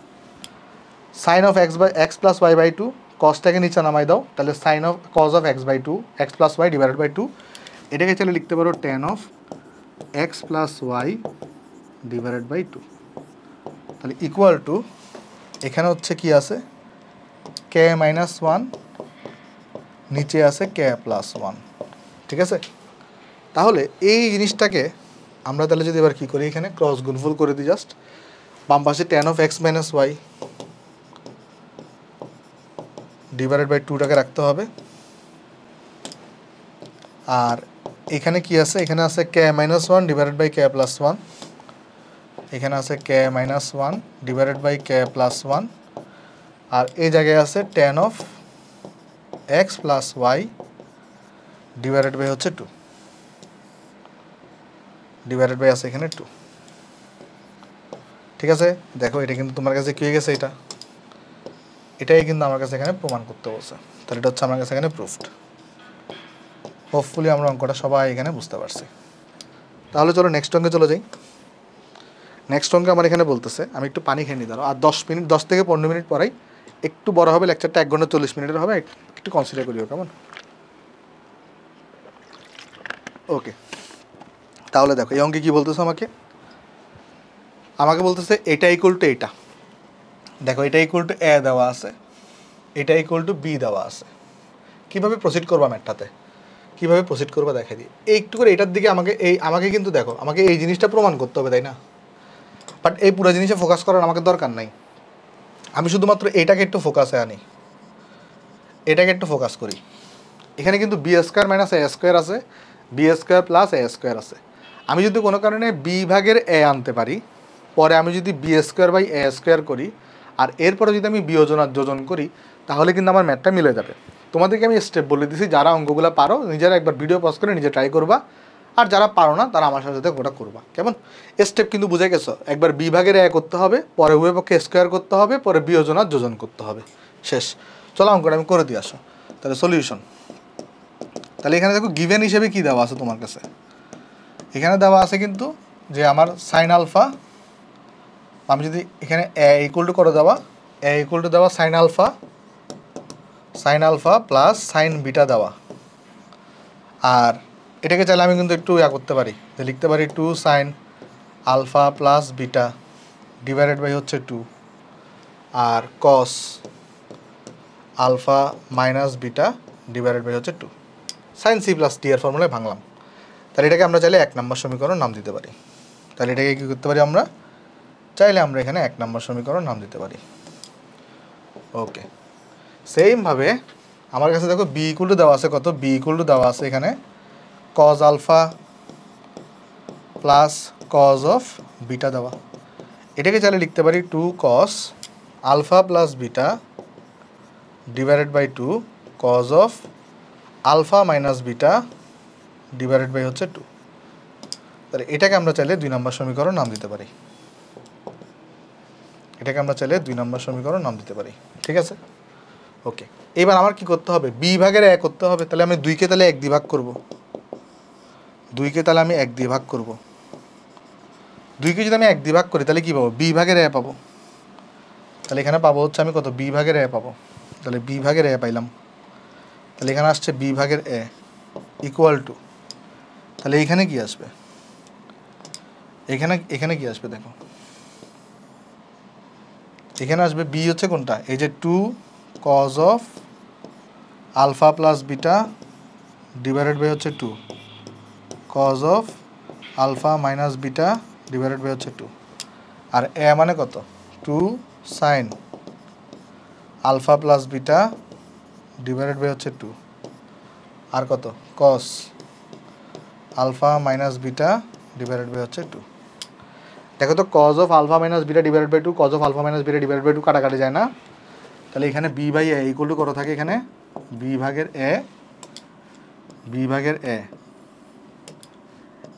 sine of X by X plus Y by two কজটাকে নিচে নামাই দাও তাহলে sine of cos of X by two X plus Y divide by two এটাকে চলে লিখতে পারো tan of x plus Y divided by two তাহলে ইকুয়াল টু এখানে হচ্ছে কি আছে কে মাইনাস ওয়ান নিচে আছে কে প্লাস ওয়ান ঠিক আছে তাহলে এই জিনিসটাকে আমরা তাহলে যদি এবার কী করি এখানে ক্রস গুণফুল করে দিই জাস্ট বাম পাশে tan of x minus Y divided by টুটাকে রাখতে হবে আর এখানে কি আছে এখানে আছে K minus one divided by K plus one এখানে আছে K minus one divided by K plus one আর এই জায়গায় আছে tan of x plus Y divided by হচ্ছে টু ডিভাইডেড বাই আছে এখানে টু ঠিক আছে দেখো এটা কিন্তু তোমার কাছে কে গেছে এটা এটাই কিন্তু আমার কাছে এখানে প্রমাণ করতে বলছে তাহলে এটা হচ্ছে আমার কাছে এখানে প্রুফড হোপফুলি আমরা অঙ্কটা সবাই এখানে বুঝতে পারছি তাহলে চলো নেক্সট অঙ্কে চলে যাই নেক্সট অঙ্কে আমার এখানে বলতেছে আমি একটু পানি খেয়ে নিতে আর দশ মিনিট দশ থেকে পনেরো মিনিট পরেই একটু বড় হবে লেকচারটা এক ঘন্টা চল্লিশ মিনিটের হবে একটু কনসিডার করিও কেমন ওকে তাহলে দেখো এই অঙ্কে কী বলতেছে আমাকে আমাকে বলতেছে এটা ইকুয়াল টু এটা দেখো এটা ইকুয়াল টু এ দেওয়া আছে এটা ইকুয়াল টু বি দেওয়া আছে কীভাবে প্রসিড করবো ম্যাটটাতে কীভাবে প্রসিড করবো দেখা দিই একটু করে এটার দিকে আমাকে এই আমাকে কিন্তু দেখো আমাকে এই জিনিসটা প্রমাণ করতে হবে তাই না বাট এই পুরো জিনিসে ফোকাস করার আমাকে দরকার নাই আমি শুধুমাত্র এটাকে একটু ফোকাসে আনি এটাকে একটু ফোকাস করি এখানে কিন্তু B square minus A square আছে B square plus A square আছে আমি যদি কোনো কারণে বি ভাগের এ আনতে পারি পরে আমি যদি B square by A square করি আর এরপরে যদি আমি বিযোজনার যোজন করি তাহলে কিন্তু আমার ম্যাথটা মিলে যাবে তোমাদেরকে আমি স্টেপ বলে দিছি যারা অঙ্কগুলো পারো নিজেরা একবার ভিডিও পজ করে নিজে ট্রাই করবা আর যারা পারো না তারা আমার সাথে ওটা করবা কেমন স্টেপ কিন্তু বুঝে গেছো একবার বিভাগের এ করতে হবে পরে উভয় পক্ষে স্কোয়ার করতে হবে পরে বিয়োজনার যোজন করতে হবে শেষ চলো অঙ্কটা আমি করে দিয়ে আসো তাহলে সলিউশন তাহলে এখানে দেখো গিভেন হিসেবে কি দেওয়া আছে তোমার কাছে এখানে দেওয়া আছে কিন্তু যে আমার সাইন আলফা আমি যদি এখানে এ ইকুয়াল টু করে দেওয়া এ ইকুয়াল টু দেওয়া sine alpha sine alpha plus sine beta দেওয়া আর এটাকে চাইলে আমি কিন্তু একটু ইয়া করতে পারি যে লিখতে পারি two sine alpha plus beta divided by হচ্ছে টু আর cos alpha minus beta divided by হচ্ছে two sine C plus D এর ফর্মুলায় ভাঙলাম তাহলে এটাকে আমরা চাইলে এক নম্বর সমীকরণ নাম দিতে পারি তাহলে এটাকে কী করতে পারি আমরা চাইলে আমরা এখানে এক নম্বর সমীকরণ নাম দিতে পারি ওকে সেইমভাবে আমার কাছে দেখো বি ইকুল টু দেওয়া আছে কত বি ইকুল টু দেওয়া আছে এখানে cos alpha plus cos of beta দেওয়া এটাকে চাইলে লিখতে পারি two cos alpha plus beta divided by two cos of alpha minus beta divided by হচ্ছে টু তাহলে এটাকে আমরা চাইলে দুই নম্বর সমীকরণ নাম দিতে পারি এটাকে আমরা চাইলে দুই নম্বর সমীকরণ নাম দিতে পারি ঠিক আছে ওকে এবার আমার কি করতে হবে বি ভাগের এক করতে হবে তাহলে আমি দুইকে তাহলে এক দ্বিভাগ করবো দুইকে তাহলে আমি এক দিয়ে ভাগ করব দুইকে যদি আমি এক দিয়ে ভাগ করি তাহলে কী পাবো বি ভাগের পাবো তাহলে এখানে পাবো হচ্ছে আমি কত বি ভাগের এ পাবো তাহলে বি ভাগের এ পাইলাম তাহলে এখানে আসছে বি ভাগের এ ইকুয়াল টু তাহলে এইখানে কি আসবে এখানে এখানে কি আসবে দেখো এখানে আসবে বি হচ্ছে কোনটা এই যে two cos of alpha plus beta divided by হচ্ছে two cos of alpha minus beta divided by হচ্ছে টু আর এ মানে কত two sine alpha plus beta divided by হচ্ছে টু আর কত cos alpha minus beta divided by হচ্ছে টু দেখো তো cos of alpha minus beta divide by two cos of alpha minus beta divide by two কাটাকাটি যায় না তাহলে এখানে B by A equal to কত থাকে এখানে বি ভাগের এ বি ভাগের এ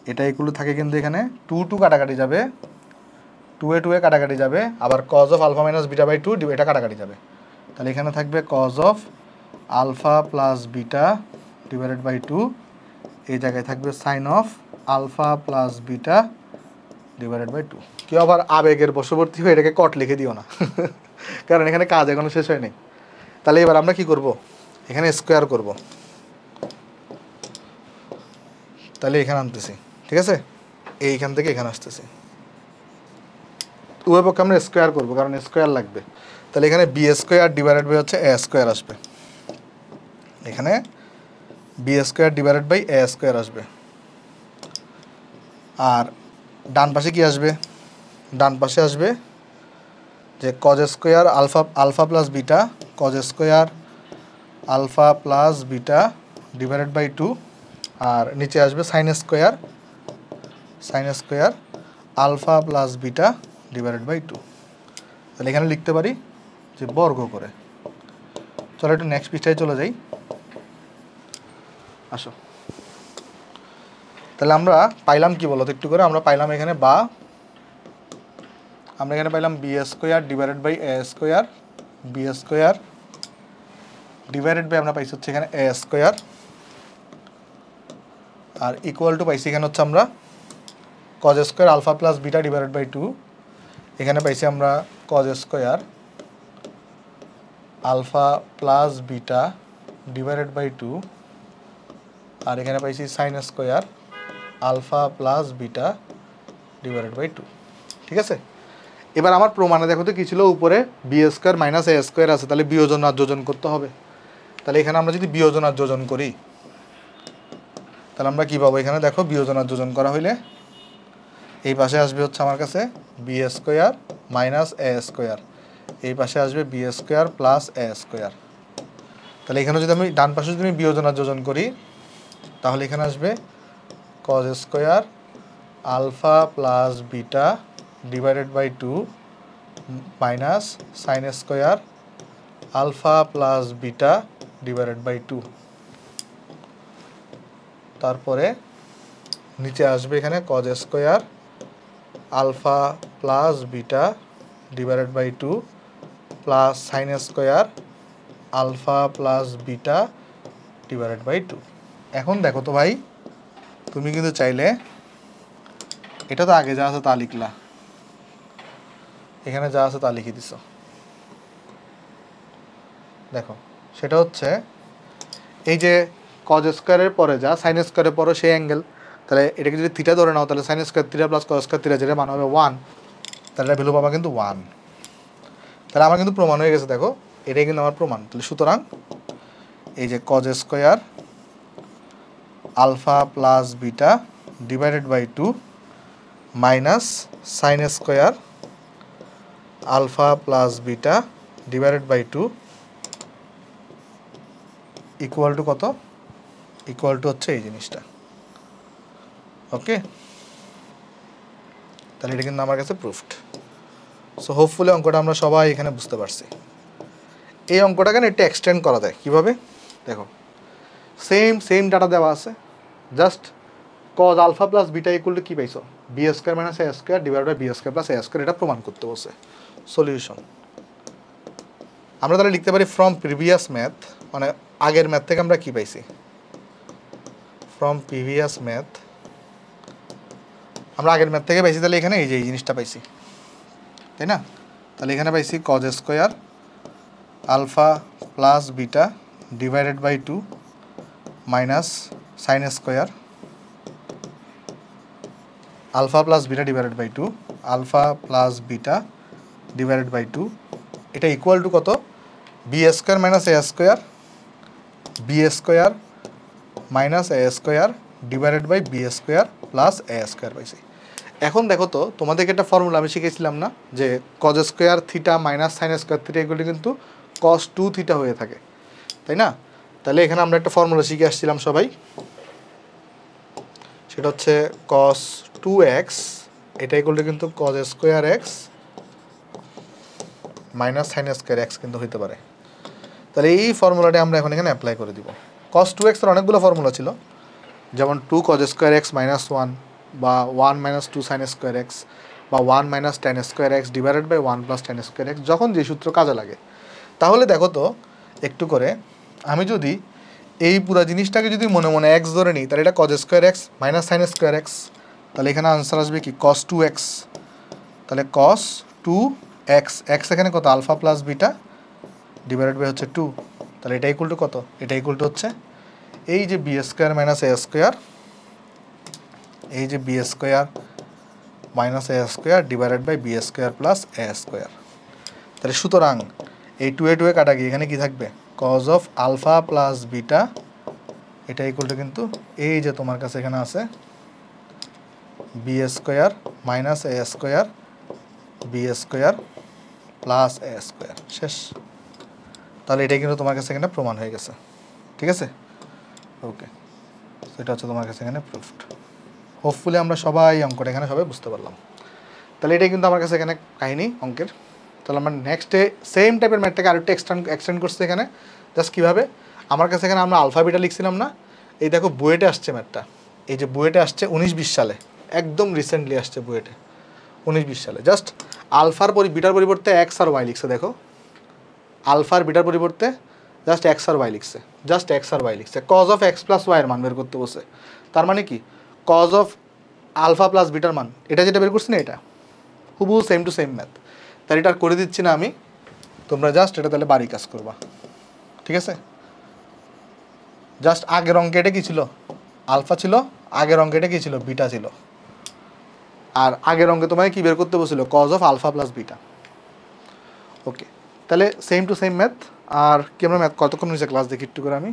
এটা এগুলো থাকে কিন্তু এখানে টু টু কাটাকাটি যাবে টু এ টু এ কাটাকাটি যাবে আবার cos of alpha minus beta by two এটা কাটাকাটি যাবে তাহলে এখানে থাকবে cos of alpha plus beta divided by two এই জায়গায় থাকবে sine of alpha plus beta divided by two কেউ আবার আবেগের বশবর্তী হয়ে এটাকে কট লিখে দিও না কারণ এখানে কাজ এখনো শেষ হয়নি তাহলে এবার আমরা কি করব এখানে স্কোয়ার করব তাহলে এখানে আনতেছি ঠিক আছে এইখান থেকে এখানে আসতেছি উভয় পক্ষে আমরা স্কোয়ার করবো কারণ স্কোয়ার লাগবে তাহলে এখানে বি স্কোয়ার ডিভাইডেড বাই হচ্ছে এ স্কোয়ার আসবে এখানে B square divided by A square আসবে আর ডান পাশে কি আসবে ডান পাশে আসবে যে cos square alpha alpha plus beta cos square alpha plus beta divided by two আর নিচে আসবে sine square sine square alpha plus beta divided by two তাহলে এখানে লিখতে পারি যে বর্গ করে চলো একটু নেক্সট পৃষ্ঠায় চলে যাই আসো তাহলে আমরা পাইলাম কি বলো একটু করে আমরা পাইলাম এখানে বা আমরা এখানে পাইলাম B square divided by A square B square divided by আমরা পাইছি হচ্ছে এখানে এ স্কোয়ার আর ইকুয়াল টু পাইছি এখানে হচ্ছে আমরা cos square alpha plus beta divided by two এখানে পাইছি আমরা cos square alpha plus beta divided by two আর এখানে পাইছি sine square alpha plus beta divided by two ঠিক আছে এবার আমার প্রমাণে দেখো তো কী ছিল উপরে B square minus A square আছে তাহলে বিয়োজন আর যোজন করতে হবে তাহলে এখানে আমরা যদি বিয়োজন আর যোজন করি তাহলে আমরা কী পাবো এখানে দেখো বিয়োজন আর যোজন করা হইলে এই পাশে আসবে হচ্ছে আমার কাছে B square minus A square এই পাশে আসবে B square plus A square তাহলে এখানে যদি আমি ডান পাশে যদি আমি বিয়োজনা যোজন করি তাহলে এখানে আসবে cos square alpha plus beta divided by two minus sine square alpha plus beta divided by two তারপরে নিচে আসবে এখানে cos square alpha plus beta divided by two plus sine square alpha plus beta divided by two এখন দেখো তো ভাই তুমি কিন্তু চাইলে এটা তো আগে যা আছে তা লিখলা এখানে যা আছে তা লিখে দিছ দেখো সেটা হচ্ছে এই যে কজ স্কোয়ারের পরে যা সাইন স্কোয়ারের পরে সেই অ্যাঙ্গেল তাহলে এটাকে যদি থিটা ধরে নাও তাহলে sine square theta plus cos square theta যেটা মান হবে ওয়ান তাহলে এটা ভ্যালু পাবা কিন্তু ওয়ান তাহলে আমার কিন্তু প্রমাণ হয়ে গেছে দেখো এটাই কিন্তু আমার প্রমাণ তাহলে সুতরাং এই যে cos square alpha plus beta divided by two minus sine square alpha plus beta divided by two equal to কত ইকুয়াল টু হচ্ছে এই জিনিসটা ওকে তাহলে এটা কিন্তু আমার কাছে প্রুফড সো হোপফুলি অঙ্কটা আমরা সবাই এখানে বুঝতে পারছি এই অঙ্কটা কেন একটু এক্সটেন্ড করা যায় কীভাবে দেখো সেম সেম ডাটা দেওয়া আছে just cos alpha plus beta equal to কী পাইছো B square minus A square divide by B square plus A square এটা প্রমাণ করতে বসে সলিউশন আমরা তাহলে লিখতে পারি ফ্রম প্রিভিয়াস ম্যাথ মানে আগের ম্যাথ থেকে আমরা কী পাইছি ফ্রম প্রিভিয়াস ম্যাথ আমরা আগের ম্যাথ থেকে পাইছি তাহলে এখানে এই যে এই জিনিসটা পাইছি তাই না তাহলে এখানে পাইছি cos square alpha plus beta divided by two minus sine square alpha plus beta divided by two alpha plus beta divided by two এটা ইকুয়াল টু কত B square minus A square B square minus A square divided by B square plus A square পাইছি এখন দেখো তো তোমাদেরকে একটা ফর্মুলা আমি শিখেছিলাম না যে cos square theta minus sine square theta এগুলি কিন্তু কস টু থিটা হয়ে থাকে তাই না তাহলে এখানে আমরা একটা ফর্মুলা শিখে আসছিলাম সবাই সেটা হচ্ছে কস টু এক্স এটা করলে কিন্তু cos square X minus sine square X কিন্তু হইতে পারে তাহলে এই ফর্মুলাটি আমরা এখন এখানে অ্যাপ্লাই করে দিব কস টু এক্সের অনেকগুলো ফর্মুলা ছিল যেমন two cos square X minus one বা one minus two sine square X বা one minus tan square X divided by one plus tan square X যখন যে সূত্র কাজে লাগে তাহলে দেখো তো একটু করে আমি যদি এই পুরো জিনিসটাকে যদি মনে মনে এক্স ধরে নিই তাহলে এটা cos square X minus sine square X তাহলে এখানে আনসার আসবে কি কস টু এক্স তাহলে কস টু এক্স এক্স এখানে কত alpha plus beta divided by হচ্ছে টু তাহলে এটা ইকুয়াল টু কত এটা ইকুয়াল টু হচ্ছে এই যে B square minus A square এই যে B square minus A square divided by B square plus A square তাহলে সুতরাং এই টু এ টু এ কাটা এখানে কি থাকবে cos of alpha plus beta এটা ইকুয়াল কিন্তু এই যে তোমার কাছে এখানে আছে B square minus A square B square plus A square শেষ তাহলে এটাই কিন্তু তোমার কাছে এখানে প্রমাণ হয়ে গেছে ঠিক আছে ওকে সেটা হচ্ছে তোমার কাছে এখানে প্রুফড হোপফুলি আমরা সবাই অঙ্কটা এখানে সবাই বুঝতে পারলাম তাহলে এটাই কিন্তু আমার কাছে এখানে কাহিনি অঙ্কের তাহলে আমরা নেক্সটে সেম টাইপের ম্যাটটাকে আরেকটু এক্সটেন্ড এক্সটেন্ড করছে এখানে জাস্ট কীভাবে আমার কাছে এখানে আমরা আলফাবিটা লিখছিলাম না এই দেখো বুয়েটে আসছে ম্যাটটা এই যে বুয়েটে আসছে উনিশ বিশ সালে একদম রিসেন্টলি আসছে বুয়েটে উনিশ বিশ সালে জাস্ট আলফার পরি বিটার পরিবর্তে এক্স আর ওয়াই লিখছে দেখো আলফার বিটার পরিবর্তে জাস্ট এক্স আর ওয়াই লিখছে জাস্ট এক্স আর ওয়াই লিখছে কজ অফ এক্স প্লাস ওয়াইয়ের মান বের করতে বসে তার মানে কি কজ অফ আলফা প্লাস বিটার মান এটা যেটা বের করছি না এটা হুবহু সেম টু সেম ম্যাথ তাহলে এটা করে দিচ্ছি না আমি তোমরা জাস্ট এটা তাহলে বাড়ি কাজ করবা ঠিক আছে জাস্ট আগের অঙ্কে এটা কী ছিল আলফা ছিল আগের অঙ্কে এটা কী ছিল বিটা ছিল আর আগের অঙ্কে তোমায় কী বের করতে বলছিল cos of alpha plus beta okay তাহলে সেম টু সেম ম্যাথ আর কি আমরা ম্যাথ কতক্ষণ হয়েছে ক্লাস দেখি একটু করে আমি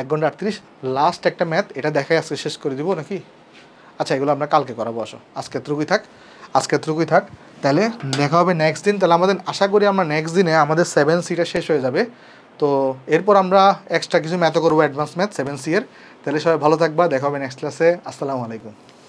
এক ঘন্টা আটত্রিশ লাস্ট একটা ম্যাথ এটা দেখাই আজকে শেষ করে দিব নাকি আচ্ছা এগুলো আমরা কালকে করাবো আসো আজকে ত্রুকুই থাক আজকে ত্রুকুই থাক তাহলে দেখা হবে নেক্সট দিন তাহলে আমাদের আশা করি আমরা নেক্সট দিনে আমাদের সেভেন সিটা শেষ হয়ে যাবে তো এরপর আমরা এক্সট্রা কিছু ম্যাথও করবো অ্যাডভান্স ম্যাথ সেভেন সি এর তাহলে সবাই ভালো থাকবা দেখা হবে নেক্সট ক্লাসে আসসালামু আলাইকুম